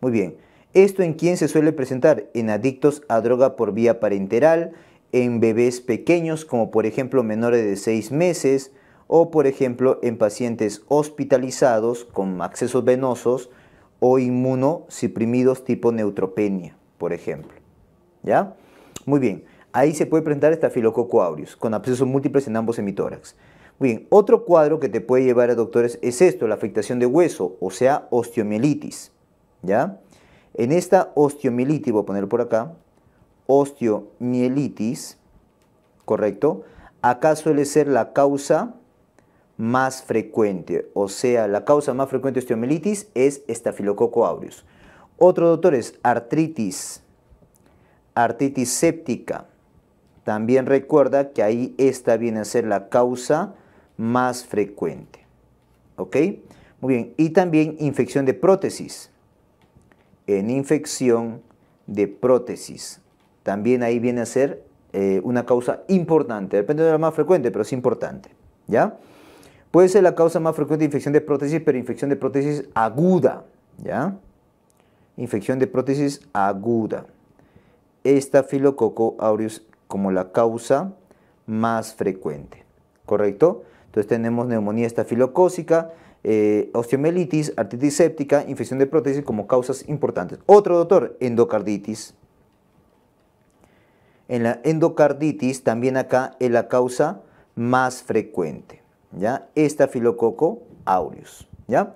Muy bien. ¿Esto en quién se suele presentar? En adictos a droga por vía parenteral, en bebés pequeños, como por ejemplo menores de 6 meses, o por ejemplo en pacientes hospitalizados con accesos venosos o inmunosuprimidos tipo neutropenia, por ejemplo. ¿Ya? Muy bien, ahí se puede presentar estafilococo aureus con abscesos múltiples en ambos hemitórax. Muy bien, otro cuadro que te puede llevar a doctores es esto, la afectación de hueso, o sea, osteomielitis. ¿Ya? En esta osteomielitis, voy a poner por acá, osteomielitis, ¿correcto? Acá suele ser la causa más frecuente, o sea, la causa más frecuente de osteomelitis es estafilococo aureus. Otro, es artritis, artritis séptica. También recuerda que ahí esta viene a ser la causa más frecuente. ¿Ok? Muy bien. Y también infección de prótesis. En infección de prótesis. También ahí viene a ser eh, una causa importante. Depende de la más frecuente, pero es importante. ¿Ya? Puede ser la causa más frecuente de infección de prótesis, pero infección de prótesis aguda, ¿ya? Infección de prótesis aguda. Estafilococo aureus como la causa más frecuente, ¿correcto? Entonces tenemos neumonía estafilocócica, eh, osteomelitis, artritis séptica, infección de prótesis como causas importantes. Otro doctor, endocarditis. En la endocarditis también acá es la causa más frecuente. ¿ya? Estafilococo aureus, ¿ya?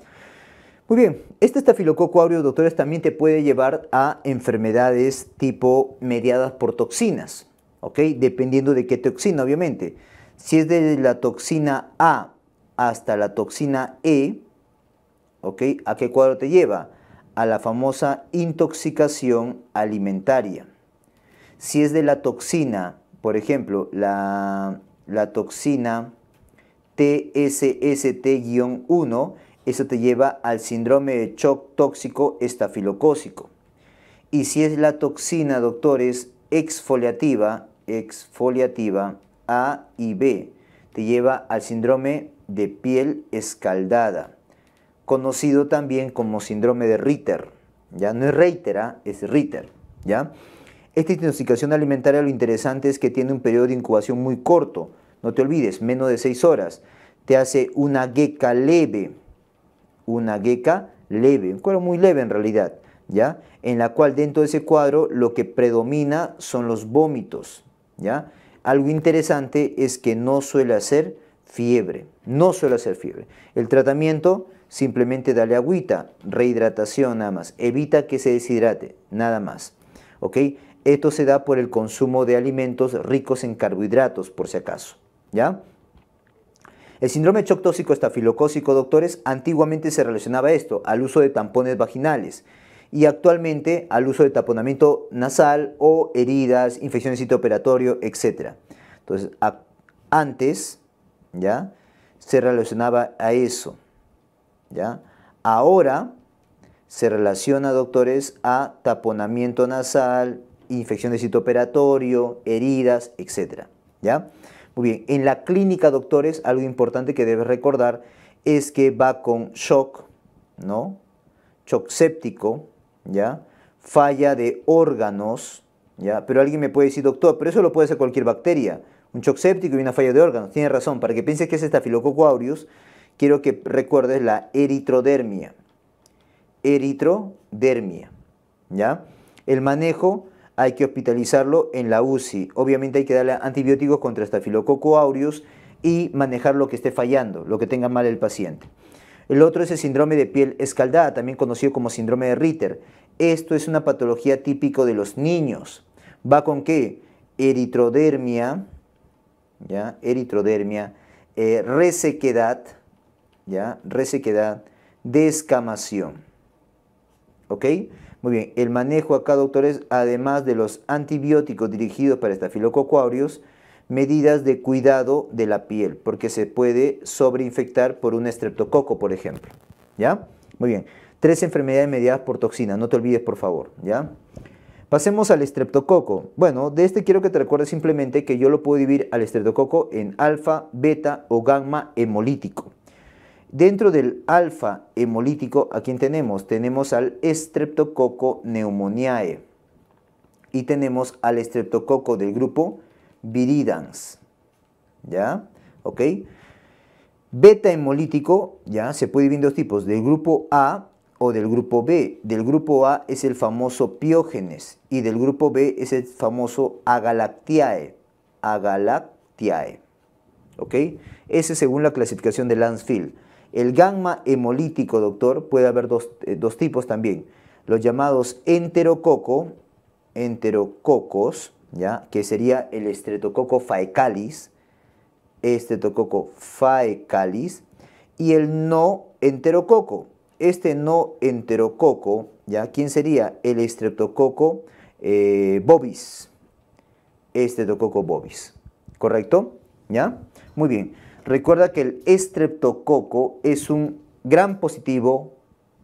Muy bien, este estafilococo aureus, doctores, también te puede llevar a enfermedades tipo mediadas por toxinas, ¿ok? Dependiendo de qué toxina, obviamente. Si es de la toxina A hasta la toxina E, ¿ok? ¿A qué cuadro te lleva? A la famosa intoxicación alimentaria. Si es de la toxina, por ejemplo, la toxina TSST-1, eso te lleva al síndrome de shock tóxico estafilocócico. Y si es la toxina, doctores, exfoliativa, exfoliativa A y B, te lleva al síndrome de piel escaldada, conocido también como síndrome de Ritter. Ya no es Reitera, ¿ah? es Ritter, ¿ya? Esta intoxicación alimentaria lo interesante es que tiene un periodo de incubación muy corto, no te olvides, menos de 6 horas. Te hace una geca leve, una geca leve, un cuadro muy leve en realidad, ¿ya? En la cual dentro de ese cuadro lo que predomina son los vómitos, ¿ya? Algo interesante es que no suele hacer fiebre, no suele hacer fiebre. El tratamiento, simplemente dale agüita, rehidratación nada más, evita que se deshidrate, nada más, ¿ok? Esto se da por el consumo de alimentos ricos en carbohidratos, por si acaso. ¿ya? El síndrome de shock tóxico estafilocócico, doctores, antiguamente se relacionaba esto, al uso de tampones vaginales y actualmente al uso de taponamiento nasal o heridas, infecciones operatorio, etc. Entonces, antes, ¿ya? Se relacionaba a eso, ¿ya? Ahora se relaciona, doctores, a taponamiento nasal, infección de operatorio, heridas, etc. ¿Ya? Muy bien, en la clínica, doctores, algo importante que debes recordar es que va con shock, ¿no? Shock séptico, ¿ya? Falla de órganos, ¿ya? Pero alguien me puede decir, doctor, pero eso lo puede hacer cualquier bacteria. Un shock séptico y una falla de órganos. Tienes razón, para que pienses que es estafilococo aureus, quiero que recuerdes la eritrodermia. Eritrodermia, ¿ya? El manejo hay que hospitalizarlo en la UCI. Obviamente hay que darle antibióticos contra estafilococo aureus y manejar lo que esté fallando, lo que tenga mal el paciente. El otro es el síndrome de piel escaldada, también conocido como síndrome de Ritter. Esto es una patología típico de los niños. ¿Va con qué? Eritrodermia, ¿ya? Eritrodermia, eh, resequedad, ¿ya? Resequedad, descamación. ¿Ok? Muy bien, el manejo acá, doctores, además de los antibióticos dirigidos para estafilococo medidas de cuidado de la piel, porque se puede sobreinfectar por un estreptococo, por ejemplo. ¿Ya? Muy bien. Tres enfermedades mediadas por toxina, no te olvides, por favor. ¿Ya? Pasemos al estreptococo. Bueno, de este quiero que te recuerdes simplemente que yo lo puedo dividir al estreptococo en alfa, beta o gamma hemolítico. Dentro del alfa hemolítico, ¿a quién tenemos? Tenemos al Streptococo pneumoniae y tenemos al Streptococo del grupo viridans. ¿Ya? ¿Ok? Beta hemolítico, ¿ya? Se puede dividir en dos tipos, del grupo A o del grupo B. Del grupo A es el famoso piógenes y del grupo B es el famoso agalactiae. Agalactiae. ¿Ok? Ese según la clasificación de Lansfield. El gamma hemolítico, doctor, puede haber eh, dos, tipos también. Los llamados enterococo, enterococos, ¿ya? que sería el estreptococo faecalis, estreptococo faecalis, y el no enterococo. Este no enterococo, ¿ya? ¿quién sería? El estreptococo eh, bobis, estreptococo bobis, ¿correcto? ¿Ya? Muy bien. Recuerda que el estreptococo es un gran positivo,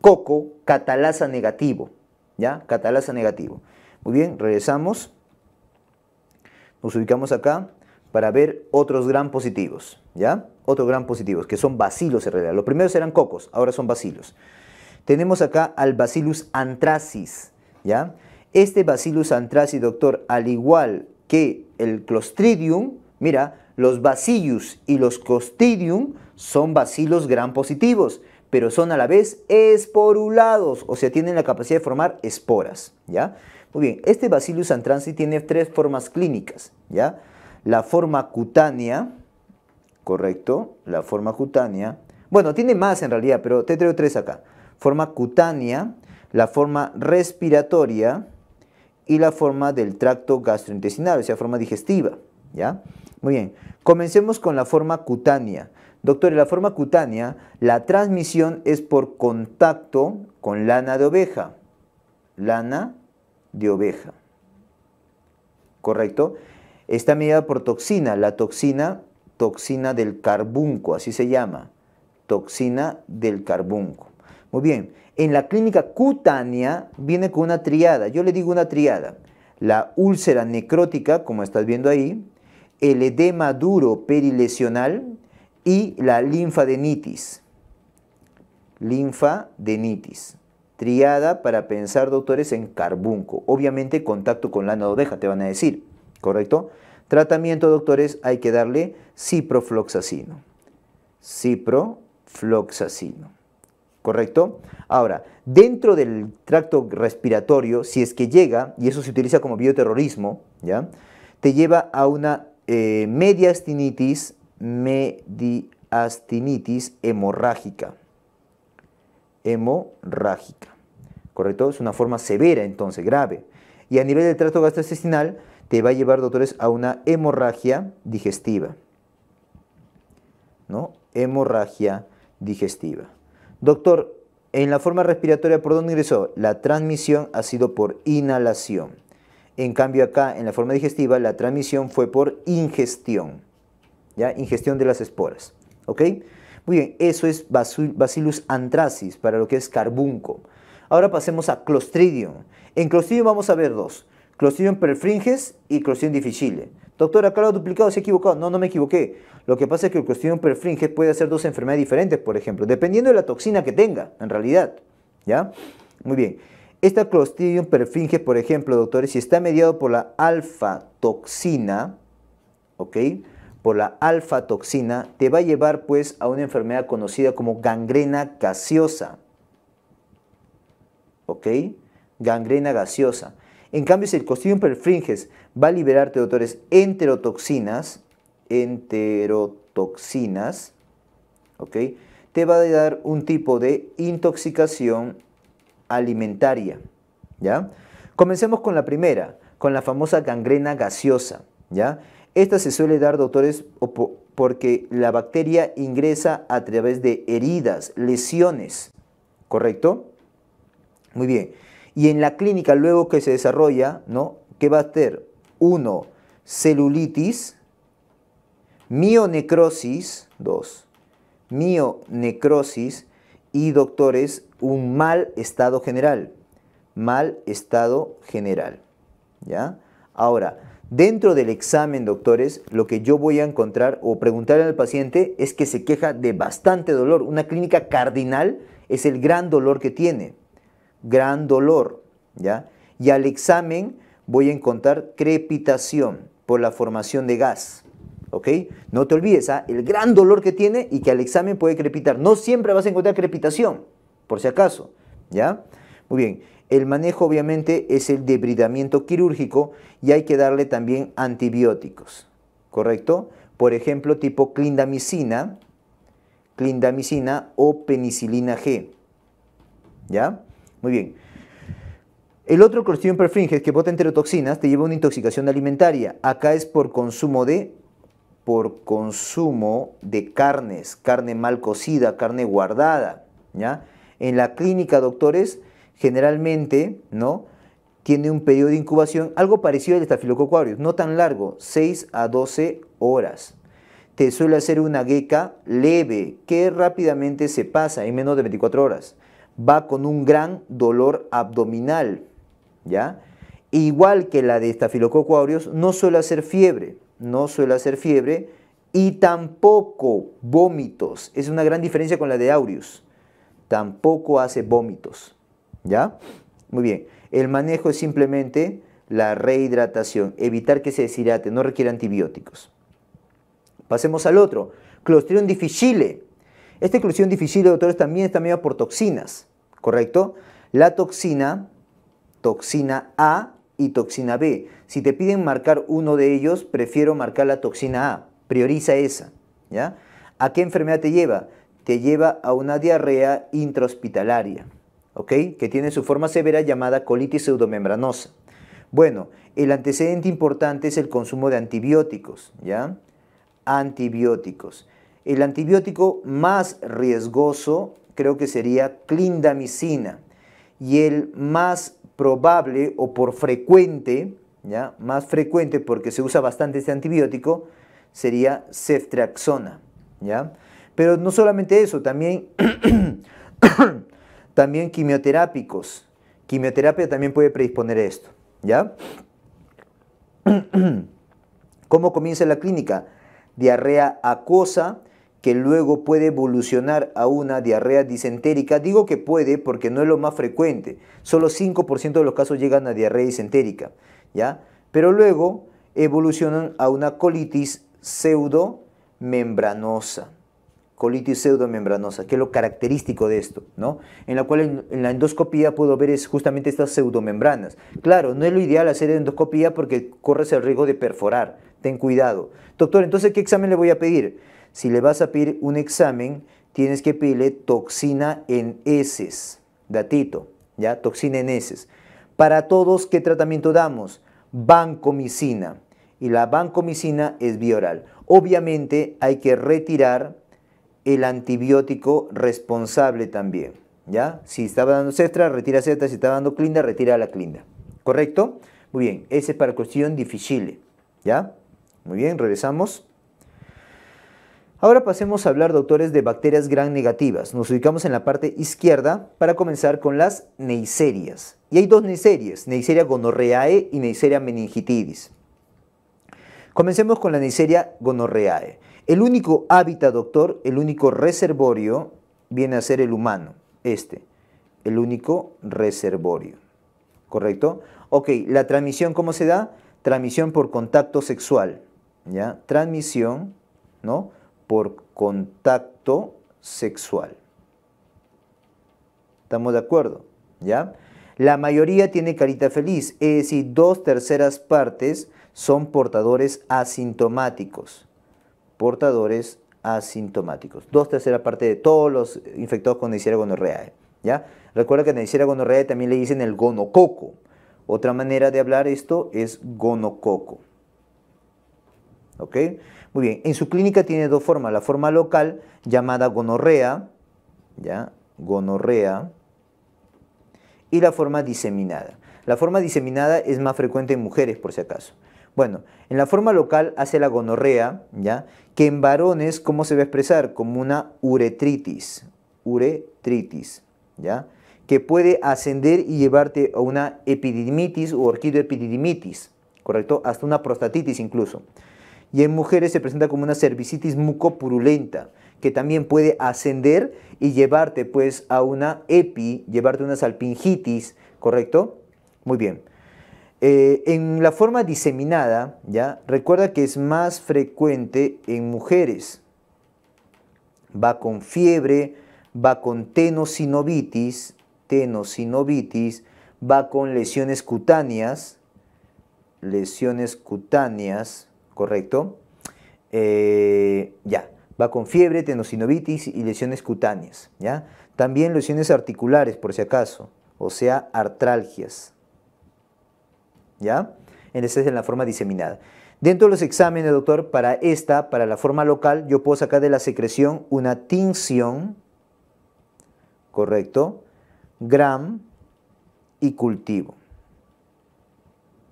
coco, catalasa negativo. ¿Ya? Catalasa negativo. Muy bien, regresamos. Nos ubicamos acá para ver otros gran positivos. ¿Ya? Otros gran positivos, que son bacilos en realidad. Los primeros eran cocos, ahora son bacilos. Tenemos acá al bacillus anthracis. ¿Ya? Este bacillus anthracis, doctor, al igual que el clostridium, mira, los bacillus y los costidium son bacilos gran positivos, pero son a la vez esporulados, o sea, tienen la capacidad de formar esporas, ¿ya? Muy bien, este Bacillus antransi tiene tres formas clínicas, ¿ya? La forma cutánea, correcto, la forma cutánea. Bueno, tiene más en realidad, pero te traigo tres acá. Forma cutánea, la forma respiratoria y la forma del tracto gastrointestinal, o sea, forma digestiva, ¿ya? Muy bien, comencemos con la forma cutánea. Doctor, la forma cutánea, la transmisión es por contacto con lana de oveja. Lana de oveja. ¿Correcto? Está mediada por toxina. La toxina, toxina del carbunco, así se llama. Toxina del carbunco. Muy bien, en la clínica cutánea viene con una triada. Yo le digo una triada. La úlcera necrótica, como estás viendo ahí, el edema duro perilesional y la linfadenitis. Linfadenitis. Triada para pensar, doctores, en carbunco. Obviamente contacto con lana de oveja, te van a decir, ¿correcto? Tratamiento, doctores, hay que darle ciprofloxacino. Ciprofloxacino. ¿correcto? Ahora, dentro del tracto respiratorio, si es que llega, y eso se utiliza como bioterrorismo, ¿ya? Te lleva a una eh, mediastinitis, mediastinitis hemorrágica. Hemorrágica. ¿Correcto? Es una forma severa, entonces, grave. Y a nivel del trato gastrointestinal, te va a llevar, doctores, a una hemorragia digestiva. ¿No? Hemorragia digestiva. Doctor, en la forma respiratoria, ¿por dónde ingresó? La transmisión ha sido por inhalación. En cambio acá, en la forma digestiva, la transmisión fue por ingestión. ¿Ya? Ingestión de las esporas. ¿Ok? Muy bien, eso es Bacillus anthracis para lo que es carbunco. Ahora pasemos a Clostridium. En Clostridium vamos a ver dos. Clostridium perfringes y Clostridium difficile. Doctor, acá lo ha duplicado, se ha equivocado. No, no me equivoqué. Lo que pasa es que el Clostridium perfringes puede hacer dos enfermedades diferentes, por ejemplo, dependiendo de la toxina que tenga, en realidad. ¿Ya? Muy bien. Esta Clostridium perfringes, por ejemplo, doctores, si está mediado por la alfa-toxina, ¿ok? Por la alfa-toxina, te va a llevar pues a una enfermedad conocida como gangrena gaseosa, ¿ok? Gangrena gaseosa. En cambio, si el Clostridium perfringes va a liberarte, doctores, enterotoxinas, enterotoxinas, ¿ok? Te va a dar un tipo de intoxicación alimentaria. ¿ya? Comencemos con la primera, con la famosa gangrena gaseosa. ¿ya? Esta se suele dar, doctores, porque la bacteria ingresa a través de heridas, lesiones, ¿correcto? Muy bien. Y en la clínica, luego que se desarrolla, ¿no? ¿Qué va a ser? Uno, celulitis, mionecrosis, dos, mionecrosis, y doctores un mal estado general. Mal estado general. ¿Ya? Ahora, dentro del examen, doctores, lo que yo voy a encontrar o preguntarle al paciente es que se queja de bastante dolor. Una clínica cardinal es el gran dolor que tiene. Gran dolor. ¿Ya? Y al examen voy a encontrar crepitación por la formación de gas. ¿ok? No te olvides, ¿ah? el gran dolor que tiene y que al examen puede crepitar. No siempre vas a encontrar crepitación, por si acaso, ¿ya? Muy bien, el manejo obviamente es el debridamiento quirúrgico y hay que darle también antibióticos, ¿correcto? Por ejemplo, tipo clindamicina, clindamicina o penicilina G, ¿ya? Muy bien. El otro Clostridium perfringens que bota enterotoxinas te lleva a una intoxicación alimentaria. Acá es por consumo de por consumo de carnes, carne mal cocida, carne guardada, En la clínica, doctores, generalmente, ¿no? Tiene un periodo de incubación algo parecido al estafilococo no tan largo, 6 a 12 horas. Te suele hacer una geca leve que rápidamente se pasa en menos de 24 horas. Va con un gran dolor abdominal, ¿ya? Igual que la de estafilococo no suele hacer fiebre, no suele hacer fiebre y tampoco vómitos. Es una gran diferencia con la de Aureus. Tampoco hace vómitos. ¿Ya? Muy bien. El manejo es simplemente la rehidratación, evitar que se deshidrate, no requiere antibióticos. Pasemos al otro, Clostridium difficile. Este Clostridium difficile, doctores, también está medio por toxinas, ¿correcto? La toxina, toxina A, y toxina B. Si te piden marcar uno de ellos, prefiero marcar la toxina A. Prioriza esa. ¿ya? ¿A qué enfermedad te lleva? Te lleva a una diarrea intrahospitalaria, ¿ok? Que tiene su forma severa llamada colitis pseudomembranosa. Bueno, el antecedente importante es el consumo de antibióticos, ¿ya? Antibióticos. El antibiótico más riesgoso creo que sería clindamicina y el más probable o por frecuente, ¿ya? más frecuente porque se usa bastante este antibiótico, sería ceftriaxona. ¿ya? Pero no solamente eso, también, <coughs> también quimioterápicos. Quimioterapia también puede predisponer esto. ¿ya? <coughs> ¿Cómo comienza la clínica? Diarrea acuosa, que luego puede evolucionar a una diarrea disentérica. Digo que puede porque no es lo más frecuente. Solo 5% de los casos llegan a diarrea disentérica, ¿ya? Pero luego evolucionan a una colitis pseudomembranosa. Colitis pseudomembranosa, que es lo característico de esto, ¿no? En la cual en, la endoscopía puedo ver es justamente estas pseudomembranas. Claro, no es lo ideal hacer endoscopía porque corres el riesgo de perforar. Ten cuidado. Doctor, entonces, ¿qué examen le voy a pedir? Si le vas a pedir un examen, tienes que pedirle toxina en heces. Datito, ¿ya? Toxina en heces. Para todos, ¿qué tratamiento damos? Bancomicina. Y la bancomicina es bioral. Obviamente hay que retirar el antibiótico responsable también. ¿Ya? Si estaba dando cestra, retira cestra. Si estaba dando clinda, retira la clinda. ¿Correcto? Muy bien. Ese es para cuestión difícil. ¿Ya? Muy bien, regresamos. Ahora pasemos a hablar, doctores, de bacterias gran negativas. Nos ubicamos en la parte izquierda para comenzar con las neiserias. Y hay dos neiserias, Neisseria gonorreae y Neisseria meningitidis. Comencemos con la Neisseria gonorreae. El único hábitat, doctor, el único reservorio viene a ser el humano, este, el único reservorio. ¿Correcto? Ok, la transmisión, ¿cómo se da? Transmisión por contacto sexual, ¿ya? Transmisión, ¿no? por contacto sexual. ¿Estamos de acuerdo? ¿Ya? La mayoría tiene carita feliz, es decir, dos terceras partes son portadores asintomáticos. Portadores asintomáticos. Dos terceras partes de todos los infectados con Neisseria gonorrea, ¿ya? Recuerda que Neisseria gonorrea también le dicen el gonococo. Otra manera de hablar esto es gonococo. ¿Ok? Muy bien, en su clínica tiene dos formas, la forma local llamada gonorrea, ¿ya? gonorrea, y la forma diseminada. La forma diseminada es más frecuente en mujeres, por si acaso. Bueno, en la forma local hace la gonorrea, ¿ya? que en varones, ¿cómo se va a expresar? Como una uretritis, uretritis, ¿ya? que puede ascender y llevarte a una epididimitis o orquidoepididimitis, ¿correcto? Hasta una prostatitis incluso y en mujeres se presenta como una cervicitis mucopurulenta que también puede ascender y llevarte pues a una epi, llevarte una salpingitis, ¿correcto? Muy bien. Eh, en la forma diseminada, ¿ya? Recuerda que es más frecuente en mujeres. Va con fiebre, va con tenosinovitis, tenosinovitis, va con lesiones cutáneas, lesiones cutáneas, correcto. Eh, ya, va con fiebre, tenosinovitis y lesiones cutáneas, ¿ya? También lesiones articulares, por si acaso, o sea, artralgias, ¿ya? Esa es en la forma diseminada. Dentro de los exámenes, doctor, para esta, para la forma local, yo puedo sacar de la secreción una tinción, correcto, gram y cultivo,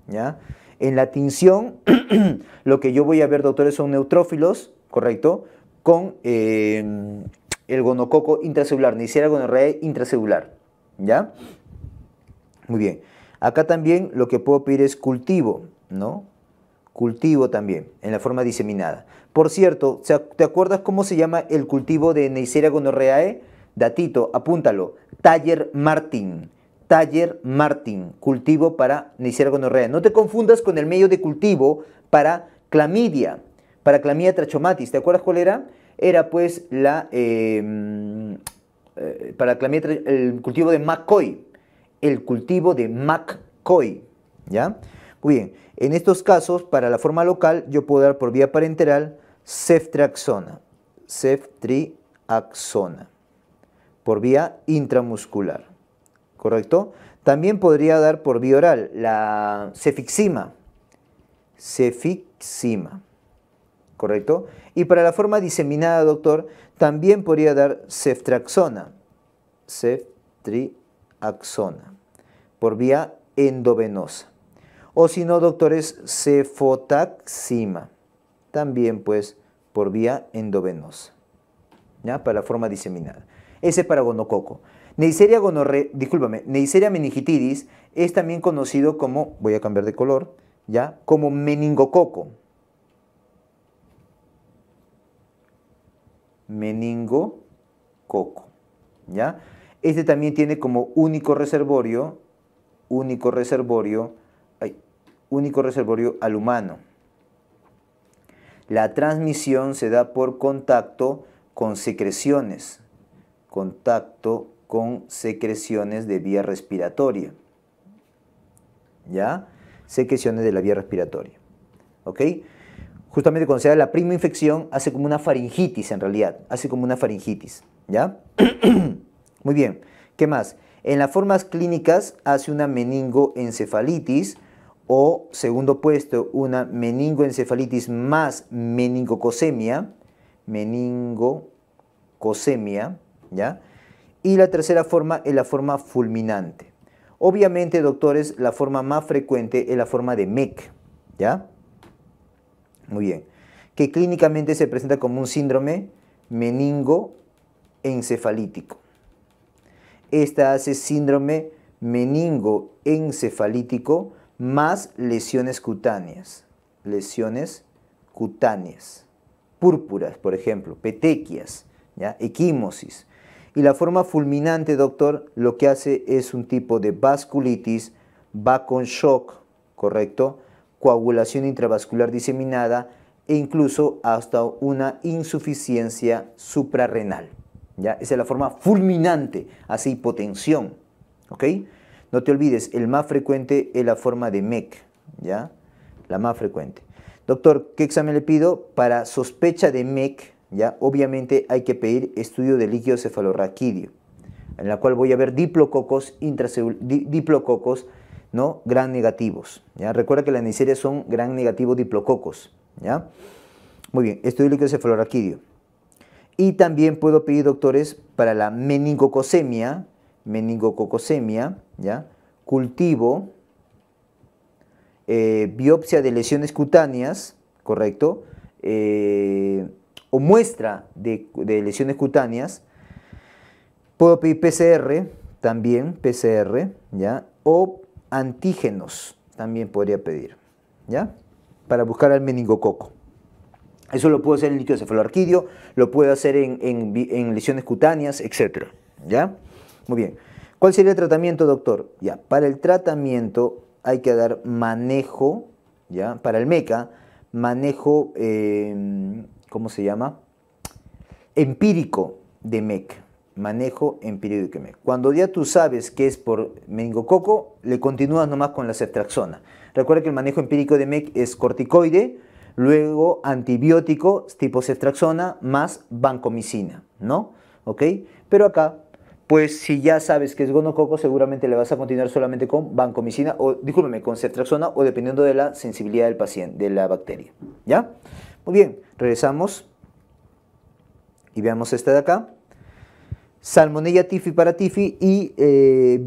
¿ya? En la tinción, <clears throat> lo que yo voy a ver, doctores, son neutrófilos, ¿correcto? Con em, el gonococo intracelular, Neisseria gonorreae intracelular, ¿ya? Muy bien. Acá también lo que puedo pedir es cultivo, ¿no? Cultivo también, en la forma diseminada. Por cierto, ¿te acuerdas cómo se llama el cultivo de Neisseria gonorreae? Datito, apúntalo. Taller Martin. Taller Martin, cultivo para Neisseria No te confundas con el medio de cultivo para clamidia, para clamidia trachomatis. ¿Te acuerdas cuál era? Era pues la, em, eh, para clamidia, el cultivo de McCoy, el cultivo de McCoy, ¿ya? Muy bien, en estos casos, para la forma local, yo puedo dar por vía parenteral ceftriaxona, ceftriaxona, por vía intramuscular. ¿correcto? También podría dar por vía oral la cefixima, cefixima, ¿correcto? Y para la forma diseminada, doctor, también podría dar ceftraxona, ceftriaxona, por vía endovenosa. O si no, es cefotaxima, también pues por vía endovenosa, ¿ya? Para la forma diseminada. Ese es para gonococo. Neisseria gonorre, discúlpame, Neisseria meningitidis es también conocido como, voy a cambiar de color, ya, como meningococo. Meningococo, ¿ya? Este también tiene como único reservorio, único reservorio, único reservorio al humano. La transmisión se da por contacto con secreciones, contacto con secreciones de vía respiratoria. ¿Ya? Secreciones de la vía respiratoria. ¿Ok? Justamente cuando la prima infección, hace como una faringitis en realidad. Hace como una faringitis. ¿Ya? <clears throat> Muy bien. ¿Qué más? En las formas clínicas hace una meningoencefalitis o, segundo puesto, una meningoencefalitis más meningocosemia. Meningocosemia, ¿ya? Y la tercera forma es la forma fulminante. Obviamente, doctores, la forma más frecuente es la forma de MEC, ¿ya? Muy bien. Que clínicamente se presenta como un síndrome meningoencefalítico. Esta hace síndrome meningoencefalítico más lesiones cutáneas. Lesiones cutáneas. Púrpuras, por ejemplo, petequias, ¿ya? equimosis, y la forma fulminante, doctor, lo que hace es un tipo de vasculitis, va con shock, ¿correcto? Coagulación intravascular diseminada e incluso hasta una insuficiencia suprarrenal. ¿ya? Esa es la forma fulminante, hace hipotensión. No te olvides, el más frecuente es la forma de MEC, ¿ya? la más frecuente. Doctor, ¿qué examen le pido? Para sospecha de MEC, ¿ya? Obviamente hay que pedir estudio de líquido cefalorraquídeo, en la cual voy a ver diplococos, diplococos ¿no? gran negativos. ¿ya? Recuerda que las niserias son gran negativos diplococos. ¿ya? Muy bien, estudio de líquido cefalorraquídeo. Y también puedo pedir, doctores, para la meningocosemia, meningococosemia, ¿ya? cultivo, eh, biopsia de lesiones cutáneas, ¿correcto? Eh, muestra de, lesiones cutáneas, puedo pedir PCR, también PCR, ¿ya? O antígenos, también podría pedir, ¿ya? Para buscar al meningococo. Eso lo puedo hacer en cefalorquídeo, lo puedo hacer en, lesiones cutáneas, etc. ¿Ya? Muy bien. ¿Cuál sería el tratamiento, doctor? Ya, para el tratamiento hay que dar manejo, ¿ya? Para el MECA, manejo eh, ¿cómo se llama? Empírico de MEC, manejo empírico de MEC. Cuando ya tú sabes que es por meningococo, le continúas nomás con la ceftraxona. Recuerda que el manejo empírico de MEC es corticoide, luego antibiótico tipo ceftraxona más vancomicina, ¿no? ¿Ok? Pero acá, pues si ya sabes que es gonococo, seguramente le vas a continuar solamente con vancomicina o, discúlpeme, con ceftraxona o dependiendo de la sensibilidad del paciente, de la bacteria, ¿ya? Muy bien, Regresamos y veamos esta de acá. Salmonella tifi para tifi y eh,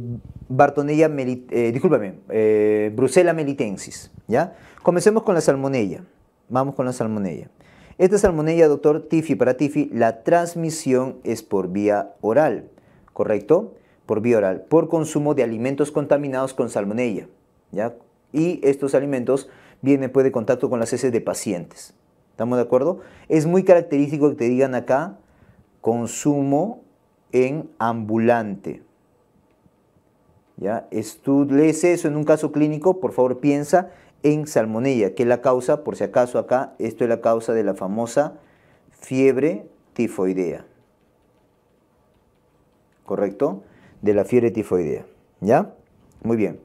Bartonella, eh, discúlpame, eh, melitensis, ¿ya? Comencemos con la salmonella. Vamos con la salmonella. Esta salmonella, doctor Tifi para Tifi, la transmisión es por vía oral, ¿correcto? Por vía oral, por consumo de alimentos contaminados con salmonella, ¿ya? Y estos alimentos vienen después de contacto con las heces de pacientes. ¿Estamos de acuerdo? Es muy característico que te digan acá consumo en ambulante. ¿Ya? lees eso en un caso clínico, por favor piensa en salmonella, que es la causa, por si acaso acá, esto es la causa de la famosa fiebre tifoidea. ¿Correcto? De la fiebre tifoidea. ¿Ya? Muy bien.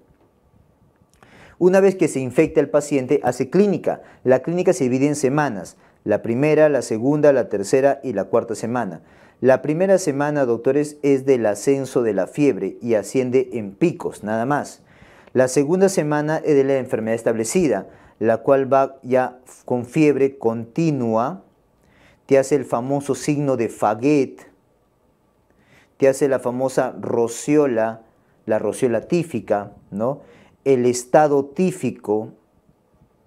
Una vez que se infecta el paciente, hace clínica. La clínica se divide en semanas, la primera, la segunda, la tercera y la cuarta semana. La primera semana, doctores, es del ascenso de la fiebre y asciende en picos, nada más. La segunda semana es de la enfermedad establecida, la cual va ya con fiebre continua, te hace el famoso signo de Faguet, te hace la famosa rociola, la rociola tífica, ¿no? el estado tífico,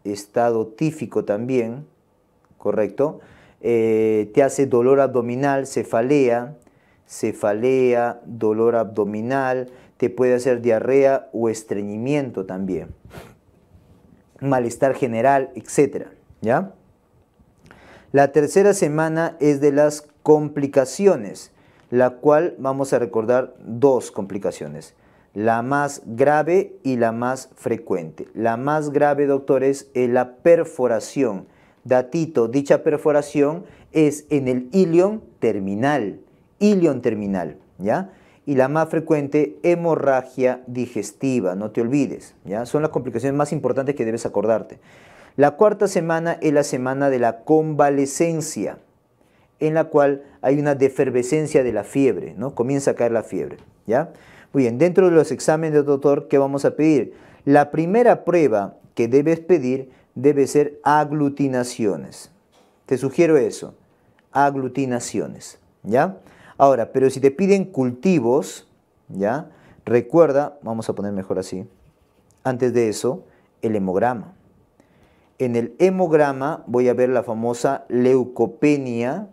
estado tífico también, ¿correcto? Eh, te hace dolor abdominal, cefalea, cefalea, dolor abdominal, te puede hacer diarrea o estreñimiento también, malestar general, etc. ¿Ya? La tercera semana es de las complicaciones, la cual vamos a recordar dos complicaciones la más grave y la más frecuente. La más grave, doctores, es eh, la perforación. Datito, dicha perforación es en el ilion terminal, ilion terminal, ¿ya? Y la más frecuente, hemorragia digestiva, no te olvides, ¿ya? Son las complicaciones más importantes que debes acordarte. La cuarta semana es la semana de la convalescencia, en la cual hay una defervescencia de la fiebre, ¿no? Comienza a caer la fiebre, ¿ya? bien, dentro de los exámenes de doctor ¿qué vamos a pedir? La primera prueba que debes pedir debe ser aglutinaciones. Te sugiero eso, aglutinaciones, ¿ya? Ahora, pero si te piden cultivos, ¿ya? Recuerda, vamos a poner mejor así, antes de eso, el hemograma. En el hemograma voy a ver la famosa leucopenia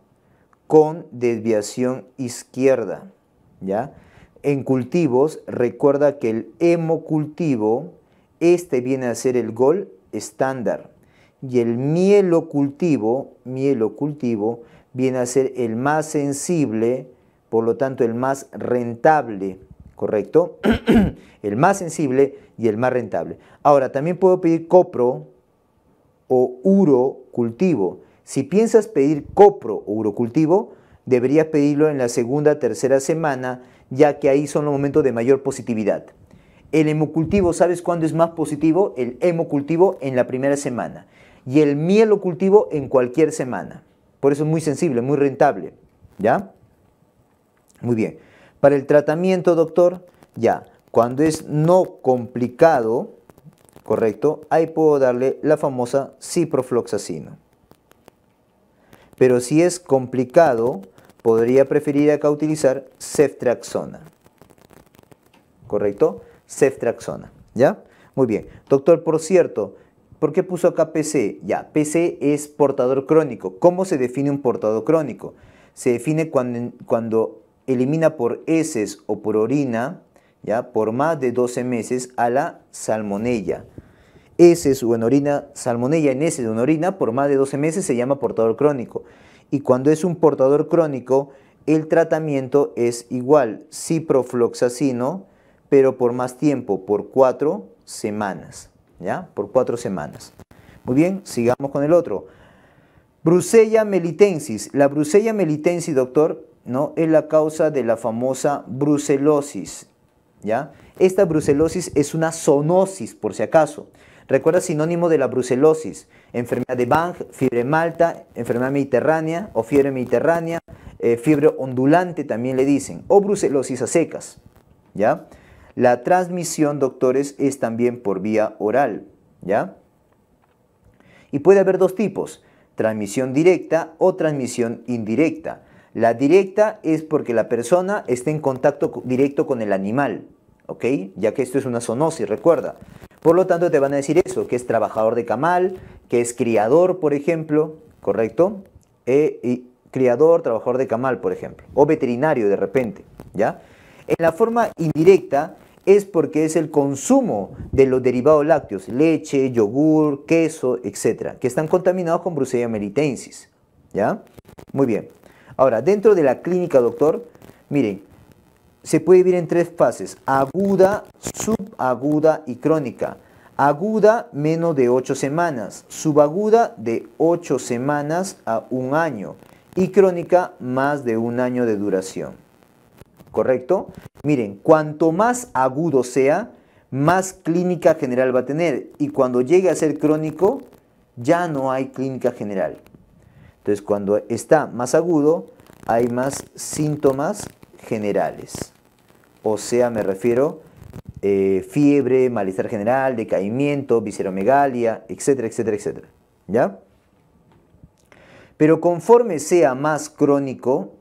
con desviación izquierda, ¿ya? en cultivos, recuerda que el hemocultivo, este viene a ser el gol estándar. Y el mielocultivo, mielocultivo, viene a ser el más sensible, por lo tanto el más rentable, ¿correcto? <clears throat> el más sensible y el más rentable. Ahora, también puedo pedir copro o urocultivo. Si piensas pedir copro o urocultivo, deberías pedirlo en la segunda, tercera semana ya que ahí son los momentos de mayor positividad. El hemocultivo, ¿sabes cuándo es más positivo? El hemocultivo en la primera semana y el mielocultivo en cualquier semana. Por eso es muy sensible, muy rentable. ¿Ya? Muy bien. Para el tratamiento, doctor, ya, cuando es no complicado, correcto, ahí puedo darle la famosa ciprofloxacino. Pero si es complicado, podría preferir acá utilizar ceftraxona. ¿Correcto? Ceftraxona. ¿Ya? Muy bien. Doctor, por cierto, ¿por qué puso acá PC? Ya, PC es portador crónico. ¿Cómo se define un portador crónico? Se define cuando, elimina por heces o por orina, ya, por más de 12 meses a la salmonella. Heces o en orina, salmonella en heces de una orina por más de 12 meses se llama portador crónico y cuando es un portador crónico, el tratamiento es igual, ciprofloxacino, pero por más tiempo, por cuatro semanas, ¿ya? Por cuatro semanas. Muy bien, sigamos con el otro. Brucella melitensis. La Brucella melitensis, doctor, ¿no? es la causa de la famosa brucelosis, ¿ya? Esta brucelosis es una zoonosis, por si acaso. Recuerda sinónimo de la brucelosis, enfermedad de Bang, fiebre malta, enfermedad mediterránea o fiebre mediterránea, eh, fiebre ondulante también le dicen, o brucelosis a secas. ¿ya? La transmisión, doctores, es también por vía oral. ¿ya? Y puede haber dos tipos, transmisión directa o transmisión indirecta. La directa es porque la persona está en contacto directo con el animal, ¿ok? Ya que esto es una zoonosis, recuerda. Por lo tanto, te van a decir eso, que es trabajador de camal, que es criador, por ejemplo, ¿correcto? Eh, y criador, trabajador de camal, por ejemplo, o veterinario de repente, ¿ya? En la forma indirecta es porque es el consumo de los derivados lácteos, leche, yogur, queso, etcétera, que están contaminados con Brucella melitensis, ¿ya? Muy bien. Ahora, dentro de la clínica, doctor, miren, se puede vivir en tres fases, aguda, subaguda y crónica. Aguda menos de ocho semanas, subaguda de 8 semanas a un año y crónica más de un año de duración. ¿Correcto? Miren, cuanto más agudo sea, más clínica general va a tener y cuando llegue a ser crónico, ya no hay clínica general. Entonces, cuando está más agudo, hay más síntomas generales o sea, me refiero a eh, fiebre, malestar general, decaimiento, visceromegalia, etcétera, etcétera, etcétera. ¿Ya? Pero conforme sea más crónico,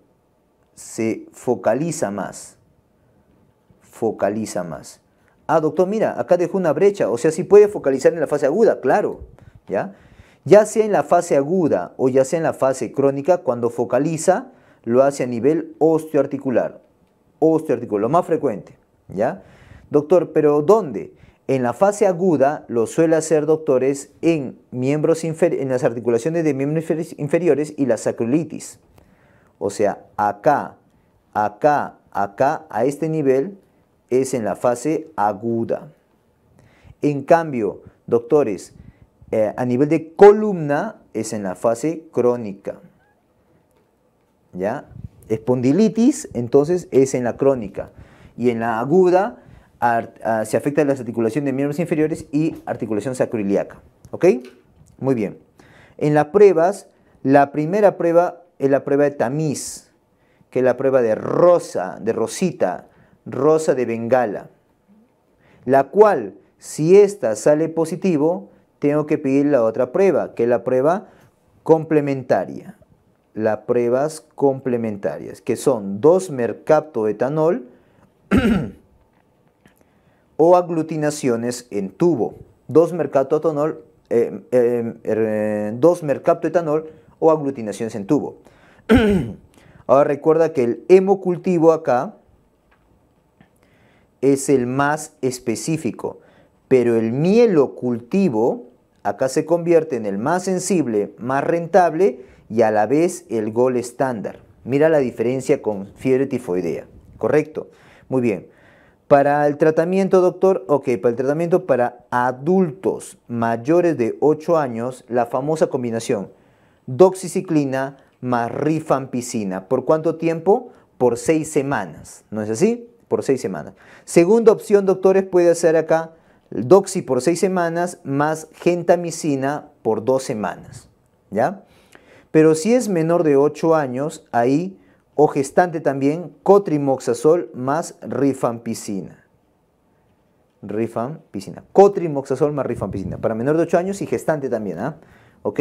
se focaliza más. Focaliza más. Ah, doctor, mira, acá dejó una brecha. O sea, si puede focalizar en la fase aguda, claro. ¿Ya? Ya sea en la fase aguda o ya sea en la fase crónica, cuando focaliza, lo hace a nivel osteoarticular osteoarticular, lo más frecuente, ¿ya? Doctor, pero ¿dónde? En la fase aguda lo suele hacer doctores en, miembros en las articulaciones de miembros inferiores y la sacrolitis. O sea, acá, acá, acá, a este nivel es en la fase aguda. En cambio, doctores, eh, a nivel de columna es en la fase crónica. ¿Ya? Espondilitis, entonces, es en la crónica. Y en la aguda ah, se afecta las articulación de miembros inferiores y articulación sacroiliaca. ¿Ok? Muy bien. En las pruebas, la primera prueba es la prueba de tamiz, que es la prueba de rosa, de rosita, rosa de bengala. La cual, si esta sale positivo, tengo que pedir la otra prueba, que es la prueba complementaria las pruebas complementarias, que son 2-mercaptoetanol <clears throat> o aglutinaciones en tubo. 2-mercaptoetanol eh, em, em, eh, o aglutinaciones en tubo. <clears throat> Ahora recuerda que el hemocultivo acá es el más específico, pero el mielocultivo acá se convierte en el más sensible, más rentable y a la vez el gol estándar. Mira la diferencia con fiebre tifoidea, ¿correcto? Muy bien. Para el tratamiento, doctor, ok, para el tratamiento para adultos mayores de 8 años, la famosa combinación doxiciclina más rifampicina. ¿Por cuánto tiempo? Por 6 semanas, ¿no es así? Por 6 semanas. Segunda opción, doctores, puede hacer acá doxi por 6 semanas más gentamicina por 2 semanas, ¿ya? Pero si es menor de 8 años, ahí, o gestante también, cotrimoxazol más rifampicina. Rifampicina. Cotrimoxazol más rifampicina. Para menor de 8 años y gestante también, ¿ah? ¿Ok?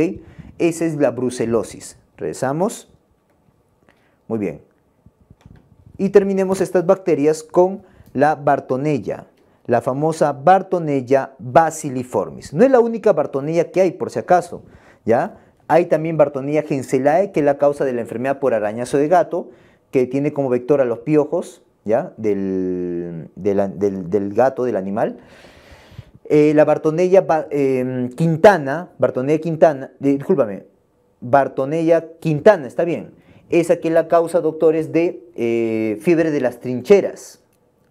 Esa es la brucelosis. Regresamos. Muy bien. Y terminemos estas bacterias con la Bartonella, la famosa Bartonella basiliformis. No es la única Bartonella que hay, por si acaso, ¿ya? Hay también Bartonella gencelae, que es la causa de la enfermedad por arañazo de gato, que tiene como vector a los piojos ¿ya? Del, gato, del animal. Eh, la Bartonella em, Quintana, Bartonella Quintana, discúlpame, Bartonella Quintana, está bien. Esa que es la causa, doctores, de eh, fiebre de las trincheras.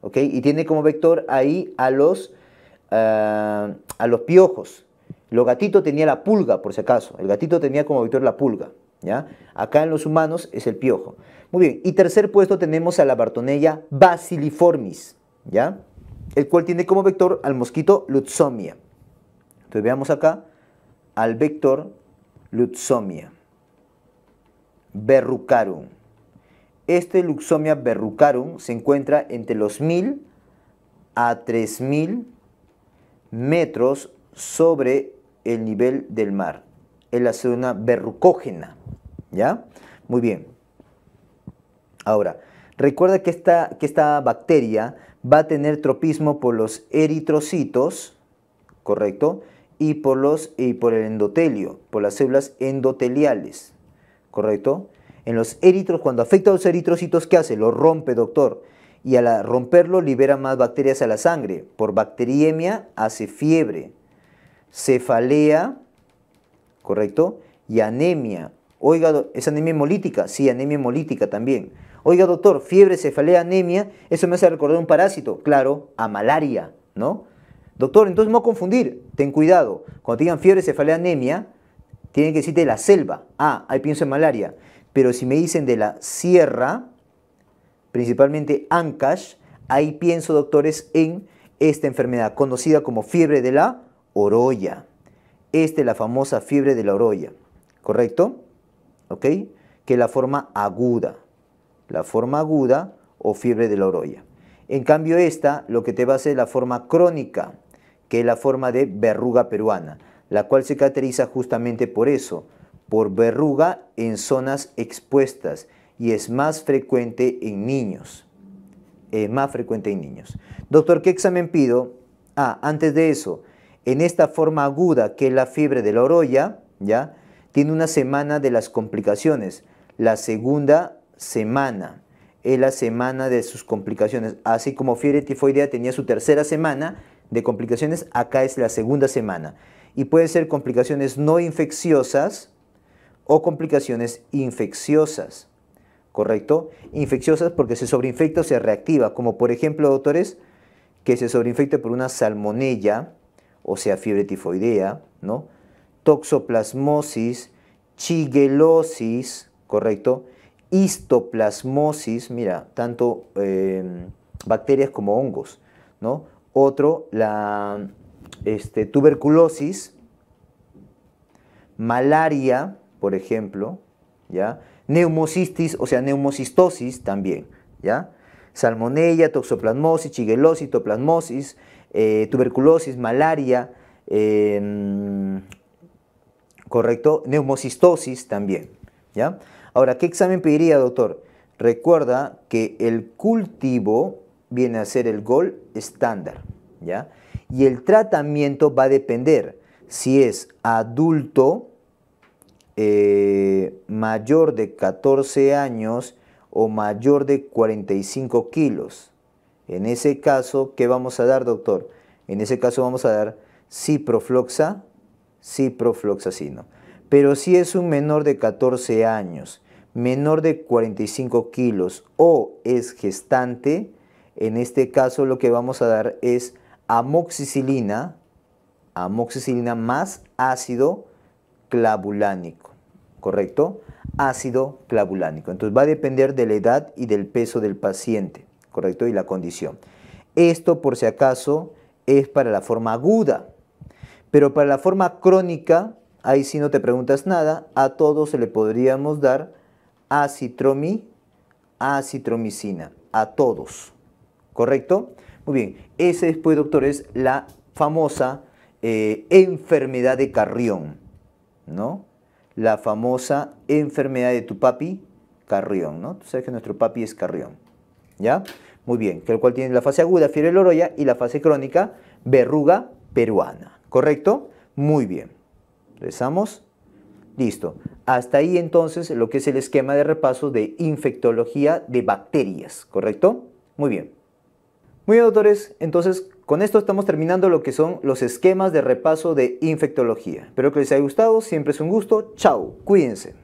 ¿ok? Y tiene como vector ahí a los, ah, a los piojos. Lo gatito tenía la pulga, por si acaso. El gatito tenía como vector la pulga. ¿ya? Acá en los humanos es el piojo. Muy bien, y tercer puesto tenemos a la Bartonella basiliformis, ¿ya? el cual tiene como vector al mosquito Lutzomia. Entonces veamos acá al vector Lutzomia berrucarum. Este Luxomia berrucarum se encuentra entre los 1000 a 3000 metros sobre el nivel del mar. Es la zona verrucógena. ¿Ya? Muy bien. Ahora, recuerda que esta, que esta bacteria va a tener tropismo por los eritrocitos, ¿correcto? Y por, los, y por el endotelio, por las células endoteliales, ¿correcto? En los eritros, cuando afecta a los eritrocitos, ¿qué hace? Lo rompe, doctor. Y al romperlo libera más bacterias a la sangre. Por bacteriemia hace fiebre cefalea, ¿correcto? Y anemia. Oiga, ¿es anemia hemolítica? Sí, anemia hemolítica también. Oiga, doctor, fiebre, cefalea, anemia, eso me hace recordar un parásito, claro, a malaria, ¿no? Doctor, entonces no a confundir, ten cuidado. Cuando te digan fiebre, cefalea, anemia, tienen que decir de la selva. Ah, ahí pienso en malaria. Pero si me dicen de la sierra, principalmente Ancash, ahí pienso, doctores, en esta enfermedad conocida como fiebre de la orolla. Esta es la famosa fiebre de la orolla, ¿correcto? ¿Ok? Que es la forma aguda, la forma aguda o fiebre de la orolla. En cambio esta lo que te va a hacer es la forma crónica, que es la forma de verruga peruana, la cual se caracteriza justamente por eso, por verruga en zonas expuestas y es más frecuente en niños. Es más frecuente en niños. Doctor, ¿qué examen pido? Ah, antes de eso, en esta forma aguda que es la fiebre de la orolla, ¿ya? tiene una semana de las complicaciones. La segunda semana es la semana de sus complicaciones. Así como fiebre tifoidea tenía su tercera semana de complicaciones, acá es la segunda semana. Y pueden ser complicaciones no infecciosas o complicaciones infecciosas. ¿Correcto? Infecciosas porque se sobreinfecta o se reactiva. Como por ejemplo, doctores, que se sobreinfecte por una salmonella, o sea, fiebre tifoidea, ¿no? Toxoplasmosis, chigelosis, ¿correcto? Histoplasmosis, mira, tanto em, bacterias como hongos, ¿no? Otro, la este, tuberculosis, malaria, por ejemplo, ¿ya? Neumocistis, o sea, neumocistosis también, ¿ya? Salmonella, toxoplasmosis, chigelosis, toplasmosis, eh, tuberculosis, malaria, em, correcto, neumocistosis también. ¿ya? Ahora, ¿qué examen pediría, doctor? Recuerda que el cultivo viene a ser el gol estándar, Y el tratamiento va a depender si es adulto eh, mayor de 14 años o mayor de 45 kilos. En ese caso, ¿qué vamos a dar, doctor? En ese caso vamos a dar ciprofloxa, ciprofloxacino. Pero si es un menor de 14 años, menor de 45 kilos o es gestante, en este caso lo que vamos a dar es amoxicilina, amoxicilina más ácido clavulánico, ¿correcto? Ácido clavulánico. Entonces va a depender de la edad y del peso del paciente. ¿correcto? Y la condición. Esto, por si acaso, es para la forma aguda, pero para la forma crónica, ahí si no te preguntas nada, a todos se le podríamos dar acitromi, acitromicina, a todos, ¿correcto? Muy bien, Ese después, doctor, es la famosa eh, enfermedad de Carrión, ¿no? La famosa enfermedad de tu papi, Carrión, ¿no? Tú sabes que nuestro papi es Carrión. ¿ya? Muy bien, que el cual tiene la fase aguda, fiebre loroya, y la fase crónica, verruga peruana, ¿correcto? Muy bien, regresamos, listo. Hasta ahí entonces lo que es el esquema de repaso de infectología de bacterias, ¿correcto? Muy bien. Muy bien, doctores, entonces con esto estamos terminando lo que son los esquemas de repaso de infectología. Espero que les haya gustado, siempre es un gusto, chao, cuídense.